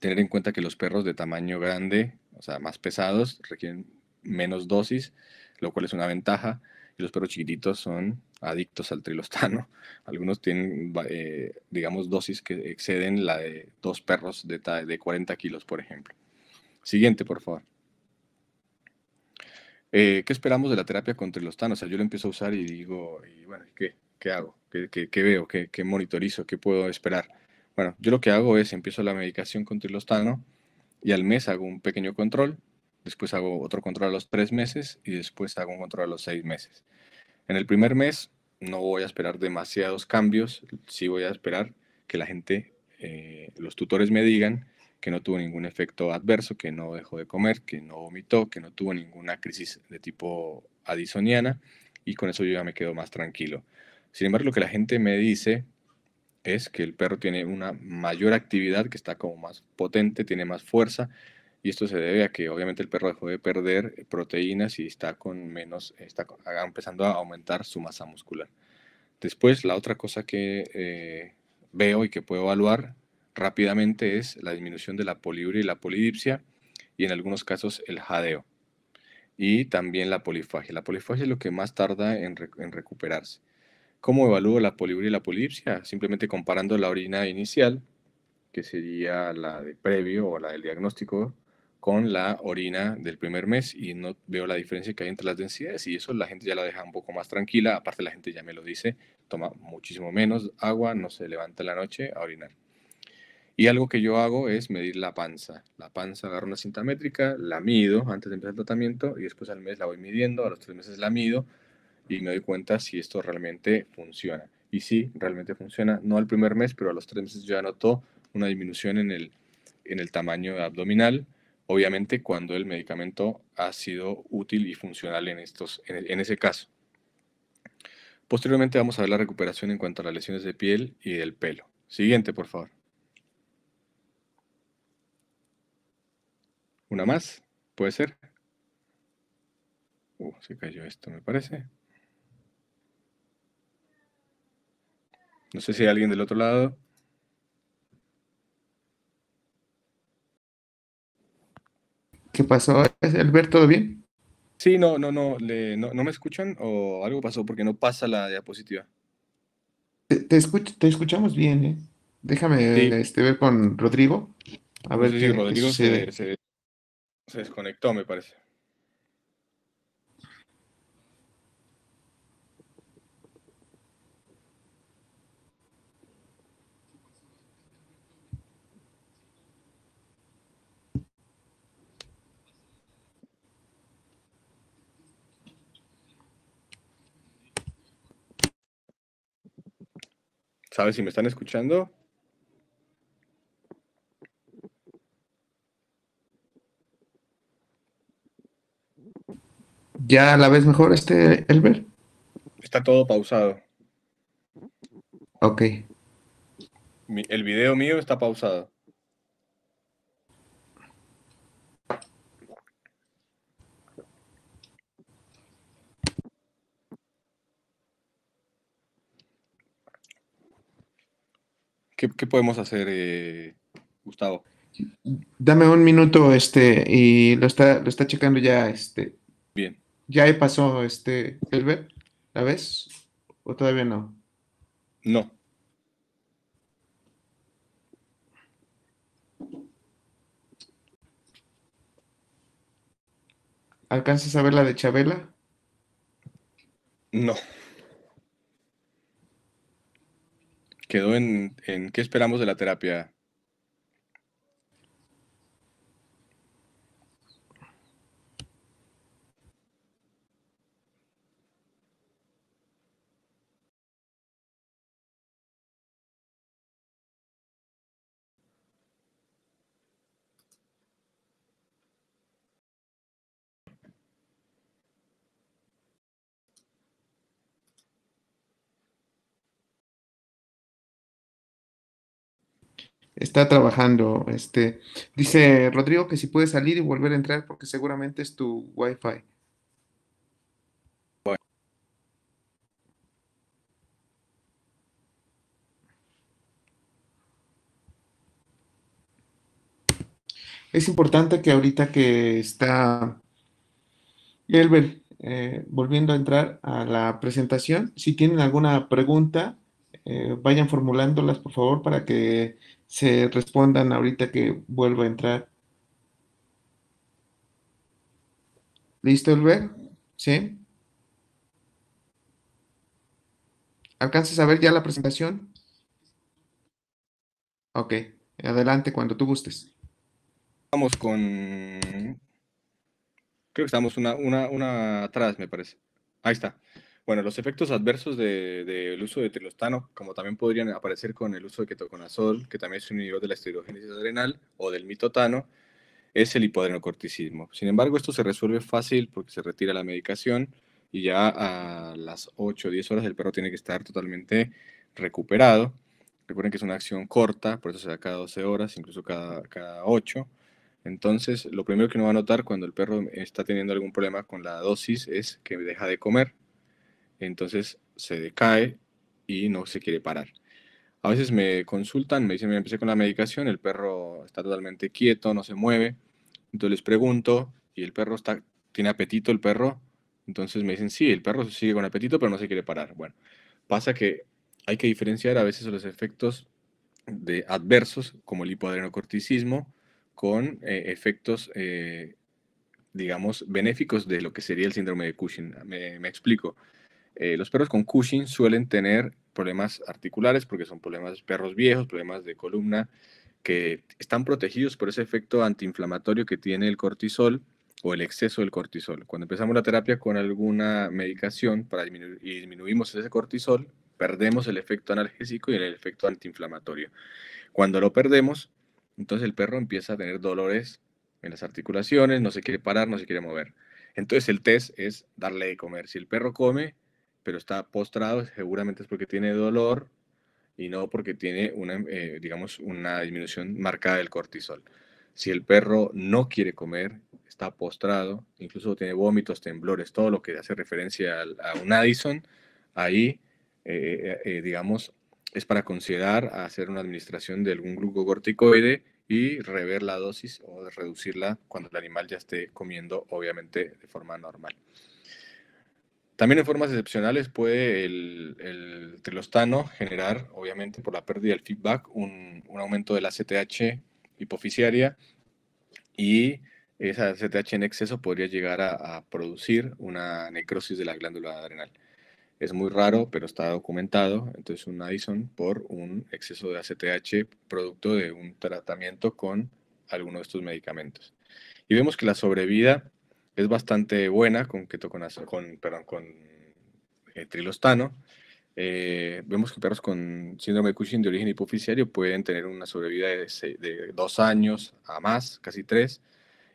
Tener en cuenta que los perros de tamaño grande, o sea, más pesados, requieren menos dosis, lo cual es una ventaja. Y los perros chiquititos son adictos al trilostano. [LAUGHS] Algunos tienen, eh, digamos, dosis que exceden la de dos perros de, de 40 kilos, por ejemplo. Siguiente, por favor. Eh, ¿Qué esperamos de la terapia contra Trilostano? O sea, yo lo empiezo a usar y digo, bueno, ¿qué, hago? ¿Qué, veo? ¿Qué, monitorizo? ¿Qué puedo esperar? Bueno, yo lo que hago es empiezo la medicación contra Trilostano y al mes hago un pequeño control, después hago otro control a los tres meses y después hago un control a los seis meses. En el primer mes no voy a esperar demasiados cambios, sí voy a esperar que la gente, eh, los tutores me digan que no tuvo ningún efecto adverso, que no dejó de comer, que no vomitó, que no tuvo ninguna crisis de tipo adisoniana y con eso yo ya me quedo más tranquilo. Sin embargo, lo que la gente me dice es que el perro tiene una mayor actividad, que está como más potente, tiene más fuerza, y esto se debe a que obviamente el perro dejó de perder proteínas y está con menos, está ah, empezando a aumentar su masa muscular. Después, la otra cosa que eh, veo y que puedo evaluar rápidamente es la disminución de la poliuria y la polidipsia y en algunos casos el jadeo. Y también la polifagia. La polifagia es lo que más tarda en, recuperarse. ¿Cómo evalúo la poliuria y la polidipsia? Simplemente comparando la orina inicial, que sería la de previo o la del diagnóstico, con la orina del primer mes y no veo la diferencia que hay entre las densidades y eso la gente ya la deja un poco más tranquila. Aparte la gente ya me lo dice, toma muchísimo menos agua, no se levanta en la noche a orinar. Y algo que yo hago es medir la panza. La panza agarro una cinta métrica, la mido antes de empezar el tratamiento y después al mes la voy midiendo, a los tres meses la mido y me doy cuenta si esto realmente funciona. Y sí, realmente funciona, no al primer mes, pero a los tres meses ya noto una disminución en el, en el tamaño abdominal, obviamente cuando el medicamento ha sido útil y funcional en, estos, en ese caso. Posteriormente vamos a ver la recuperación en cuanto a las lesiones de piel y del pelo. Siguiente, por favor. Una más, puede ser. Uh, se cayó esto, me parece. No sé si hay alguien del otro lado. ¿Qué pasó, Alberto? ¿Todo bien? Sí, no, no, no, no, me escuchan o algo pasó porque no pasa la diapositiva. Te, escuchamos bien, ¿eh? Déjame este, ver con Rodrigo. A ver si Rodrigo se, se, se desconectó, me parece. ¿Sabes si me están escuchando? ¿Ya la ves mejor este, Elber? Está todo pausado. Ok. el video mío está pausado. ¿Qué, podemos hacer, eh, Gustavo? Dame un minuto, este, y lo está, lo está checando ya, este. Bien. Ya pasó este Elber, ¿la ves? ¿O todavía no? No. ¿Alcanzas a ver la de Chabela? No. Quedó en, en qué esperamos de la terapia, está trabajando. Este, dice Rodrigo que si puede salir y volver a entrar porque seguramente es tu Wi-Fi. Es importante que ahorita que está Elber eh, volviendo a entrar a la presentación, si tienen alguna pregunta, eh, vayan formulándolas por favor para que se respondan ahorita que vuelva a entrar. ¿Listo el ver? ¿Sí? ¿Alcanzas a ver ya la presentación? Ok, adelante cuando tú gustes. Vamos con... Creo que estamos una, una atrás, me parece. Ahí está. Bueno, los efectos adversos del uso de trilostano, como también podrían aparecer con el uso de ketoconazol, que también es un inhibidor de la esterogénesis adrenal, o del mitotano, es el hipoadrenocorticismo. Sin embargo, esto se resuelve fácil porque se retira la medicación y ya a las 8 o 10 horas el perro tiene que estar totalmente recuperado. Recuerden que es una acción corta, por eso se da cada 12 horas, incluso cada, cada 8. Entonces, lo primero que uno va a notar cuando el perro está teniendo algún problema con la dosis es que deja de comer, entonces se decae y no se quiere parar. A veces me consultan, me dicen, me empecé con la medicación, el perro está totalmente quieto, no se mueve. Entonces les pregunto, ¿y el perro tiene apetito el perro? Entonces me dicen, sí, el perro sigue con apetito, pero no se quiere parar. Bueno, pasa que hay que diferenciar a veces los efectos de adversos, como el hipoadrenocorticismo, con eh, efectos, eh, digamos, benéficos de lo que sería el síndrome de Cushing. me explico. Eh, los perros con Cushing suelen tener problemas articulares porque son problemas perros viejos, problemas de columna, que están protegidos por ese efecto antiinflamatorio que tiene el cortisol o el exceso del cortisol. Cuando empezamos la terapia con alguna medicación para disminuir, y disminuimos ese cortisol, perdemos el efecto analgésico y el efecto antiinflamatorio. Cuando lo perdemos, entonces el perro empieza a tener dolores en las articulaciones, no se quiere parar, no se quiere mover. Entonces el test es darle de comer. Si el perro come, pero está postrado, seguramente es porque tiene dolor y no porque tiene una, eh, digamos, una disminución marcada del cortisol. Si el perro no quiere comer, está postrado, incluso tiene vómitos, temblores, todo lo que hace referencia a, un Addison, ahí, eh, eh, digamos, es para considerar hacer una administración de algún glucocorticoide y rever la dosis o reducirla cuando el animal ya esté comiendo, obviamente, de forma normal. También en formas excepcionales puede el, trilostano telostano generar, obviamente por la pérdida del feedback, un, aumento de la CTH hipoficiaria y esa CTH en exceso podría llegar a, a, producir una necrosis de la glándula adrenal. Es muy raro, pero está documentado, entonces un Addison por un exceso de ACTH producto de un tratamiento con alguno de estos medicamentos. Y vemos que la sobrevida es bastante buena con con, con eh, trilostano. Eh, vemos que perros con síndrome de Cushing de origen hipoficiario pueden tener una sobrevida de, de, dos años a más, casi tres,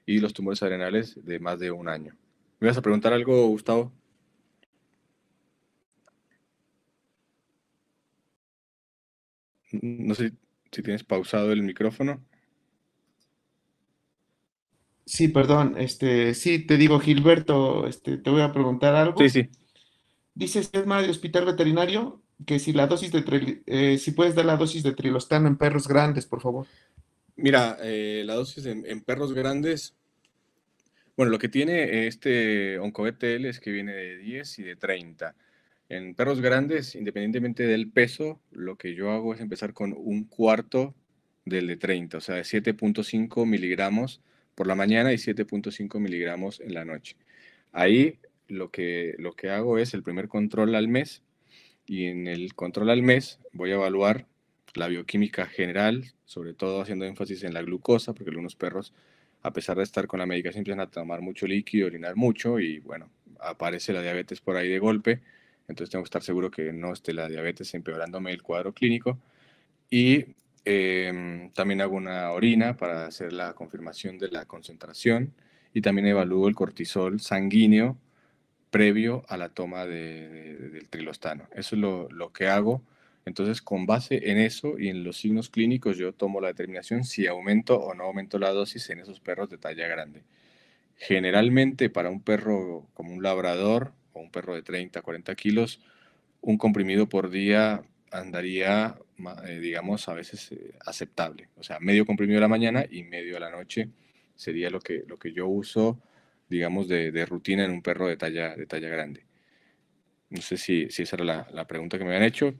y los tumores adrenales de más de un año. ¿Me vas a preguntar algo, Gustavo? No sé si tienes pausado el micrófono. Sí, perdón, este, sí, te digo, Gilberto, este, te voy a preguntar algo. Sí, sí. Dice es de Hospital Veterinario que si la dosis de eh, si puedes dar la dosis de trilostano en perros grandes, por favor. Mira, eh, la dosis en, perros grandes, bueno, lo que tiene este un es que viene de 10 y de 30. En perros grandes, independientemente del peso, lo que yo hago es empezar con un cuarto del de 30, o sea, de 7.5 miligramos por la mañana y 7.5 miligramos en la noche. Ahí lo que, lo que hago es el primer control al mes y en el control al mes voy a evaluar la bioquímica general, sobre todo haciendo énfasis en la glucosa, porque algunos perros, a pesar de estar con la medicación, empiezan a tomar mucho líquido, orinar mucho y bueno, aparece la diabetes por ahí de golpe. Entonces tengo que estar seguro que no esté la diabetes empeorándome el cuadro clínico. Y Em, también hago una orina para hacer la confirmación de la concentración y también evalúo el cortisol sanguíneo previo a la toma del trilostano. Eso es lo, lo, que hago. Entonces, con base en eso y en los signos clínicos, yo tomo la determinación si aumento o no aumento la dosis en esos perros de talla grande. Generalmente, para un perro como un labrador o un perro de 30, 40 kilos, un comprimido por día andaría, eh, digamos, a veces eh, aceptable. O sea, medio comprimido a la mañana y medio a la noche sería lo que, lo que yo uso, digamos, de, rutina en un perro de talla, de talla grande. No sé si, esa era la, pregunta que me habían hecho.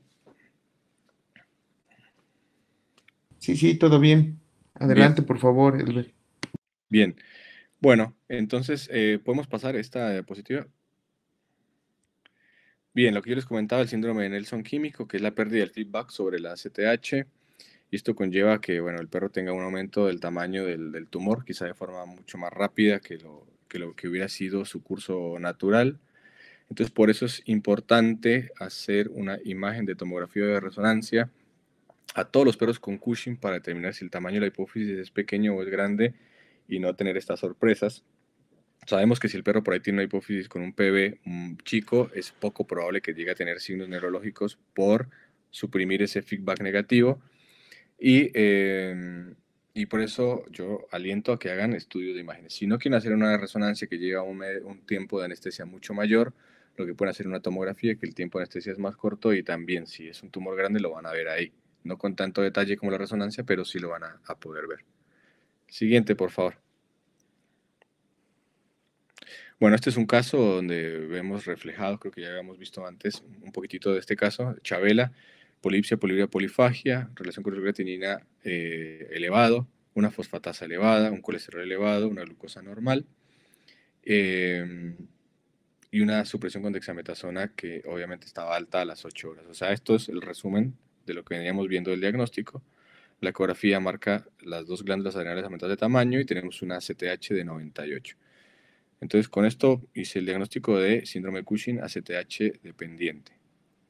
Sí, sí, todo bien. Adelante, por favor, Edward. Bien. Bueno, entonces, eh, ¿podemos pasar esta diapositiva? Bien, lo que yo les comentaba, el síndrome de Nelson químico, que es la pérdida del feedback sobre la ACTH. Y esto conlleva que bueno, el perro tenga un aumento del tamaño del, tumor, quizá de forma mucho más rápida que lo, que lo que hubiera sido su curso natural. Entonces, por eso es importante hacer una imagen de tomografía de resonancia a todos los perros con Cushing para determinar si el tamaño de la hipófisis es pequeño o es grande y no tener estas sorpresas. Sabemos que si el perro por ahí tiene una hipófisis con un PB mm, chico, es poco probable que llegue a tener signos neurológicos por suprimir ese feedback negativo. Y, em, y por eso yo aliento a que hagan estudios de imágenes. Si no quieren hacer una resonancia que lleva un, un tiempo de anestesia mucho mayor, lo que pueden hacer una tomografía, que el tiempo de anestesia es más corto y también si es un tumor grande lo van a ver ahí. No con tanto detalle como la resonancia, pero sí lo van a poder ver. Siguiente, por favor. Bueno, este es un caso donde vemos reflejado, creo que ya habíamos visto antes un poquitito de este caso, Chabela, polipsia, poliuria, polifagia, relación con creatinina eh, elevado, una fosfatasa elevada, un colesterol elevado, una glucosa normal em, y una supresión con dexametasona que obviamente estaba alta a las 8 horas. O sea, esto es el resumen de lo que veníamos viendo del diagnóstico. La ecografía marca las dos glándulas adrenales aumentadas de tamaño y tenemos una CTH de 98. Entonces, con esto hice el diagnóstico de síndrome de Cushing ACTH dependiente.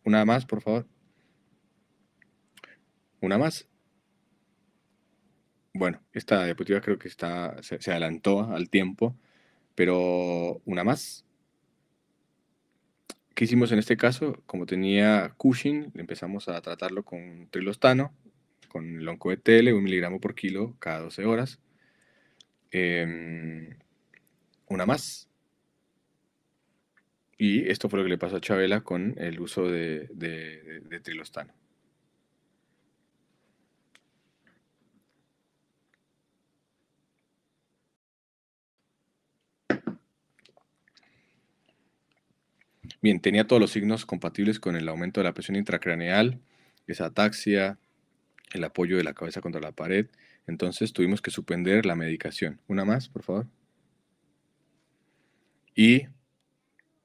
Una más, por favor. Una más. Bueno, esta diapositiva creo que está, se, adelantó al tiempo, pero una más. ¿Qué hicimos en este caso? Como tenía Cushing, empezamos a tratarlo con trilostano, con el un miligramo por kilo cada 12 horas. Eh, una más. Y esto fue lo que le pasó a Chabela con el uso de, trilostano. Bien, tenía todos los signos compatibles con el aumento de la presión intracraneal, esa ataxia, el apoyo de la cabeza contra la pared. Entonces tuvimos que suspender la medicación. Una más, por favor. Y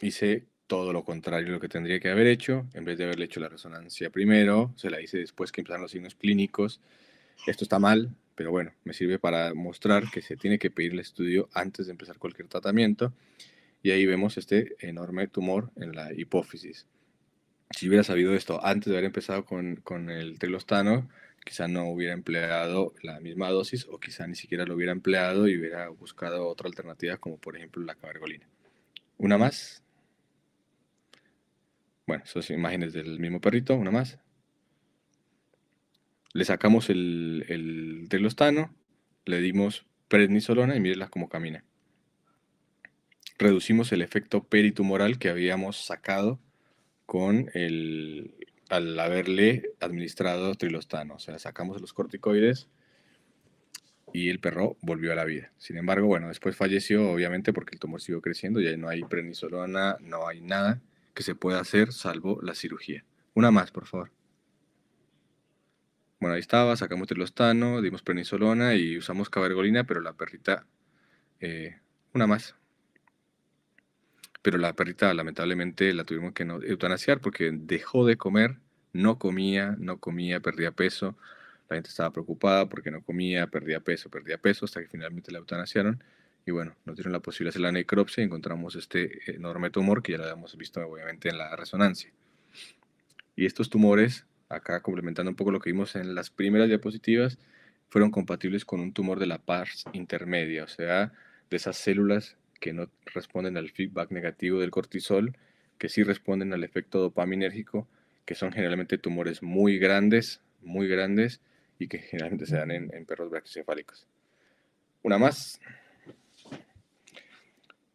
hice todo lo contrario de lo que tendría que haber hecho. En vez de haberle hecho la resonancia primero, se la hice después que empezaron los signos clínicos. Esto está mal, pero bueno, me sirve para mostrar que se tiene que pedir el estudio antes de empezar cualquier tratamiento. Y ahí vemos este enorme tumor en la hipófisis. Si hubiera sabido esto antes de haber empezado con, con el telostano quizá no hubiera empleado la misma dosis o quizá ni siquiera lo hubiera empleado y hubiera buscado otra alternativa como por ejemplo la cabergolina. Una más. Bueno, esas imágenes del mismo perrito, una más. Le sacamos el, el le dimos prednisolona y mírenla cómo camina. Reducimos el efecto peritumoral que habíamos sacado con el, al haberle administrado trilostano. O sea, sacamos los corticoides y el perro volvió a la vida. Sin embargo, bueno, después falleció, obviamente, porque el tumor siguió creciendo y no hay prenisolona, no hay nada que se pueda hacer salvo la cirugía. Una más, por favor. Bueno, ahí estaba, sacamos trilostano, dimos prenisolona y usamos cabergolina, pero la perrita, eh, una más. Pero la perrita lamentablemente la tuvimos que eutanasiar porque dejó de comer, no comía, no comía, perdía peso, la gente estaba preocupada porque no comía, perdía peso, perdía peso, hasta que finalmente la eutanasiaron. Y bueno, nos dieron la posibilidad de hacer la necropsia y encontramos este enorme tumor que ya lo habíamos visto obviamente en la resonancia. Y estos tumores, acá complementando un poco lo que vimos en las primeras diapositivas, fueron compatibles con un tumor de la pars intermedia, o sea, de esas células que no responden al feedback negativo del cortisol, que sí responden al efecto dopaminérgico, que son generalmente tumores muy grandes, muy grandes, y que generalmente se dan en, perros braquicefálicos. Una más.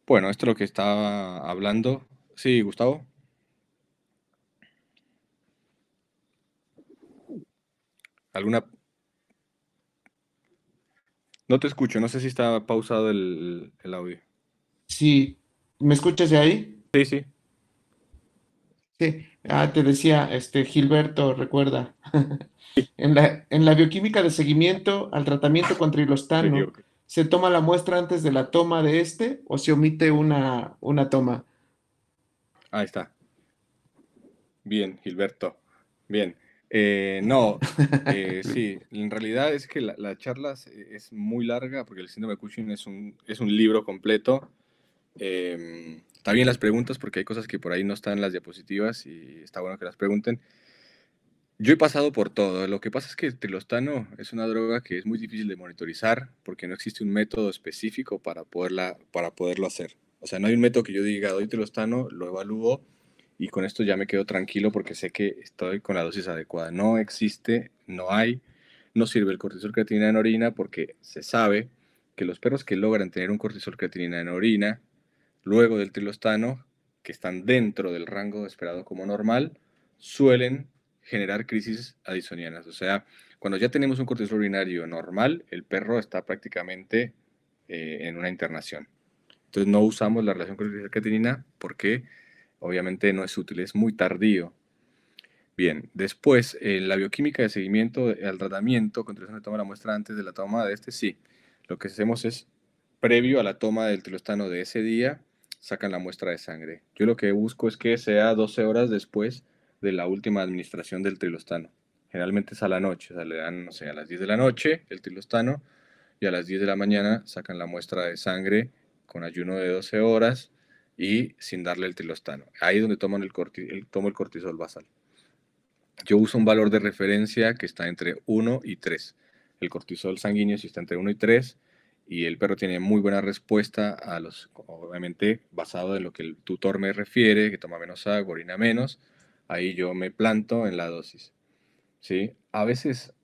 Bueno, esto es lo que estaba hablando. Sí, Gustavo. ¿Alguna? No te escucho, no sé si está pausado el, el audio. Sí, ¿me escuchas de ahí? Sí, sí. Sí. Ah, te decía, este Gilberto, recuerda. [LAUGHS] en, la, bioquímica de seguimiento al tratamiento con trilostano, ¿se toma la muestra antes de la toma de este o se omite una, una toma? Ahí está. Bien, Gilberto. Bien. Eh, no, eh, [LAUGHS] sí, en realidad es que la, la, charla es muy larga porque el síndrome de Cushing es un, es un libro completo. Em, está bien las preguntas porque hay cosas que por ahí no están en las diapositivas y está bueno que las pregunten. Yo he pasado por todo. Lo que pasa es que el trilostano es una droga que es muy difícil de monitorizar porque no existe un método específico para, poderla, para poderlo hacer. O sea, no hay un método que yo diga, doy trilostano, lo evalúo y con esto ya me quedo tranquilo porque sé que estoy con la dosis adecuada. No existe, no hay, no sirve el cortisol creatinina en orina porque se sabe que los perros que logran tener un cortisol creatinina en orina luego del trilostano, que están dentro del rango esperado como normal, suelen generar crisis adisonianas. O sea, cuando ya tenemos un cortisol urinario normal, el perro está prácticamente eh, en una internación. Entonces no usamos la relación cortisol porque obviamente no es útil, es muy tardío. Bien, después, eh, la bioquímica de seguimiento al tratamiento, continuación de toma de la muestra antes de la toma de este, sí. Lo que hacemos es, previo a la toma del trilostano de ese día, sacan la muestra de sangre. Yo lo que busco es que sea 12 horas después de la última administración del trilostano. Generalmente es a la noche, o sea, le dan, no sé, a las 10 de la noche el trilostano y a las 10 de la mañana sacan la muestra de sangre con ayuno de 12 horas y sin darle el trilostano. Ahí es donde toman el, tomo el cortisol basal. Yo uso un valor de referencia que está entre 1 y 3. El cortisol sanguíneo si está entre 1 y 3, y el perro tiene muy buena respuesta a los, obviamente basado en lo que el tutor me refiere, que toma menos agua, orina menos, ahí yo me planto en la dosis. ¿sí? A veces,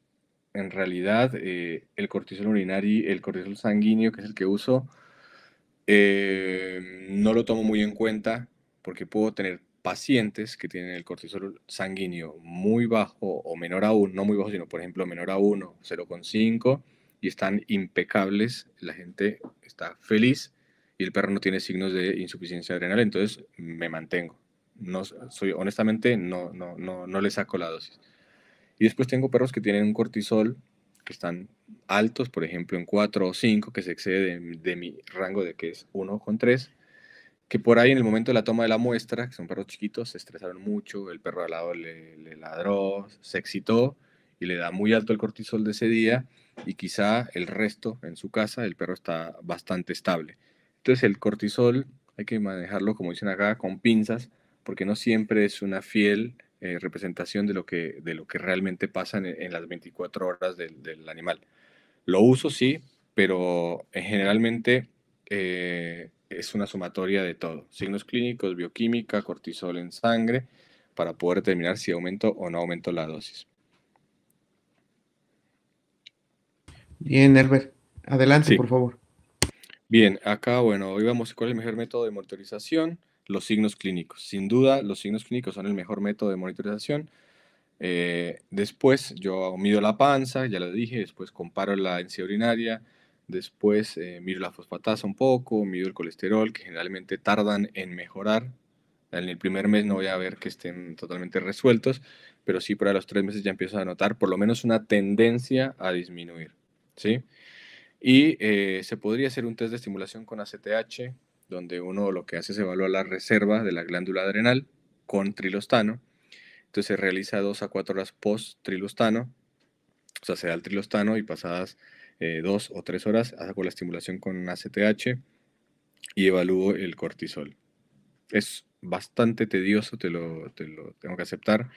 en realidad, eh, el cortisol urinario, el cortisol sanguíneo, que es el que uso, em, no lo tomo muy en cuenta porque puedo tener pacientes que tienen el cortisol sanguíneo muy bajo o menor a 1, no muy bajo, sino por ejemplo menor a 1, 0,5 y están impecables, la gente está feliz y el perro no tiene signos de insuficiencia adrenal, entonces me mantengo. No, soy, honestamente, no, no, no, no le saco la dosis. Y después tengo perros que tienen un cortisol, que están altos, por ejemplo, en 4 o 5, que se excede de, mi rango de que es con 1,3, que por ahí en el momento de la toma de la muestra, que son perros chiquitos, se estresaron mucho, el perro al lado le, le ladró, se excitó y le da muy alto el cortisol de ese día y quizá el resto en su casa, el perro está bastante estable. Entonces el cortisol hay que manejarlo, como dicen acá, con pinzas, porque no siempre es una fiel eh, representación de lo, que, de lo que realmente pasa en, las 24 horas del, animal. Lo uso sí, pero eh, generalmente eh, es una sumatoria de todo. Signos clínicos, bioquímica, cortisol en sangre, para poder determinar si aumento o no aumento la dosis. Bien, Herbert. Adelante, por favor. Bien, acá, bueno, hoy vamos a cuál es el mejor método de monitorización, los signos clínicos. Sin duda, los signos clínicos son el mejor método de monitorización. Eh, después, yo mido la panza, ya lo dije, después comparo la densidad urinaria, después eh, miro la fosfatasa un poco, mido el colesterol, que generalmente tardan en mejorar. En el primer mes no voy a ver que estén totalmente resueltos, pero sí para los tres meses ya empiezo a notar por lo menos una tendencia a disminuir. ¿sí? Y eh, se podría hacer un test de estimulación con ACTH, donde uno lo que hace es evaluar las reservas de la glándula adrenal con trilostano. Entonces se realiza dos a cuatro horas post-trilostano, o sea, se da el trilostano y pasadas eh, dos o tres horas hago la estimulación con ACTH y evalúo el cortisol. Es bastante tedioso, te lo tengo que aceptar,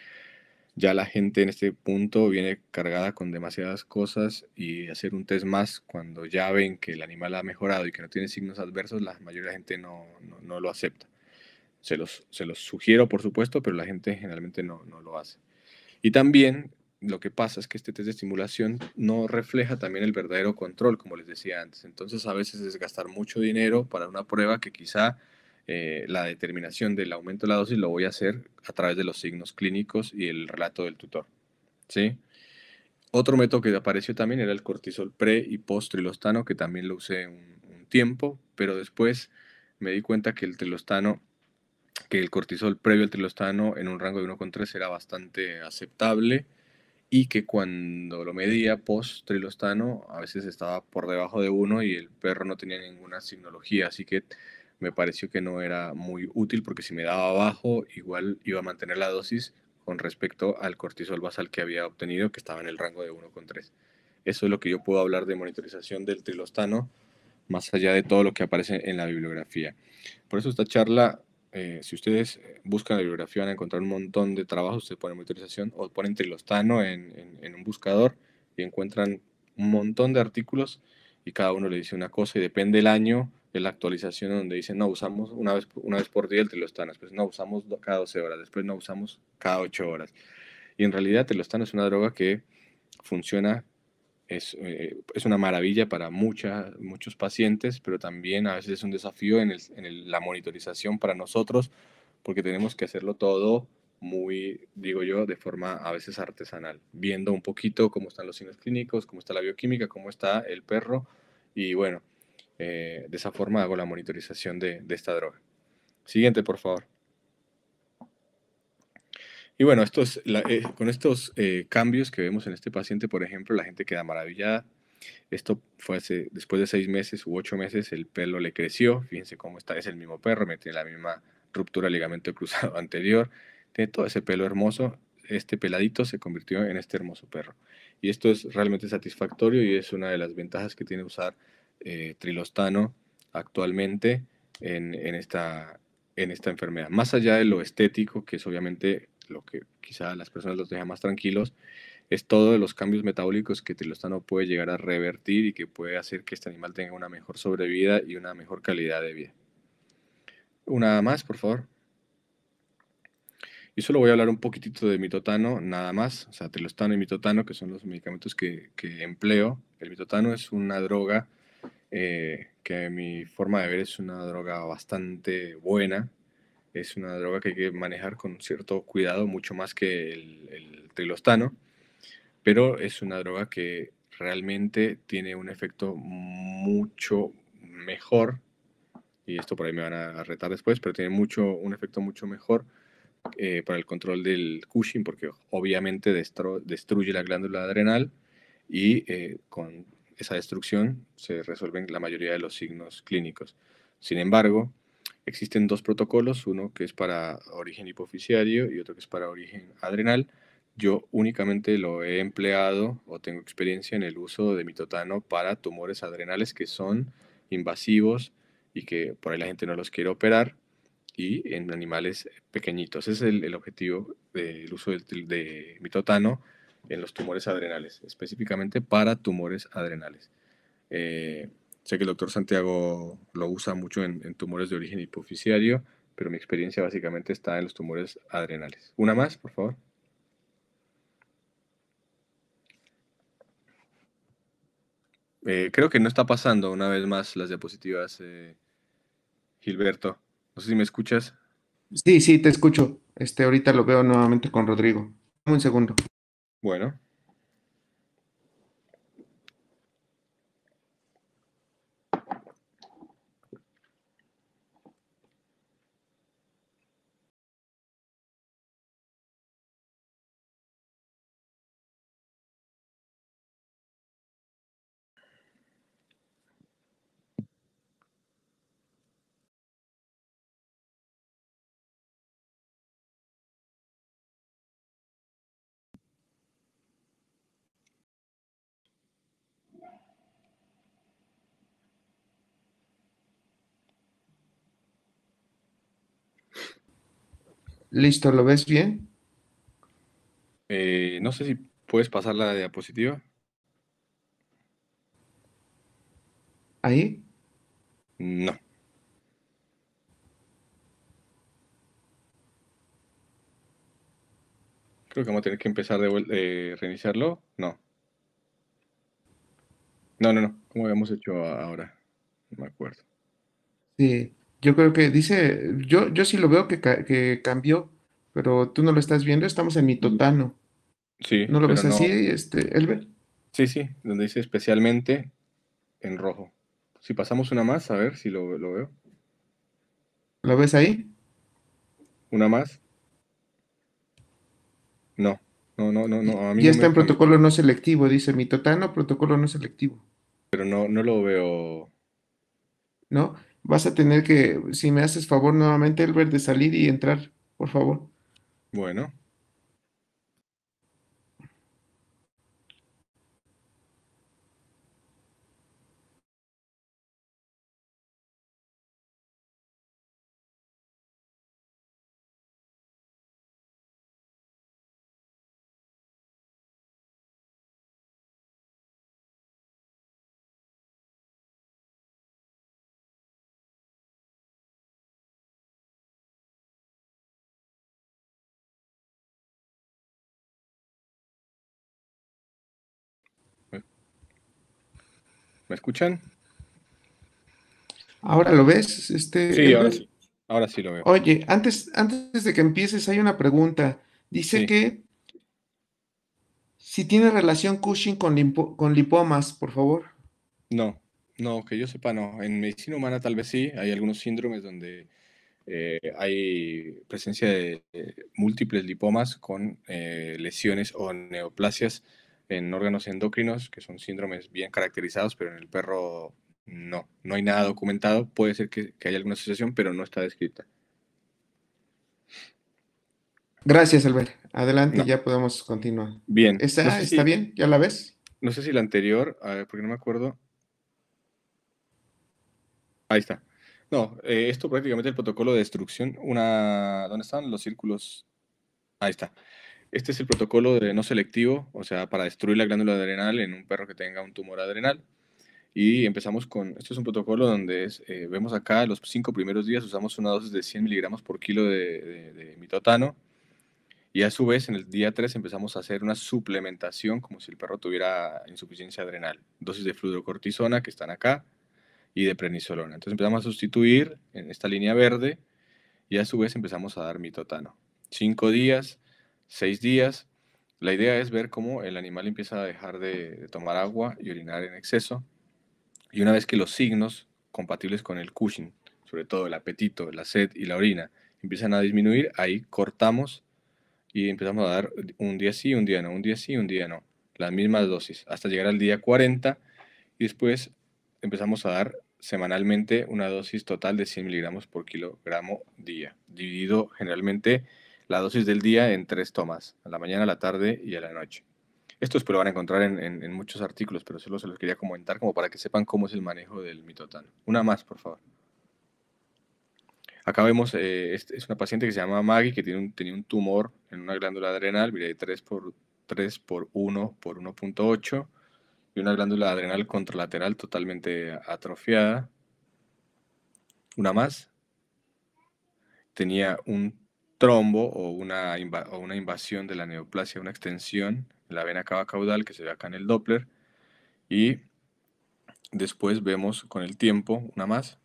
ya la gente en este punto viene cargada con demasiadas cosas y hacer un test más cuando ya ven que el animal ha mejorado y que no tiene signos adversos, la mayoría de la gente no, lo acepta. Se los, se los sugiero, por supuesto, pero la gente generalmente no, no lo hace. Y también lo que pasa es que este test de estimulación no refleja también el verdadero control, como les decía antes. Entonces a veces es gastar mucho dinero para una prueba que quizá eh, la determinación del aumento de la dosis lo voy a hacer a través de los signos clínicos y el relato del tutor. ¿sí? Otro método que apareció también era el cortisol pre y post trilostano, que también lo usé un, tiempo, pero después me di cuenta que el trilostano que el cortisol previo al trilostano en un rango de 1,3 era bastante aceptable y que cuando lo medía post trilostano a veces estaba por debajo de 1 y el perro no tenía ninguna signología, así que me pareció que no era muy útil porque si me daba abajo, igual iba a mantener la dosis con respecto al cortisol basal que había obtenido, que estaba en el rango de 1,3. Eso es lo que yo puedo hablar de monitorización del trilostano, más allá de todo lo que aparece en la bibliografía. Por eso esta charla, eh, si ustedes buscan la bibliografía, van a encontrar un montón de trabajos, ustedes ponen monitorización o ponen trilostano en un buscador y encuentran un montón de artículos y cada uno le dice una cosa y depende del año de la actualización donde dicen, no, usamos una vez, una vez por día el telostano, después no usamos cada 12 horas, después no usamos cada 8 horas. Y en realidad telostano es una droga que funciona, es, eh, una maravilla para muchos pacientes, pero también a veces es un desafío en, la monitorización para nosotros, porque tenemos que hacerlo todo muy, digo yo, de forma a veces artesanal, viendo un poquito cómo están los signos clínicos, cómo está la bioquímica, cómo está el perro y bueno, eh, de esa forma hago la monitorización de, esta droga. Siguiente, por favor. Y bueno, estos, eh, con estos eh, cambios que vemos en este paciente, por ejemplo, la gente queda maravillada. Esto fue después de seis meses u ocho meses, el pelo le creció. Fíjense cómo está, es el mismo perro, tiene la misma ruptura ligamento cruzado [LAUGHS] anterior, tiene todo ese pelo hermoso, este peladito se convirtió en este hermoso perro. Y esto es realmente satisfactorio y es una de las ventajas que tiene usar eh, trilostano actualmente en, esta, en esta enfermedad. Más allá de lo estético, que es obviamente lo que quizá a las personas los deja más tranquilos, es todo de los cambios metabólicos que trilostano puede llegar a revertir y que puede hacer que este animal tenga una mejor sobrevida y una mejor calidad de vida. Una más, por favor solo voy a hablar un poquitito de mitotano, nada más. O sea, telostano y mitotano, que son los medicamentos que, empleo. El mitotano es una droga eh, que, que mi forma de ver es una droga bastante buena. Es una droga que hay que manejar con cierto cuidado, mucho más que el, trilostano. Pero es una droga que realmente tiene un efecto mucho mejor. Y esto por ahí me van a retar después, pero tiene mucho, un efecto mucho mejor eh, para el control del Cushing, porque obviamente destruye la glándula adrenal y eh, con esa destrucción se resuelven la mayoría de los signos clínicos. Sin embargo, existen dos protocolos, uno que es para origen hipoficiario y otro que es para origen adrenal. Yo únicamente lo he empleado o tengo experiencia en el uso de mitotano para tumores adrenales que son invasivos y que por ahí la gente no los quiere operar y en animales pequeñitos. Ese es el, objetivo del uso de, mitotano en los tumores adrenales, específicamente para tumores adrenales. Eh, sé que el doctor Santiago lo usa mucho en, tumores de origen hipoficiario, pero mi experiencia básicamente está en los tumores adrenales. Una más, por favor. Eh, creo que no está pasando una vez más las diapositivas, eh, Gilberto. No sé si me escuchas. Sí, sí, te escucho. Este, ahorita lo veo nuevamente con Rodrigo. Un segundo. Bueno. Listo, ¿lo ves bien? Eh, no sé si puedes pasar la diapositiva. ¿Ahí? No. Creo que vamos a tener que empezar de eh, reiniciarlo. No. No, no, no. ¿Cómo habíamos hecho ahora? No me acuerdo. Sí. Yo creo que dice, yo, yo sí lo veo que, cambió, pero tú no lo estás viendo, estamos en mitotano. Sí. ¿No lo ves así, este, Elber? Sí, sí, donde dice especialmente en rojo. Si pasamos una más, a ver si lo, veo. ¿Lo ves ahí? ¿Una más? No, no, no, no. no. ya está en protocolo no selectivo, dice mitotano, protocolo no selectivo. Pero no, no lo veo. ¿No? vas a tener que, si me haces favor nuevamente, Albert, de salir y entrar, por favor. Bueno. ¿Me escuchan? ¿Ahora lo ves? Este, sí, ahora sí. lo veo. Oye, antes, antes de que empieces, hay una pregunta. Dice que si tiene relación Cushing con, lipomas, por favor. No, no, que yo sepa, no. En medicina humana tal vez sí, hay algunos síndromes donde eh, hay presencia de eh, múltiples lipomas con eh, lesiones o neoplasias en órganos endocrinos, que son síndromes bien caracterizados, pero en el perro no, no hay nada documentado. Puede ser que, haya alguna asociación, pero no está descrita. Gracias, Albert. Adelante, ya podemos continuar. Bien. está ¿Está bien? ¿Ya la ves? No sé si la anterior, a ver, porque no me acuerdo. Ahí está. No, eh, esto prácticamente el protocolo de destrucción, una... ¿Dónde están los círculos? Ahí está. Este es el protocolo de no selectivo, o sea, para destruir la glándula adrenal en un perro que tenga un tumor adrenal. Y empezamos con, este es un protocolo donde eh, vemos acá los cinco primeros días usamos una dosis de 100 miligramos por kilo de, mitotano. Y a su vez, en el día 3 empezamos a hacer una suplementación como si el perro tuviera insuficiencia adrenal. Dosis de fludrocortisona que están acá y de prenisolona. Entonces empezamos a sustituir en esta línea verde y a su vez empezamos a dar mitotano. Cinco días, seis días. La idea es ver cómo el animal empieza a dejar de, tomar agua y orinar en exceso. Y una vez que los signos compatibles con el Cushing, sobre todo el apetito, la sed y la orina, empiezan a disminuir, ahí cortamos y empezamos a dar un día sí, un día no, un día sí, un día no, las mismas dosis, hasta llegar al día 40 y después empezamos a dar semanalmente una dosis total de 100 miligramos por kilogramo día, dividido generalmente la dosis del día en tres tomas, a la mañana, a la tarde y a la noche. Estos pues espero lo van a encontrar en, muchos artículos, pero solo se los quería comentar como para que sepan cómo es el manejo del mitotano. Una más, por favor. Acá vemos, eh, es, una paciente que se llama Maggie, que tiene tenía un tumor en una glándula adrenal, mire, 3 por 3 por 1 por 1.8, y una glándula adrenal contralateral totalmente atrofiada. Una más. Tenía un trombo o una, una invasión de la neoplasia, una extensión de la vena cava caudal que se ve acá en el Doppler. Y después vemos con el tiempo una más.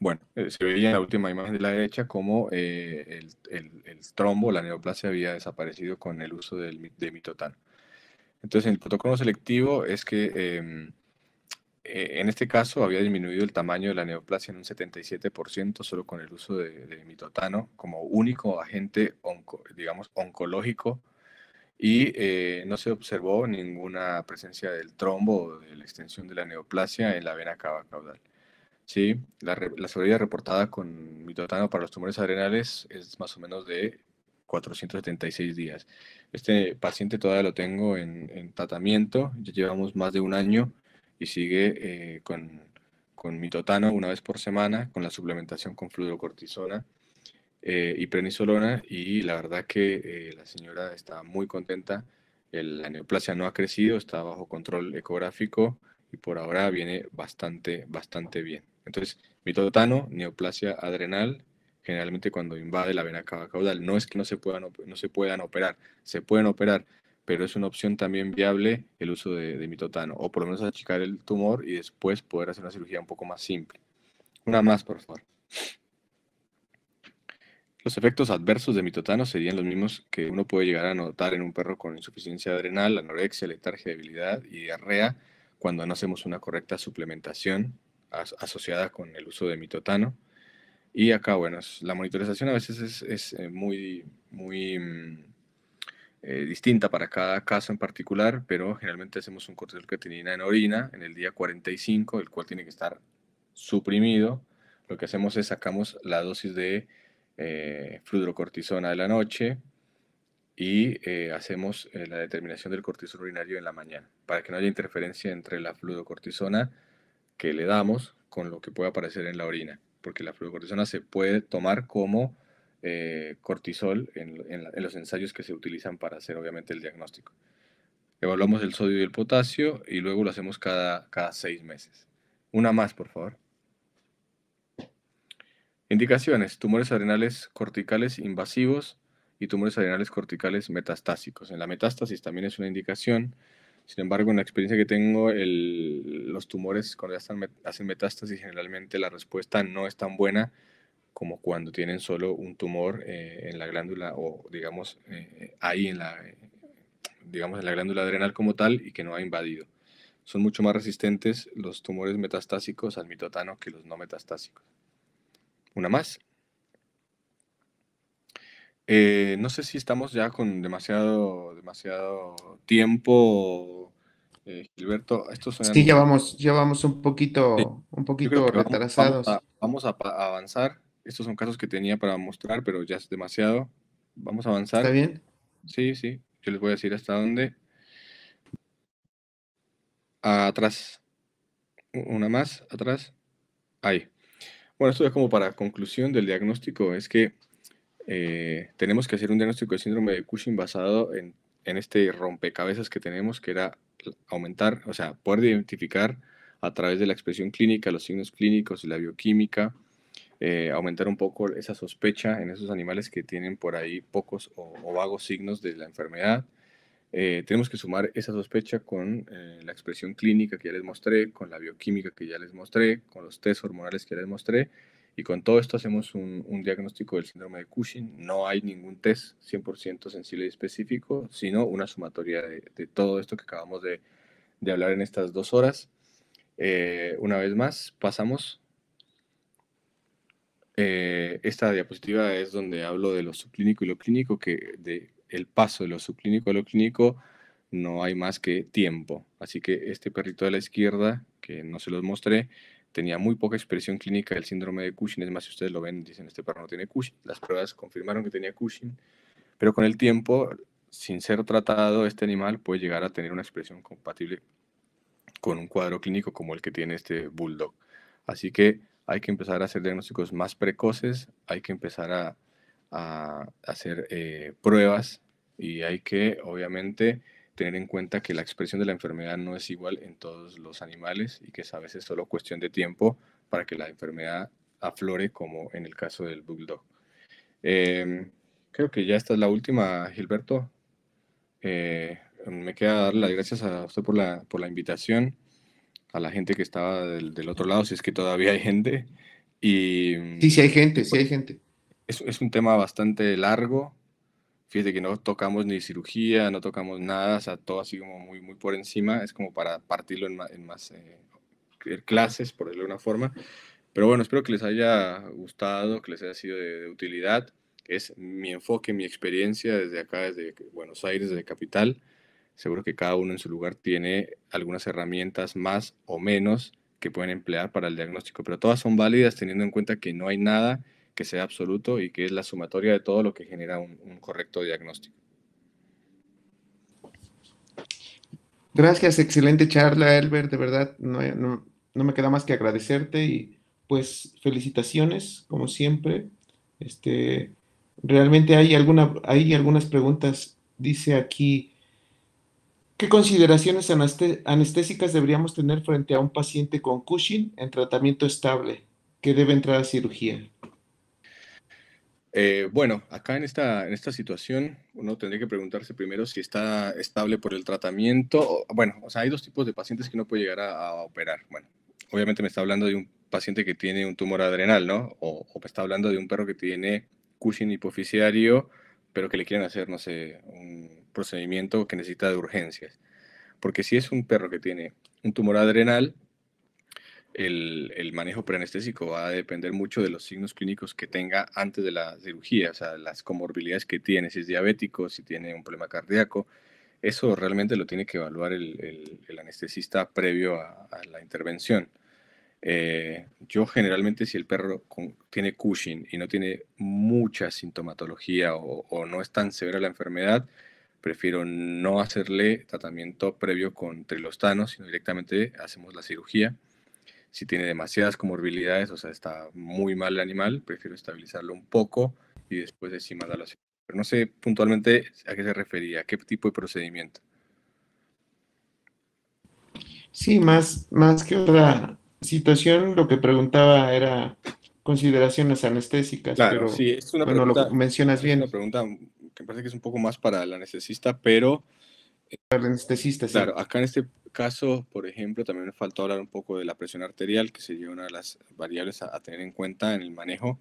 Bueno, eh, se veía en la última imagen de la derecha como eh, el, trombo, la neoplasia había desaparecido con el uso del, de mitotano. Entonces, el protocolo selectivo es que em, eh, en este caso había disminuido el tamaño de la neoplasia en un 77% solo con el uso de, mitotano como único agente digamos, oncológico y eh, no se observó ninguna presencia del trombo o de la extensión de la neoplasia en la vena cava caudal. Sí, la, la reportada con mitotano para los tumores adrenales es más o menos de 476 días. Este paciente todavía lo tengo en, en tratamiento, ya llevamos más de un año y sigue eh, con, con, mitotano una vez por semana, con la suplementación con fluidocortisona eh, y prenisolona. Y la verdad que eh, la señora está muy contenta. la neoplasia no ha crecido, está bajo control ecográfico y por ahora viene bastante, bastante bien. Entonces, mitotano, neoplasia adrenal, generalmente cuando invade la vena cava caudal. No es que no se puedan, no se puedan operar, se pueden operar, pero es una opción también viable el uso de, mitotano, o por lo menos achicar el tumor y después poder hacer una cirugía un poco más simple. Una más, por favor. Los efectos adversos de mitotano serían los mismos que uno puede llegar a notar en un perro con insuficiencia adrenal, anorexia, letargia, debilidad y diarrea cuando no hacemos una correcta suplementación asociada con el uso de mitotano. Y acá, bueno, la monitorización a veces es, es eh, muy, muy mm, eh, distinta para cada caso en particular, pero generalmente hacemos un cortisol creatinina en orina en el día 45, el cual tiene que estar suprimido. Lo que hacemos es sacamos la dosis de eh, fludrocortisona de la noche y eh, hacemos eh, la determinación del cortisol urinario en la mañana, para que no haya interferencia entre la fludrocortisona que le damos con lo que puede aparecer en la orina, porque la fludrocortisona se puede tomar como eh, cortisol en, los ensayos que se utilizan para hacer obviamente el diagnóstico. Evaluamos el sodio y el potasio y luego lo hacemos cada, cada seis meses. Una más, por favor. Indicaciones, tumores adrenales corticales invasivos y tumores adrenales corticales metastásicos. En la metástasis también es una indicación, sin embargo, en la experiencia que tengo, los tumores cuando ya hacen metástasis, generalmente la respuesta no es tan buena como cuando tienen solo un tumor eh, en la glándula o digamos eh, ahí en la, eh, digamos en la glándula adrenal como tal y que no ha invadido. Son mucho más resistentes los tumores metastásicos al mitotano que los no metastásicos. Una más. no sé si estamos ya con demasiado, demasiado tiempo, Gilberto. Estos Sí, ya vamos, ya vamos un poquito, un poquito retrasados. Vamos, a avanzar estos son casos que tenía para mostrar, pero ya es demasiado. Vamos a avanzar. ¿Está bien? Sí, sí. Yo les voy a decir hasta dónde. Atrás. Una más, atrás. Ahí. Bueno, esto es como para conclusión del diagnóstico. Es que eh, tenemos que hacer un diagnóstico de síndrome de Cushing basado en, en, este rompecabezas que tenemos, que era aumentar, o sea, poder identificar a través de la expresión clínica, los signos clínicos y la bioquímica, eh, aumentar un poco esa sospecha en esos animales que tienen por ahí pocos o, vagos signos de la enfermedad. Eh, tenemos que sumar esa sospecha con eh, la expresión clínica que ya les mostré, con la bioquímica que ya les mostré, con los test hormonales que ya les mostré, y con todo esto hacemos un, diagnóstico del síndrome de Cushing. No hay ningún test 100% sensible y específico, sino una sumatoria de, todo esto que acabamos de, hablar en estas dos horas. una vez más, pasamos eh, esta diapositiva es donde hablo de lo subclínico y lo clínico, que de el paso de lo subclínico a lo clínico no hay más que tiempo. Así que este perrito de la izquierda, que no se los mostré, tenía muy poca expresión clínica del síndrome de Cushing. Es más, si ustedes lo ven, dicen, este perro no tiene Cushing. Las pruebas confirmaron que tenía Cushing. Pero con el tiempo, sin ser tratado, este animal puede llegar a tener una expresión compatible con un cuadro clínico como el que tiene este bulldog. Así que hay que empezar a hacer diagnósticos más precoces, hay que empezar a, hacer eh, pruebas y hay que, obviamente, tener en cuenta que la expresión de la enfermedad no es igual en todos los animales y que es a veces solo cuestión de tiempo para que la enfermedad aflore, como en el caso del bulldog. Em, creo que ya esta es la última, Gilberto. Eh, me queda dar las gracias a usted por la, por la invitación a la gente que estaba del, otro lado, si es que todavía hay gente. Y, si hay mm, gente, si pues, hay gente. Es, es, un tema bastante largo. Fíjate que no tocamos ni cirugía, no tocamos nada, o sea, todo así como muy, muy por encima. Es como para partirlo en, más eh, clases, por decirlo de una forma. Pero bueno, espero que les haya gustado, que les haya sido de, de utilidad. Es mi enfoque, mi experiencia desde acá, desde Buenos Aires, desde Capital. Seguro que cada uno en su lugar tiene algunas herramientas más o menos que pueden emplear para el diagnóstico, pero todas son válidas teniendo en cuenta que no hay nada que sea absoluto y que es la sumatoria de todo lo que genera un, correcto diagnóstico. Gracias, excelente charla, Elbert. de verdad, no, me queda más que agradecerte y pues felicitaciones, como siempre. Este, realmente hay, alguna, hay algunas preguntas, dice aquí ¿Qué consideraciones anestésicas deberíamos tener frente a un paciente con Cushing en tratamiento estable que debe entrar a cirugía? Eh, bueno, acá en esta, en esta situación uno tendría que preguntarse primero si está estable por el tratamiento. Bueno, o sea, hay dos tipos de pacientes que no puede llegar a, operar. Bueno, obviamente me está hablando de un paciente que tiene un tumor adrenal, ¿no? O, o me está hablando de un perro que tiene Cushing hipoficiario, pero que le quieren hacer, no sé, un procedimiento que necesita de urgencias. Porque si es un perro que tiene un tumor adrenal, el, manejo preanestésico va a depender mucho de los signos clínicos que tenga antes de la cirugía, o sea, las comorbilidades que tiene, si es diabético, si tiene un problema cardíaco. Eso realmente lo tiene que evaluar el, anestesista previo a, la intervención. Eh, yo generalmente si el perro tiene Cushing y no tiene mucha sintomatología o, o no es tan severa la enfermedad, prefiero no hacerle tratamiento previo con trilostano, sino directamente hacemos la cirugía. Si tiene demasiadas comorbilidades, o sea, está muy mal el animal, prefiero estabilizarlo un poco y después encima Pero no sé puntualmente a qué se refería, a qué tipo de procedimiento. Sí, más, más que otra situación, lo que preguntaba era consideraciones anestésicas, claro, pero sí, es una lo mencionas bien. Es pregunta que me parece que es un poco más para el anestesista, pero... El anestesista, sí. Claro, acá en este caso, por ejemplo, también me faltó hablar un poco de la presión arterial, que sería una de las variables a, tener en cuenta en el manejo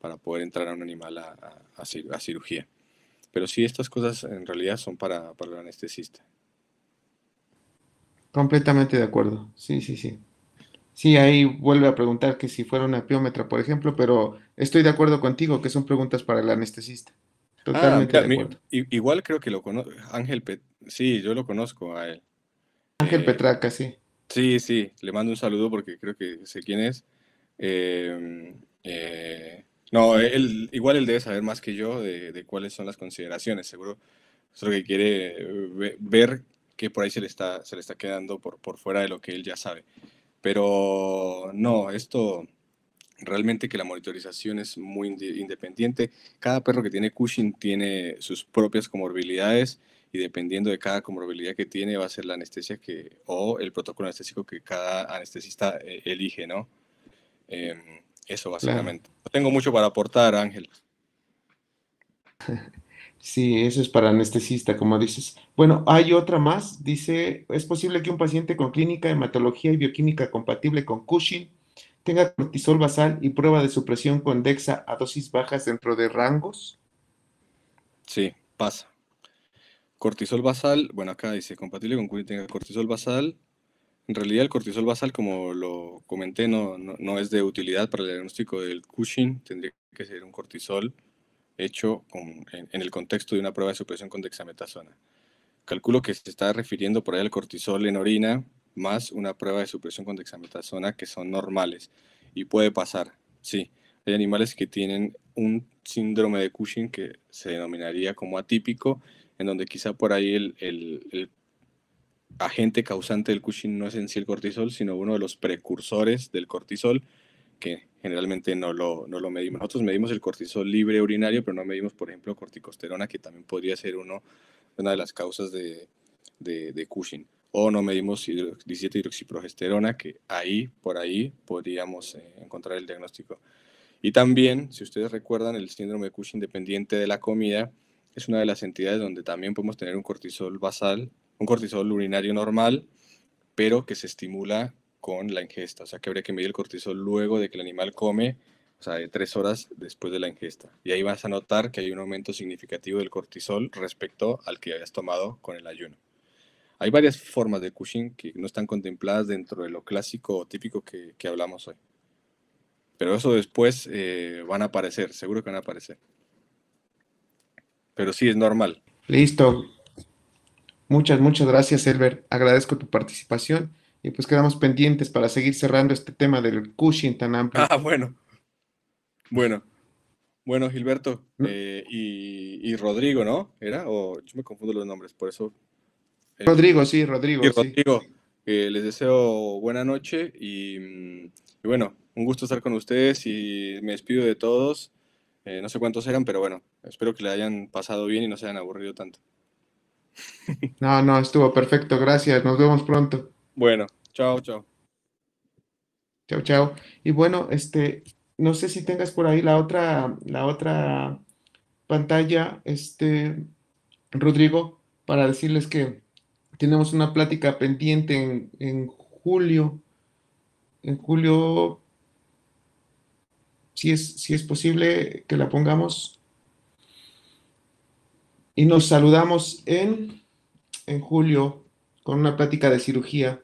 para poder entrar a un animal a, a, cirugía. Pero sí, estas cosas en realidad son para, para el anestesista. Completamente de acuerdo, sí, sí, sí. Sí, ahí vuelve a preguntar que si fuera una piómetra, por ejemplo, pero estoy de acuerdo contigo que son preguntas para el anestesista. Ah, Totalmente. igual creo que lo conozco. Ángel Pet sí, yo lo conozco a él. Ángel eh, Petraca, sí. Sí, sí, le mando un saludo porque creo que sé quién es. Em, eh, no, él, igual él debe saber más que yo de, de cuáles son las consideraciones, seguro. Es lo que quiere eh, ver que por ahí se le está, se le está quedando por, por fuera de lo que él ya sabe. Pero no, esto, realmente que la monitorización es muy independiente. Cada perro que tiene Cushing tiene sus propias comorbilidades y dependiendo de cada comorbilidad que tiene va a ser la anestesia que o el protocolo anestésico que cada anestesista eh, elige, ¿no? Em, eso básicamente. No tengo mucho para aportar, Ángel. [LAUGHS] Sí, eso es para anestesista, como dices. Bueno, hay otra más. Dice, ¿es posible que un paciente con clínica, hematología y bioquímica compatible con Cushing tenga cortisol basal y prueba de supresión con DEXA a dosis bajas dentro de rangos? Sí, pasa. Cortisol basal, bueno, acá dice compatible con que tenga cortisol basal. En realidad el cortisol basal, como lo comenté, no, no, es de utilidad para el diagnóstico del Cushing. Tendría que ser un cortisol hecho en, en, el contexto de una prueba de supresión con dexametasona. Calculo que se está refiriendo por ahí al cortisol en orina, más una prueba de supresión con dexametasona que son normales. Y puede pasar, sí. Hay animales que tienen un síndrome de Cushing que se denominaría como atípico, en donde quizá por ahí el, agente causante del Cushing no es en sí el cortisol, sino uno de los precursores del cortisol, que generalmente no lo, medimos. Nosotros medimos el cortisol libre urinario, pero no medimos, por ejemplo, corticosterona, que también podría ser uno, una de las causas de Cushing o no medimos 17 hidroxiprogesterona, que ahí, por ahí, podríamos eh, encontrar el diagnóstico. Y también, si ustedes recuerdan, el síndrome de Cushing independiente de la comida es una de las entidades donde también podemos tener un cortisol basal, un cortisol urinario normal, pero que se estimula con la ingesta. O sea, que habría que medir el cortisol luego de que el animal come, o sea, de tres horas después de la ingesta. Y ahí vas a notar que hay un aumento significativo del cortisol respecto al que habías tomado con el ayuno hay varias formas de Cushing que no están contempladas dentro de lo clásico o típico que, hablamos hoy. Pero eso después eh, van a aparecer, seguro que van a aparecer. Pero sí, es normal. Listo. Muchas, muchas gracias, Elber. Agradezco tu participación y pues quedamos pendientes para seguir cerrando este tema del Cushing tan amplio. Ah, bueno. Bueno. Bueno, Gilberto ¿Mm? eh, y, Rodrigo, ¿no? ¿Era? O yo me confundo los nombres, por eso eh, Rodrigo, sí, Rodrigo. Rodrigo, les deseo buena noche mm, y, bueno, un gusto estar con ustedes y me despido de todos. Eh, no sé cuántos eran, pero bueno, espero que le hayan pasado bien y no se hayan aburrido tanto. [LAUGHS] No, no, estuvo perfecto, gracias, nos vemos pronto. Bueno, chao, chao. Chao, chao. Y bueno, este, no sé si tengas por ahí la otra, la otra pantalla, este, Rodrigo, para decirles que tenemos una plática pendiente en, julio. En julio, si es, si es posible que la pongamos. Y nos saludamos en, en julio con una plática de cirugía.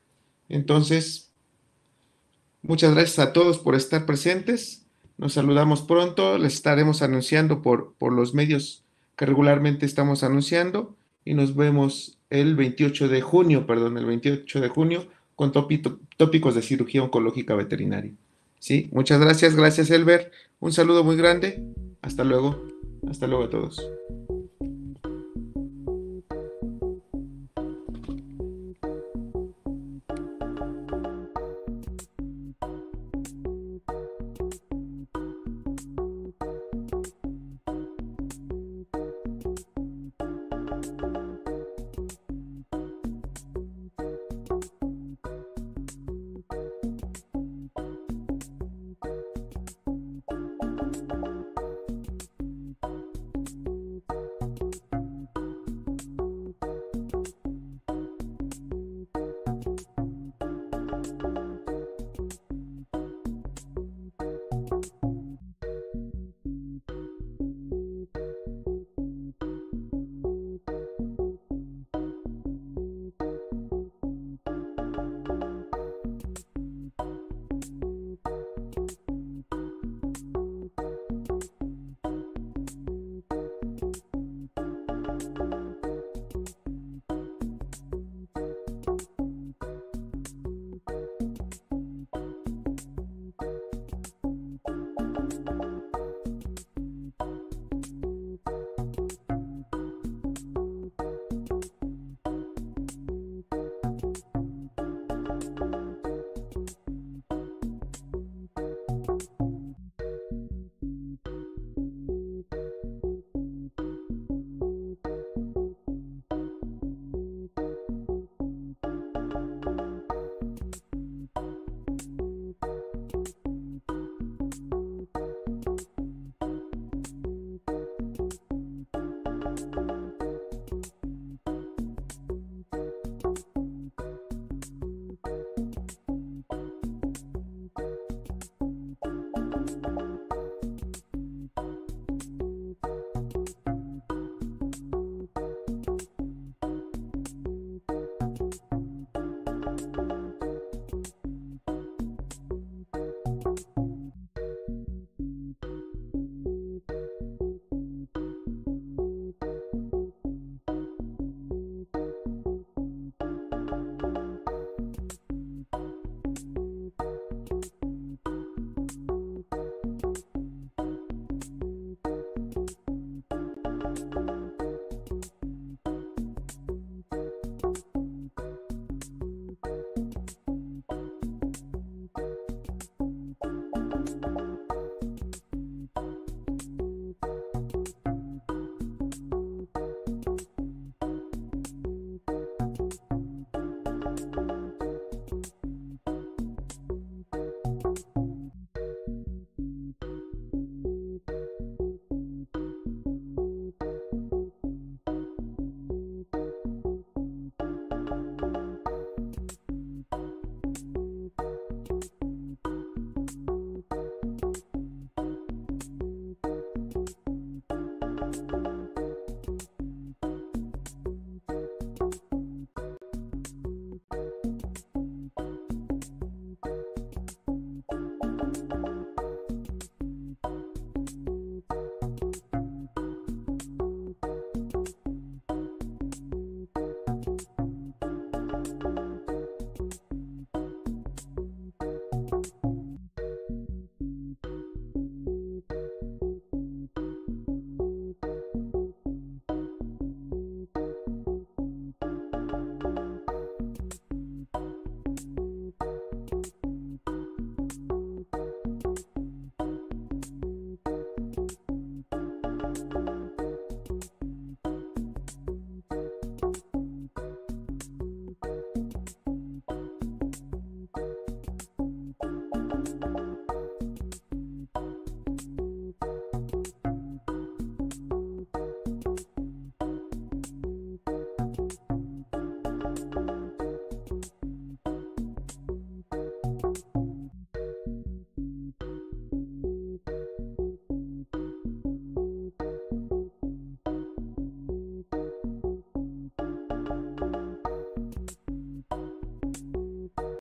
Entonces, muchas gracias a todos por estar presentes. Nos saludamos pronto, les estaremos anunciando por, por los medios que regularmente estamos anunciando y nos vemos el 28 de junio, perdón, el 28 de junio, con tópicos de cirugía oncológica veterinaria. ¿Sí? Muchas gracias, gracias Elber. Un saludo muy grande. Hasta luego. Hasta luego a todos.